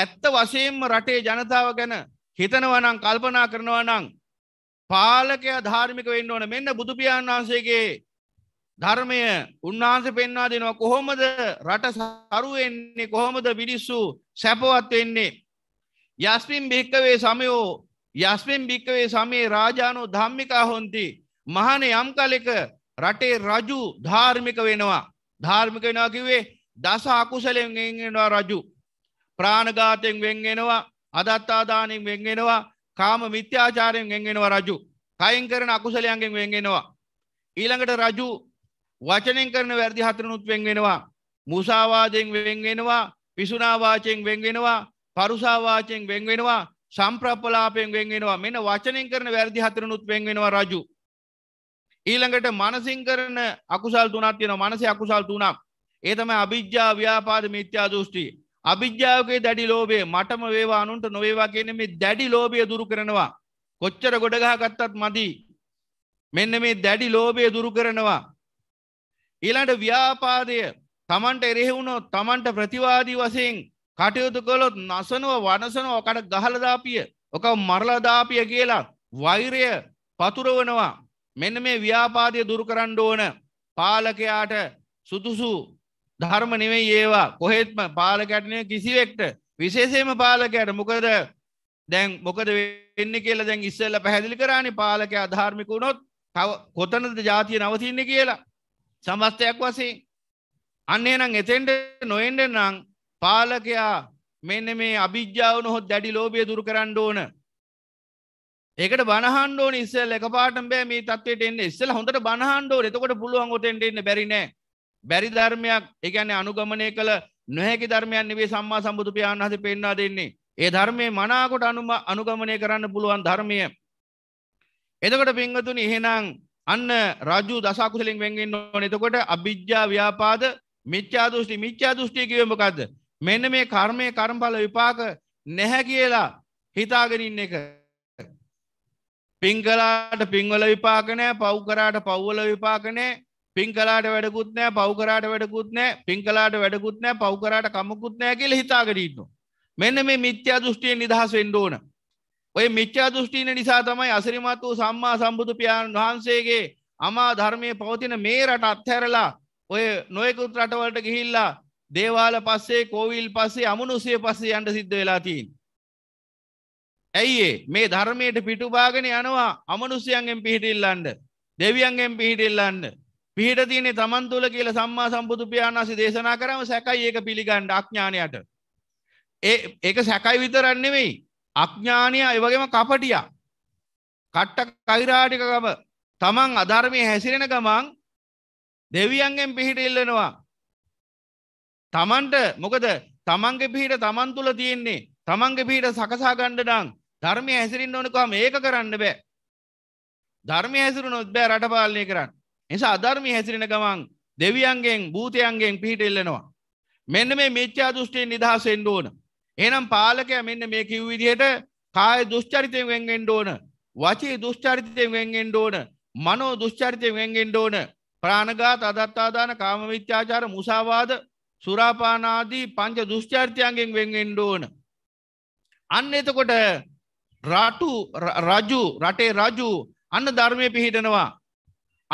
ඇත්ත වශයෙන්ම රටේ ජනතාව ගැන හිතනවා නම් කල්පනා කරනවා නම් පාලකයා ධාර්මික වෙන්න ඕන මෙන්න බුදුපියාණන් වහන්සේගේ ධර්මය උන්වහන්සේ පෙන්වා දෙනවා කොහොමද රට සරුවෙන්නේ කොහොමද පිරිස්සු සැපවත් වෙන්නේ යස්මින් භික්කවේ සමයෝ යස්මින් භික්කවේ සමයේ රාජානෝ ධම්මිකා හොන්ති මහන යම් කලෙක රටේ රජු ධාර්මික වෙනවා ධාර්මික වෙනවා කිව්වේ දස අකුසලෙන් වෙන්ගෙනවා රජු ප්‍රාණඝාතයෙන් වෙන්ගෙනවා අදත්තාදානෙන් වෙන්ගෙනවා කාම මිත්‍යාචාරයෙන් එෙන්ගෙනවා රජු කයින් කරන අකුසලයන්ගෙන් වෙන්ගෙනවා. ඊළඟට රජු වචනෙන් කරන වැරදි හතරනුත් වෙන්ගෙනවා. මුසාවාදයෙන් වෙන්ගෙනවා පිසුනාවාචයෙන් වෙන්ගෙනවා පරුසාවාචයෙන් වෙන්වෙනවා සම්ප්‍රප්පලාපයෙන් වෙන්ගෙනවා මෙන වචනෙන් කරන වැරදි හතරනුත් වෙන්ගෙනවා රජු. ඊළඟට මනසිං කරන අකුසල් තුනක් තියෙනවා මනස අකුසල් තුනක් ඒ තමයි අභිජ්ජා ව්‍යාපාද මිත්‍යා දෘෂ්ටි අභිද්‍යාවකේ දැඩි ලෝබේ මටම වේවා අනුන්ට නොවේවා කියන මේ දැඩි ලෝබය දුරු කරනවා. කොච්චර ගොඩගහගත්තත් මදි. මෙන්න මේ දැඩි ලෝබය දුරු කරනවා. ඊළඟට ව්‍යාපාදය තමන්ට එරෙහිවුණොත් තමන්ට ප්‍රතිවාදී වශයෙන් කටයුතු කළොත් නසනුව වනසනව ඔකට ගහලදාපිය ඕක මරලදාපිය කියලා වෛරය පතුරවනවා මෙන්න මේ ව්‍යාපාදය දුරු කරන්න ඕන පාලකයාට සුදුසු ධර්ම නෙවෙයි ඒවා කොහෙත්ම පාලකැටනය කිසිවෙක්ට විශේෂයම පාලකයට මොකද දැන් මොකද වෙන්න කියලා දැන් ඉස්සල්ල පැහැදිලි කරානි පාලක අධාර්මිකුණොත් කොතනද ජාතිය නවතින්න කියලා සමස්තයක් වසේ අන්නේ නම් එතෙන්ට නොයෙන්ඩ නම් පාලකයා මෙන්න මේ අභිද්‍යාව නොහොත් දැඩි ලෝබය දුරු කරන්න ඕන ඒකට බණහන්ඩෝ ඉස්සල් එක පාට බෑ මේ තත්වයට එන්න ඉස්සල හොඳට බණහන්ඩෝ එතකොට පුළුවන් ොටෙන්ට එන්න බැරිනෑ බැරි ධර්මයක් ඒ කියන්නේ අනුගමනය කළ නොහැකි ධර්මයන් නෙවෙයි සම්මා සම්බුදු පියාණන් වහන්සේ පෙන්වා දෙන්නේ. ඒ ධර්මයේ මනාකොට අනුම අනුගමනය කරන්න පුළුවන් ධර්මය. එතකොට පින්වතුනි එහෙනම් අන්න රාජු දස අකුසලෙන් වෙන් වෙන්න ඕනේ. එතකොට අභිජ්ජා ව්‍යාපාද මිත්‍යා දෘෂ්ටි මිත්‍යා දෘෂ්ටි කියුවේ මොකද්ද? මෙන්න මේ කර්මයේ කර්මඵල විපාක නැහැ කියලා හිතාගෙන ඉන්න එක. පින් කළාට පින්වල විපාක නැහැ, පව් කරාට පව්වල විපාක නැහැ. පින්කලාට වැඩකුත් නෑ පව්කරාට වැඩකුත් නෑ පින්කලාට වැඩකුත් නෑ පව්කරාට කමකුත් නෑ කියල හිතාකරීන්න. මෙන්න මේ මිත්‍යා දෘෂ්ටිය නිදහස් වෙන්ඩෝන. ඔය මිච්චා දෘෂ්ටීන නිසා තමයි අසරිමත් වූ සම්මා සම්බුදු පියාණන් වහන්සේගේ අමා ධර්මය පවතින මේ රට අත්හැරලා ඔය නොයකුත් රටවලට ගිහිල්ලා දේවාල පස්සේ කෝවිල් පස්සේ අමනුසය පස්සේ අන්ට සිද්ධ වෙලාතිීන්. ඇයිඒ මේ ධර්මයට පිටුබාගෙන යනවා අමනුසයන්ගෙන් පිහිටිල්ලන්ඩ දෙවියන්ගෙන් පිහිටිල්ලන්න පිහිට තියනෙ තමන් තුළ කියල සම්මා සම්බුදු පියාණසි දේශනා කරම සැකයි ඒක පිළිගණ්ඩ අඥානයට ඒ ඒක සැකයි විතරන්නෙවෙයි අඥානය අයවගේම කපටියා කට්ට කෛරාටිකකම තමන් අධර්මය හැසිරෙන ගමන් දෙවියන්ගෙන් පිහිට ඉල්ලනවා තමන්ට මොකද තමන්ගේ පිහිට තමන් තුළ තියෙන්නේ තමන්ගේ පිහිට සකසා ගණ්ඩඩං ධර්මය හැසිරින් ඕනකම ඒක කරන්න බෑ ධර්මය හැසිරු නොත් බෑ රට පාලනය කරන්න නිසා අධර්මී හැසිරෙන ගමන් දෙවියන්ගෙන් භූතයන්ගෙන් පිහිට එල්ලෙනවා. මෙන්න මේ මිච්ඡා දෘෂ්ටියෙන් නිදහස් වෙන්න ඕන. එහෙනම් පාලකයා මෙන්න මේ කිව් විදිහට කාය දුෂ්චරිතයෙන් වෙන් වෙන්න ඕන. වචී දුෂ්චරිතයෙන් වෙන් වෙන්න ඕන. මනෝ දුෂ්චරිතයෙන් වෙන් වෙන්න ඕන. ප්‍රාණඝාත, අදත්තාදාන, කාමමිත්‍යාචාර, මුසාවාද, සුරාපාන ආදී පංච දුෂ්චරිතයන්ගෙන් වෙන් වෙන්න ඕන. අන්න එතකොට රටු රජු රටේ රජු අන්න ධර්මය පිහිටනවා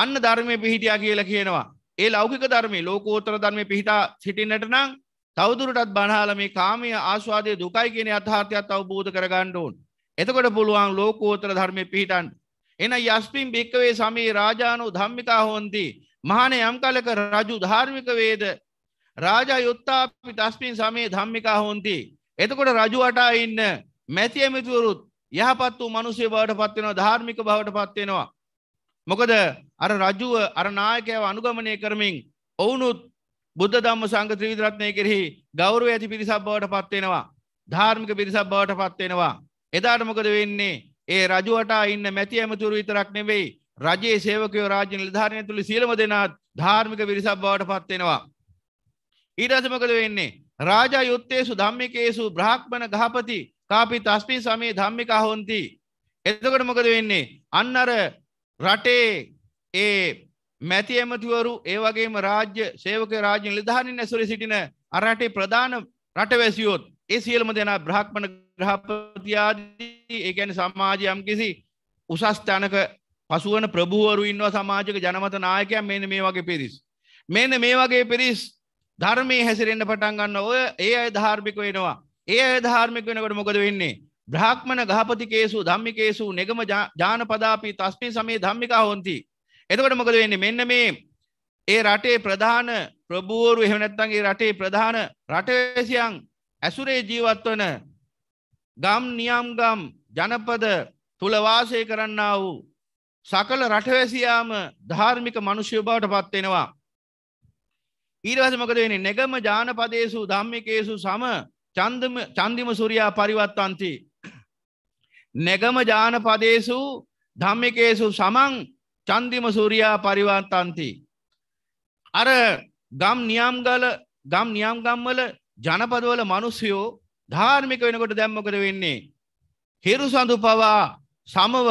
අන්න ධර්මය පිහිටියා කියලා කියනවා. ඒ ලෞකික ධර්මය ලෝකෝත්තර ධර්මය පිහිටා සිටින්නට නම් තවදුරටත් බනහාල මේ කාමය ආස්වාදය දුකයි කියන අධාර්ථයක් අවබෝධ කරගන්න ඕන්. එතකොට පුළුවන් ලෝකෝත්තර ධර්මය පිහිටන්. එන යස්පින් භික්කවේ සමී රාජානු ධම්මිකා හොන්ති මහන යම් කලක රජු ධාර්මික වේද රාජා යුත්තාපි තස්පින් සමේ ධම්මිකා හොන්ති. එතකොට රජු අටා ඉන්න මැති ඇමිතුවරුත් යහපත් වූ මනුසේ බවට පත්වෙනවා ධාර්මික බවට පත්වෙනවා. මොකද අර රජුව අර නායකයව අනුගමනය කරමින් ඔවුනුත් බුද්ධ ධම්ම සංඝ ත්‍රිවිධ රත්නය කෙරෙහි ගෞරවය ඇති පිරිසක් බවට පත් වෙනවා. ධාර්මික පිරිසක් බවට පත් වෙනවා. එදාට මොකද වෙන්නේ? ඒ රජුවට ඉන්න මැති ඇමතුරු විතරක් නෙවෙයි රජයේ සේවකයෝ රාජ්‍ය නිලධාරිය ඇතුළු සියලුම දෙනා ධාර්මික පිරිසක් බවට පත් වෙනවා. ඊට පස්සේ මොකද වෙන්නේ? රාජා යුත්තේසු ධම්මිකේසු බ්‍රාහ්මණ ගහපති කාපි තස්මින් සමේ ධම්මිකා හොಂತಿ. එතකොට මොකද වෙන්නේ? අන්න අර රටේ ඒ මැති ඇමතිවරු ඒ වගේම රාජ්‍ය සේවක රාජ්‍ය නිලධාරීන් ඇසුරේ සිටින අර රටේ ප්‍රධාන රටවැසියොත් ඒ සියලුම දෙනා බ්‍රහ්මණ ග්‍රහපති ආදී ඒ කියන්නේ සමාජයේ යම්කිසි උසස් තැනක පසුවන ප්‍රභූවරු ඉන්නවා සමාජික ජනමත නායකයන් මෙන්න මේ වගේ පිරිස්. මෙන්න මේ වගේ පිරිස් ධර්මයේ හැසිරෙන්න පටන් ගන්න ඔය ඒ අය ධාර්මික වෙනවා. ඒ අය ධාර්මික වෙනකොට මොකද වෙන්නේ? බ්‍රහ්මණ ගහපතිකේසු ධම්මිකේසු නිගම ජානපදාපි තස්මින් සමේ ධම්මිකා හොಂತಿ. එතකොට මොකද වෙන්නේ? මෙන්න මේ ඒ රටේ ප්‍රධාන ප්‍රභූවරු එහෙම නැත්නම් ඒ රටේ ප්‍රධාන රටවැසියන් ඇසුරේ ජීවත් වන ගම් නියම් ගම් ජනපද තුල වාසය කරන්නා වූ සකල රටවැසියාම ධාර්මික මිනිසයෝ බවට පත් වෙනවා. ඊට පස්සේ මොකද වෙන්නේ? නිගම ජානපදේසු ධම්මිකේසු සම චන්දම චන්දිම සූර්යා පරිවත්තන්ති නැගම ජානපදේසු ධම්මිකේසු සමං චන්දිම සූරයා පරිවර්තන්ති. අර ගම් නියම්ගල ගම් නියම්ගම්වල ජනපදවල මනුස්යෝ ධාර්මික වෙනකොට දැම්මකද වෙන්නේ. හිරු සඳු පවා සමව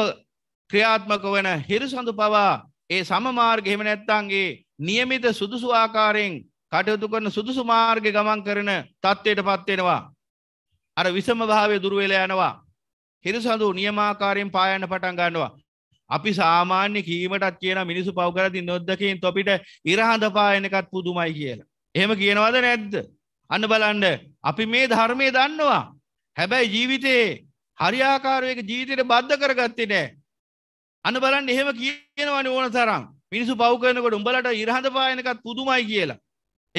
ක්‍රියාත්මක වන හිරු සඳු පවා ඒ සමමාර්ග හෙම නැත්තන්ගේ නියමිත සුදුසු ආකාරයෙන් කටයුතු කරන සුදුසු මාර්ග ගමන් කරන තත්ත්වයට පත්වෙනවා. අර විසම භාවය දුරුවෙලා යනවා. හිරසඳු නියමාකාරයෙන් පායන්න පටන් ගන්නවා. අපි සාමාන්‍ය කීමටත් කියන මිනිසු පව්කරති නොද්දකින් තොපිට ඉරහඳ පායන එකත් පුදුමයි කියලා. එහෙම කියනවද නැද්ද. අන්න බලන්ඩ අපි මේ ධර්මය දන්නවා. හැබැයි ජීවිතයේ හරියාකාරයක ජීවිතයට බද්ධ කරගත්තේ නෑ. අන්න බලන්න එහෙම කියනවන ඕන තරම් මිනිසු පව්කරනකොට උඹලට ඉරහඳ පායනකත් පුදුමයි කියලා.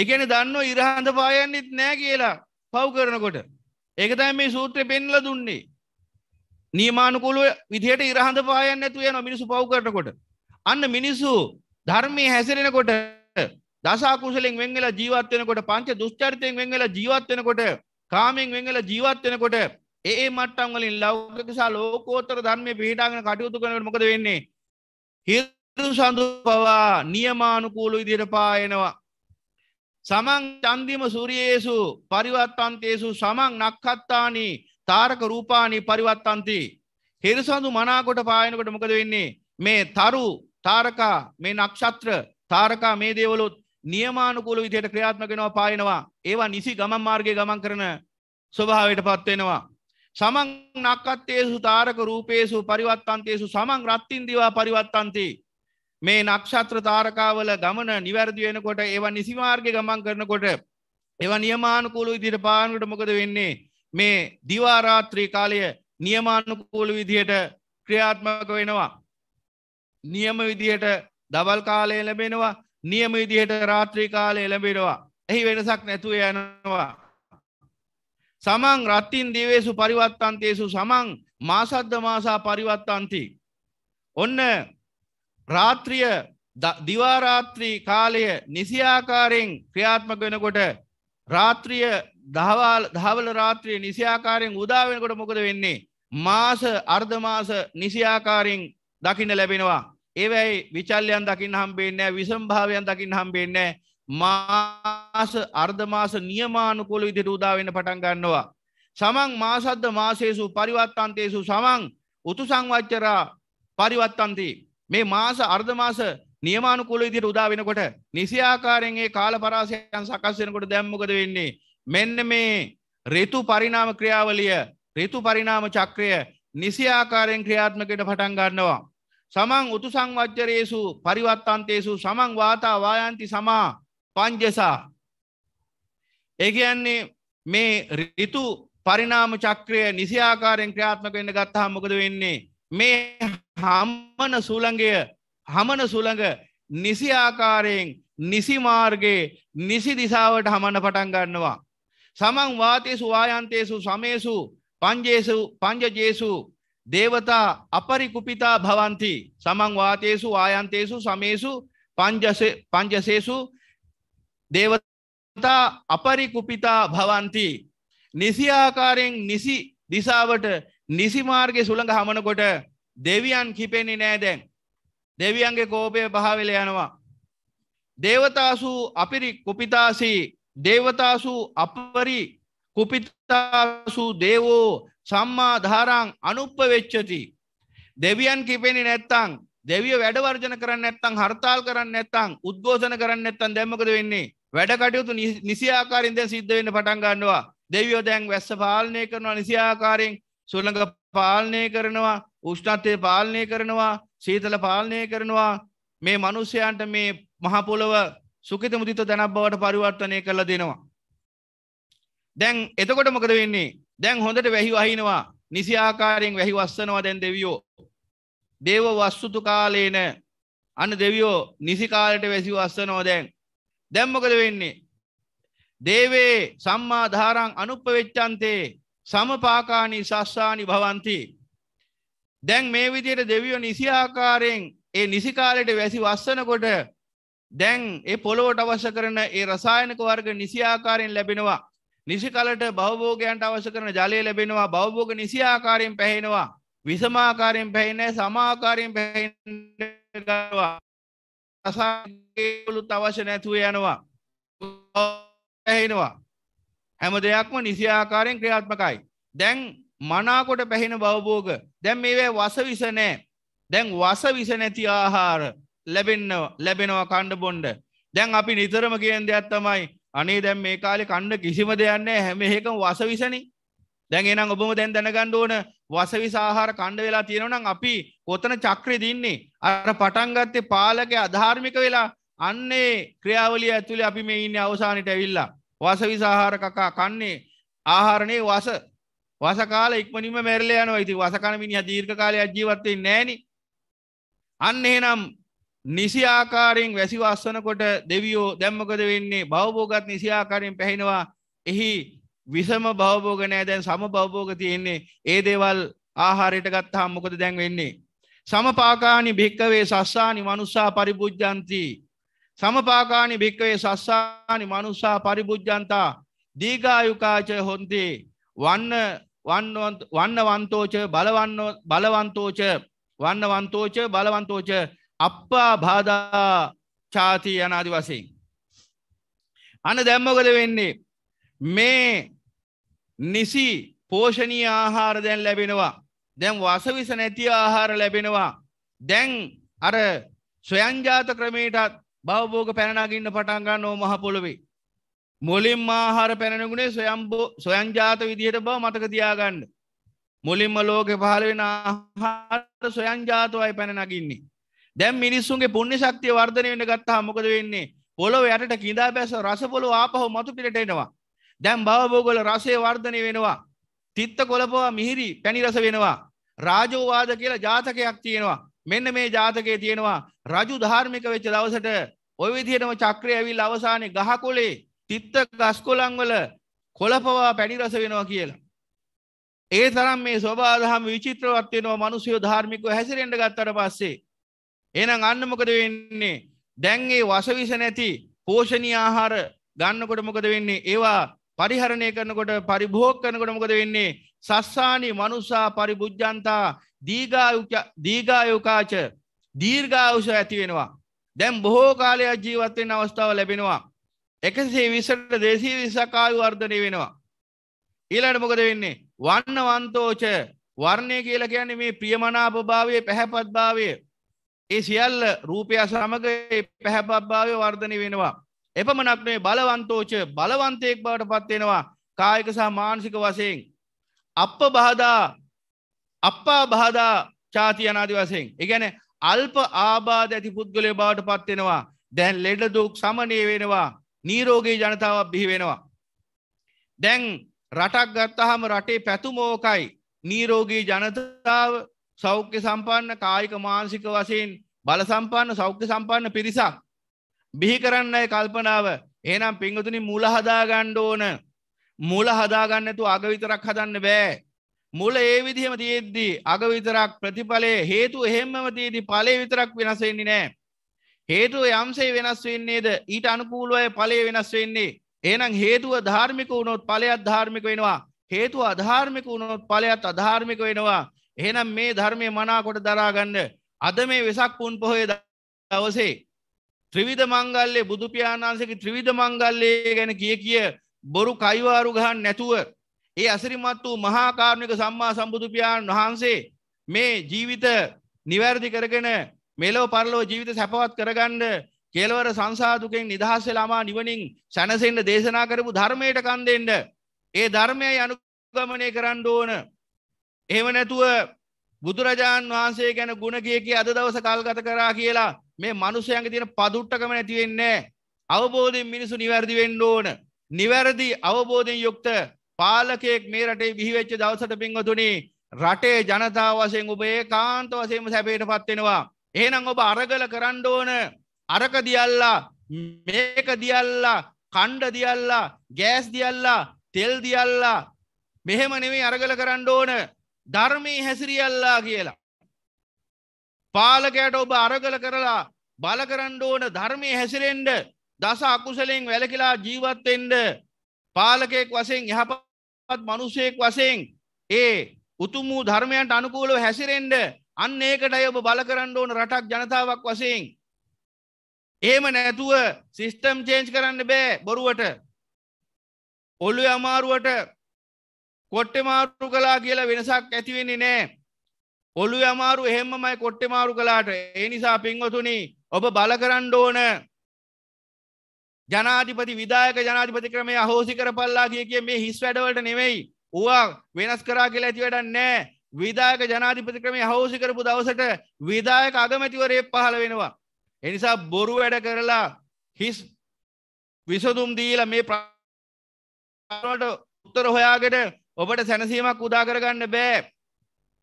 එකන දන්න ඉරහඳ පායන්නෙත් නෑ කියලා පව් කරනකොට. ඒකතයි මේ සූත්‍රය පෙන්ල දුන්නේ. නියමානුකූලව විදියට ඉරහඳ පායන්න නැතුව යනවා මිනිස්සු පව් කරනකොට. අන්න මිනිස්සු ධර්මයේ හැසිරෙනකොට දස අකුසලෙන් වෙන් වෙලා ජීවත් වෙනකොට පංච දුස්චරිතයෙන් වෙන් වෙලා ජීවත් වෙනකොට කාමෙන් වෙන් වෙලා ජීවත් වෙනකොට ඒ ඒ මට්ටම් වලින් ලෞකික සහ ලෝකෝත්තර ධර්මයේ පිළිටාගෙන කටයුතු කරනකොට මොකද වෙන්නේ? හිරු සඳු පවා නියමානුකූල විදියට පායනවා. සමන් චන්දිම සූර්යේසු පරිවත්තන්තේසු සමන් නක්ඛත්තානි තාරක රූපානි පරිවත්තන්ති හිරසඳු මනාකොට පායනකොට මොකද වෙන්නේ මේ තරු තාරකා මේ නක්ෂත්‍ර තාරකා මේ දේවලුත් නියමානුකූල විදියට ක්‍රියාත්මක වෙනවා පායනවා ඒවා නිසි ගමන් මාර්ගයේ ගමන් කරන ස්වභාවයට පත් වෙනවා සමන් නක්කත්තේසු තාරක රූපේසු පරිවත්තන්තේසු සමන් රත්ත්‍ින් දිවා පරිවත්තන්ති මේ නක්ෂත්‍ර තාරකාවල ගමන නිවැරදි වෙනකොට ඒවා නිසි මාර්ගයේ ගමන් කරනකොට ඒවා නියමානුකූල විදියට පායනකොට මොකද වෙන්නේ මේ දිවාරාත්‍රී කාලය නියමානුකූල විදියට ක්‍රියාත්මක වෙනවා. නියම විදියට දවල් කාලය ලැබෙනවා නියම විදිහට රාත්‍රී කාලය ලැබෙනවා. එහි වෙනසක් නැතුව යනවා. සමං රත්තින් දිවේසු පරිවත්තන්තේසු සමං මාසද්ද මාසා පරිවත්තන්ති. ඔන්න රාත්‍රිය දිවාරාත්‍රී කාලය නිසියාකාරයෙන් ක්‍රියාත්මක වෙනකොට රාත්‍රිය දහවල් දහවල රාත්‍රිය නිසියාකාරයෙන් උදාවෙනකොට මොකද වෙන්නේ මාස අර්ධමාස නිසියාකාරයෙන් දකින්න ලැබෙනවා ඒවැයි විචල්යන් දකින්න හම්බෙන්නේ විසම්භාවයන් දකින්න හම්බෙන්නේ මාස අර්ධමාස නියමානුකොල විදිහට උදාවෙන්න පටන් ගන්නවා සමන් මාසද්ද මාසේසු පරිවත්තන්තේසු සමන් උතු සංවච්චරා පරිවත්තන්ති මේ මාස අර්ධමාස නියමානුකොල විදිහට උදා වෙනකොට නිසියාකාරයෙන් ඒ කාල පරාසයන් සකස් වෙනකොට දැන් මොකද වෙන්නේ මෙන්න මේ රිතු පරිනාම ක්‍රියාවලිය රිතු පරිනාම චක්‍රය නිසියාකාරයෙන් ක්‍රියාත්මකට පටන් ගන්නවා. සමං උතු සංවච්චරයේසු පරිවත්තන්තේසු සමං වාතා වායන්ති සමා පංජසා. ඒගයන්නේ මේ රිතු පරිනාම චක්‍රය නිසියාකාරයෙන් ක්‍රියාත්මක වෙන්න ගත්තා මොකද වෙන්නේ. මේ හම්මන සූළඟය හමන සුළඟ නිසිආකාරයෙන් නිසිමාර්ගයේ නිසි දිසාවට හමන පටන් ගන්නවා. සමං වාතේසු වායන්තේසු සමේසු පංජේසු පංජජේසු දේවතා අපරිකුපිතා භවන්ති සමං වාතේසු වායන්තේසු සමේසු පංජසේසු දේවතා අපරිකුපිතා භවන්ති නිසිආකාරයෙන් නිසි දිසාවට නිසිමාර්ගය සුළඟ හමනකොට දෙවියන් කිපෙන්නේ නෑ දැන් දෙවියන්ගේ කෝපය පහවෙල යනවා. දේවතාසු අපිරි කුපිතාසී දේවතාසු අපරි කුපිතාසු දේවෝ සම්මා ධාරං අනුප්ප වෙච්චති. දෙවියන් කිපෙනි නැත්තං දෙවිය වැඩවර්ජන කරන්න නැත්තං හර්තාල් කරන්න නැත්තං උද්ඝෝෂණ කරන්න නැත්තං දැන් මොකද වෙන්නේ? වැඩ කටයුතු නිසි ආකාරයෙන් දැන් සිද්ධ වෙන්න පටන් ගන්නවා. දෙවියෝ දැන් වැස්ස පාලනය කරනවා නිසි ආකාරයෙන් සුළඟ පාලනය කරනවා උෂ්ණත්වය පාලනය කරනවා සීතල පාලනය කරනවා මේ මිනිස්යාන්ට මේ මහ පොළව සුකිත මුදිත තැනක් බවට පරිවර්තනය කරලා දෙනවා. දැන් එතකොට මොකද වෙන්නේ දැන් හොඳට වැහි වහිනවා නිසි ආකාරයෙන් වැහි වස්සනවා දැන් දෙවියෝ. දේව වස්සුතු කාලේන අන්න දෙවියෝ නිසි කාලයට වැසි වස්සනවා දැන්. දැන් මොකද වෙන්නේ? දේවේ සම්මා ධාරං අනුපවෙච්චන්තේ සමපාකානි සස්සානි භවಂತಿ. දැන් මේ විදියට දෙවියෝ නිසි ආකාරයෙන් ඒ නිසි කාලයට වැසි වස්සනකොට දැන් ඒ පොළොවට අවශ්‍ය කරන ඒ රසායනක වර්ග නිසියාකාරයෙන් ලැබෙනවා. නිසි කලට බවභෝගයන්ට අවශ්‍ය කරන ජලය ලැබෙනවා බවභෝග නිසියාකාරයෙන් පැහෙනවා. විසමාකාරයෙන් පැහිනෑ සමාකාරයෙන් පැහිවා රසාගේලුත් අවශ්‍ය නැතුව යනවා. පැහෙනවා. හැම දෙයක්ම නිසියාකාරයෙන් ක්‍රියාත්මකයි. දැන් මනාකොට පැහෙන බවභෝග දැන් මේවැ වස විසනෑ දැන් වස විස නැති ආහාර ලැබෙන්නවා ලැබෙනවා කණ්ඩ බොන්්ඩ දැන් අපි නිතරම කියෙන් දෙයක් තමයි අනේ දැම් මේ කාලි කණ්ඩ කිසිම දෙයන්නේ හැම ඒකම වසවිසනි දැන් එනම් ඔබම දැන් දැනගණ්ඩ ඕන වසවිසාහාර කණ්ඩ වෙලා තියෙනවනම් අපි කොතන චක්‍රය දින්නේ අර පටන්ගත්තේ පාලක අධාර්මික වෙලා අන්නේ ක්‍රියාවලිය ඇතුළේ අපි මේ ඉන්න අවසානට ඇවිල්ලා වසවිසාහාර කකා කන්නේ ආහාරණය වස වසකාල ඉක්මනිම මැරලයන ඉති වසකන මිනිහ දීර්ඝ කාලයක් ජීවත්තේ නෑනි අන්න එහෙනම් නිසි ආකාරයෙන් වැසි වස්සනකොට දෙවියෝ දැම්මකද වෙන්නේ භවභෝගත් නිසි ආකාරයෙන් පැහෙනවා එහි විසම භවභෝග නෑ දැන් සම භවභෝග තියෙන්නේ ඒ දේවල් ආහාරයට ගත්තා මොකද දැන් වෙන්නේ සමපාකානි භික්කවේ සස්සානි මනුස්සා පරිපුජ්ජන්ති සමපාකානි භික්කවේ සස්සානි මනුස්සා පරිපුජ්ජන්තා දීගායුකාච හොන්තේ වන්න වන්නවන්තෝච බලවන්නෝ බලවන්තෝච වන්නවන්තෝච බලවන්තෝච අප්පා බාධා චාති යනාදි වසයෙන්. අන දැම්මොකද වෙන්නේ. මේ නිසි පෝෂණී ආහාර දැන් ලැබෙනවා. දැන් වසවිස නැති ආහාර ලැබෙනවා. දැන් අර ස්වයංජාත ක්‍රමයටත් බවබෝග පැනනගින්න පටන්ගන්න ඕ මහ පොළොවේ. මුලින්ම ආහාර පැනනගුණේ සොයම්බෝ සොයංජාත විදිහට බව මතක තියාගන්න. මුලින්ම ලෝක පහළ වෙන ආහාර සොයංජාතවයි පැනනගින්නේ. දැම් මිනිස්සුන්ගේ පුුණ්‍ය ශක්තිය වර්ධනය වෙන ගත්තා මොකද වෙන්නේ පොළොව යටට කිදා බැස රස පොළො ආපහෝ මතු පිට එනවා දැම් බවබෝගොල රසේ වර්ධනය වෙනවා තිත්ත කොළපවා මිහිරි පැනිරස වෙනවා රාජෝවාද කියලා ජාතකයක් තියෙනවා මෙන්න මේ ජාතකය තියෙනවා රජු ධාර්මික වෙච්ච දවසට ඔය විදිහටම චක්‍රය ඇවිල් අවසානය ගහකොලේ තිත්ත ගස්කොලංවල කොළපවා පැනිරස වෙනවා කියලා ඒ තරම් මේ ස්වබාදහම විචිත්‍රවත් වෙනවා මනුසයෝ ධාර්මිකව හැසිරෙන්ට ගත්තට පස්සේ එහෙනම් අන්න මොකද වෙන්නේ? දැන් ඒ වසවිස නැති පෝෂණීය ආහාර ගන්නකොට මොකද වෙන්නේ? ඒවා පරිහරණය කරනකොට පරිභෝග කරනකොට මොකද වෙන්නේ? සස්සානි මනුසා පරිබුද්ධන්තා දීගායුකාච දීර්ඝායුෂ ඇති වෙනවා. දැන් බොහෝ කාලයක් ජීවත් වෙන්න අවස්ථාව ලැබෙනවා. 120ට 220ක් ආයු වර්ධනය වෙනවා. ඊළඟට මොකද වෙන්නේ? වන්නවන්තෝච වර්ණය කියලා කියන්නේ මේ ප්‍රියමනාප භාවයේ පැහැපත් භාවයේ ඒ සියල්ල රූපයා සමග පැහැබබ්භාවය වර්ධනය වෙනවා. එපමනක් මේ බලවන්තෝච බලවන්තයෙක් බවට පත්වෙනවා කායික සහ මානසික වසයෙන්. අප බාදා අප්පා බාදා චාති අනාදි වසයෙන්. එකැන අල්ප ආබාධ ඇති පුද්ගලය බවට පත්වෙනවා දැන් ලෙඩදුක් සමනය වෙනවා නීරෝගී ජනතාවක් බිහි වෙනවා. දැන් රටක් ගත්තහම රටේ පැතුමෝකයි නීරෝගී ජනතාව සෞඛ්‍ය සම්පන්න කායික මානසික වශයෙන් බලසම්පන්න සෞඛ්‍ය සම්පන්න පිරිසක් බිහි කරන්නයි කල්පනාව ඒනම් පිංගතුනි මුල හදාගණ්ඩ ඕන මුල හදාගන්නතු අගවිතරක් හදන්න බෑ මුල ඒ විදිහම තියෙද්දී අගවිතරක් ප්‍රතිඵලේ හේතු එහෙම්මම තියේදී ඵලේ විතරක් වෙනස් වෙන්නේ නෑ හේතුව යම්සේ වෙනස් වෙන්නේද ඊට අනුකූලවය ඵලය වෙනස් වෙන්නේ එහෙනම් හේතුව ධාර්මික වුණොත් ඵලයක් ධාර්මික වෙනවා හේතුව අධාර්මික වුණොත් ඵලයක් අධාර්මික වෙනවා එහෙනම් මේ ධර්මය මනාකොට දරාගන්න අද මේ වෙසක් පුන් පොහොය දවසේ ත්‍රිවිධ මංගල්ලේ බුදුපියාණන්සේගේ ත්‍රිවිධ මංගල්ලේ ගැන කිය කිය බොරු කයිවාරු ගහන්න නැතුව ඒ අසිරිමත් වූ මහා කාරුණික සම්මා සම්බුදු පියාණන් වහන්සේ මේ ජීවිත නිවැරදි කරගෙන මෙලොව පරලොව ජීවිත සැපවත් කරගන්න කෙලවර සංසාර දුකෙන් නිදහස් වෙලාමා නිවනින් සැනසෙන්න දේශනා කරපු ධර්මයට කන් දෙන්න ඒ ධර්මයයි අනුගමනය කරන්න ඕන එහෙම නැතුව බුදුරජාණන් වහන්සේ ගැන ගුණ කිය කිය අද දවස කල්ගත කරා කියලා මේ මනුස්සයන්ගේ තියෙන පදුට්ටකම නැති වෙන්නේ අවබෝධයෙන් මිනිසු නිවැරදි වෙන්න ඕන. නිවැරදි අවබෝධයෙන් යුක්ත පාලකයෙක් මේ රටේ බිහි වෙච්ච දවසට පින්වතුනි රටේ ජනතාව වශයෙන් ඔබ ඒකාන්ත වශයෙන්ම සැපයටපත් වෙනවා. එහෙනම් ඔබ අරගල කරන්න ඕන. අරක දියල්ලා මේක දියල්ලා කණ්ඩ දියල්ලා ගෑස් දියල්ලා තෙල් දියල්ලා මෙහෙම නෙමෙයි අරගල කරන්න ඕන. ධර්මයේ හැසිරියල්ලා කියලා. පාලකයට ඔබ අරගල කරලා බලකරන්න ඕන ධර්මය හැසිරෙන්ඩ දස අකුසලෙන් වැලකිලා ජීවත්තෙන්ඩ පාලකෙක් වසෙන් යහපත් මනුසයෙක් වසයෙන් ඒ උතුමූ ධර්මයන්ට අනුකූලව හැසිරෙන්ඩ අන්න ඒකට ඔබ බලකරන්න ඕන රටක් ජනතාවක් වසයෙන්. ඒම නැතුව සිිස්ටම් චේන්ච් කරන්න බෑ බොරුවට ඔල්ලු අමාරුවට කොට්ට මාරු කලා කියලා වෙනසක් ඇතිවෙන්නේ නෑ. ඔළු අමාරු එහෙම්මයි කොට්ට මාරු කලාට ඒ නිසා පින්වතුනි ඔබ බල කරන්න ඕන ජනාධිපති විදායක ජනාධිපති ක්‍රමේ අහෝසි කරපල්ලා කිය කිය මේ හිස් වැඩවලට නෙවෙයි ඌවා වෙනස් කරා කියලා ඇති වැඩක් නැහැ විදායක ජනාධිපති ක්‍රමේ අහෝසි කරපු දවසට විදායක අගමැතිවරයෙක් පහළ වෙනවා ඒ නිසා බොරු වැඩ කරලා හිස් විසඳුම් දීලා මේ ප්‍රශ්න වලට උත්තර හොයාගෙන ඔබට සැනසීමක් උදා කරගන්න බෑ.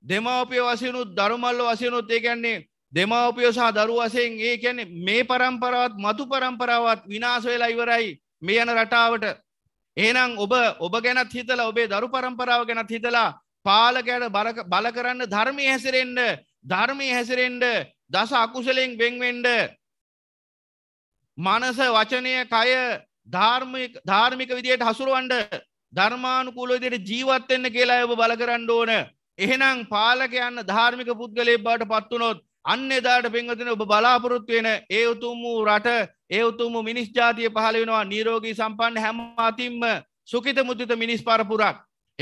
දෙමව්පිය වසිනුත් දරුමල්ල වසිනුත් ඒ කියන්නේ දෙමව්පිය සහ දරුවෝ වශයෙන් ඒ කියන්නේ මේ પરම්පරාවත් මතු પરම්පරාවත් විනාශ වෙලා ඉවරයි මේ යන රටාවට. එහෙනම් ඔබ ඔබ ගැනත් හිතලා ඔබේ දරු પરම්පරාව ගැනත් හිතලා පාලකයට බල කරන්න ධර්මයේ හැසිරෙන්න ධර්මයේ හැසිරෙන්න දස අකුසලෙන් වෙන්වෙන්න මනස වචනය කය ධාර්මික විදියට හසුරුවන්ඩ ධර්මානුකූල විදියට ජීවත් වෙන්න කියලා ඔබ බල කරන්න ඕන. එහෙනම් පාලකයන් ධාර්මික පුද්ගලයෙක් බවට පත් වුණොත් අන්න එදාට පින්වතුනි ඔබ බලාපොරොත්තු වෙන ඒ උතුම් වූ රට ඒ උතුම් වූ මිනිස් ජාතිය පහළ වෙනවා නිරෝගී සම්පන්න හැම අතින්ම සුඛිත මුදිත මිනිස් පරපුරක්.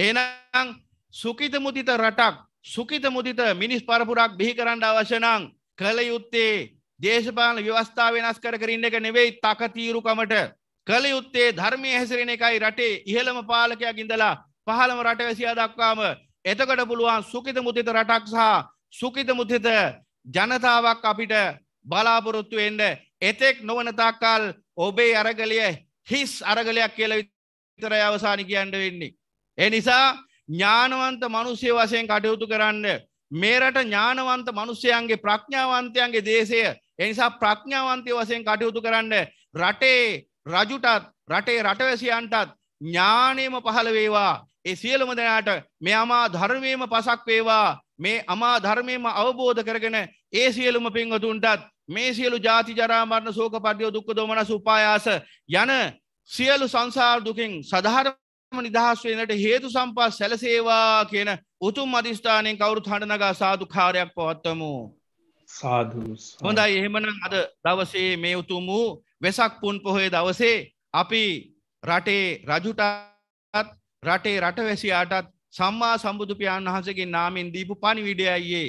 එහෙනම් සුඛිත මුදිත රටක් සුඛිත මුදිත මිනිස් පරපුරක් බිහි කරන්න අවශ්‍ය නම් කල යුත්තේ දේශපාලන ව්‍යවස්ථාව වෙනස් කර කර ඉන්න එක නෙවෙයි තකතිරුකමට කළ යුත්තේ ධර්මය හැසිරෙන එකයි රටේ ඉහළම පාලකයක් ඉඳලා පහළම රටවැසියා දක්වාම එතකට පුළුවන් සුකිත මුතිත රටක් සහ සුකිත මුතිත ජනතාවක් අපිට බලාපොරොත්තු එන්න එතෙක් නොවනතාකල් ඔබේ අරගලිය හිස් අරගලයක් කියල විතර අවසානි කියන්න වෙන්නේ. එනිසා ඥානවන්ත මනුස්්‍යය වශයෙන් කටයුතු කරන්න මේරට ඥානවන්ත මනුස්්‍යයන්ගේ ප්‍රඥාවන්තයන්ගේ දේශය එනිසා ප්‍රඥාවන්තය වශයෙන් කටයුතු කරන්න රටේ රජුටත් රටේ රටවැසියන්ටත් ඥානයම පහළ වේවා ඒ සියලුම දෙනාට මේ අමා ධර්මයේම පසක් වේවා මේ අමා ධර්මයේම අවබෝධ කරගෙන ඒ සියලුම පින්වතුන්ටත් මේ සියලු ජාති ජරා මරණ ශෝක පරිදේ දුක්ඛ දෝමනස උපායාස යන සියලු සංසාර දුකින් සදාරම නිදහස් වෙන්නට හේතු සම්පත් සැලසේවා කියන උතුම් අධිෂ්ඨානයෙන් කවුරුත් හඬ නගා සාදුකාරයක් පවත්වමු සාදු හොඳයි එහෙමනම් අද දවසේ මේ උතුම් වූ වෙසක් පුන් පොහොය දවසේ අපි රටේ රජුටත් රටේ රටවැසියාටත් සම්මා සම්බුදු පියාණන් වහන්සේගේ නාමෙන් දීපු පණිවිඩයයියේ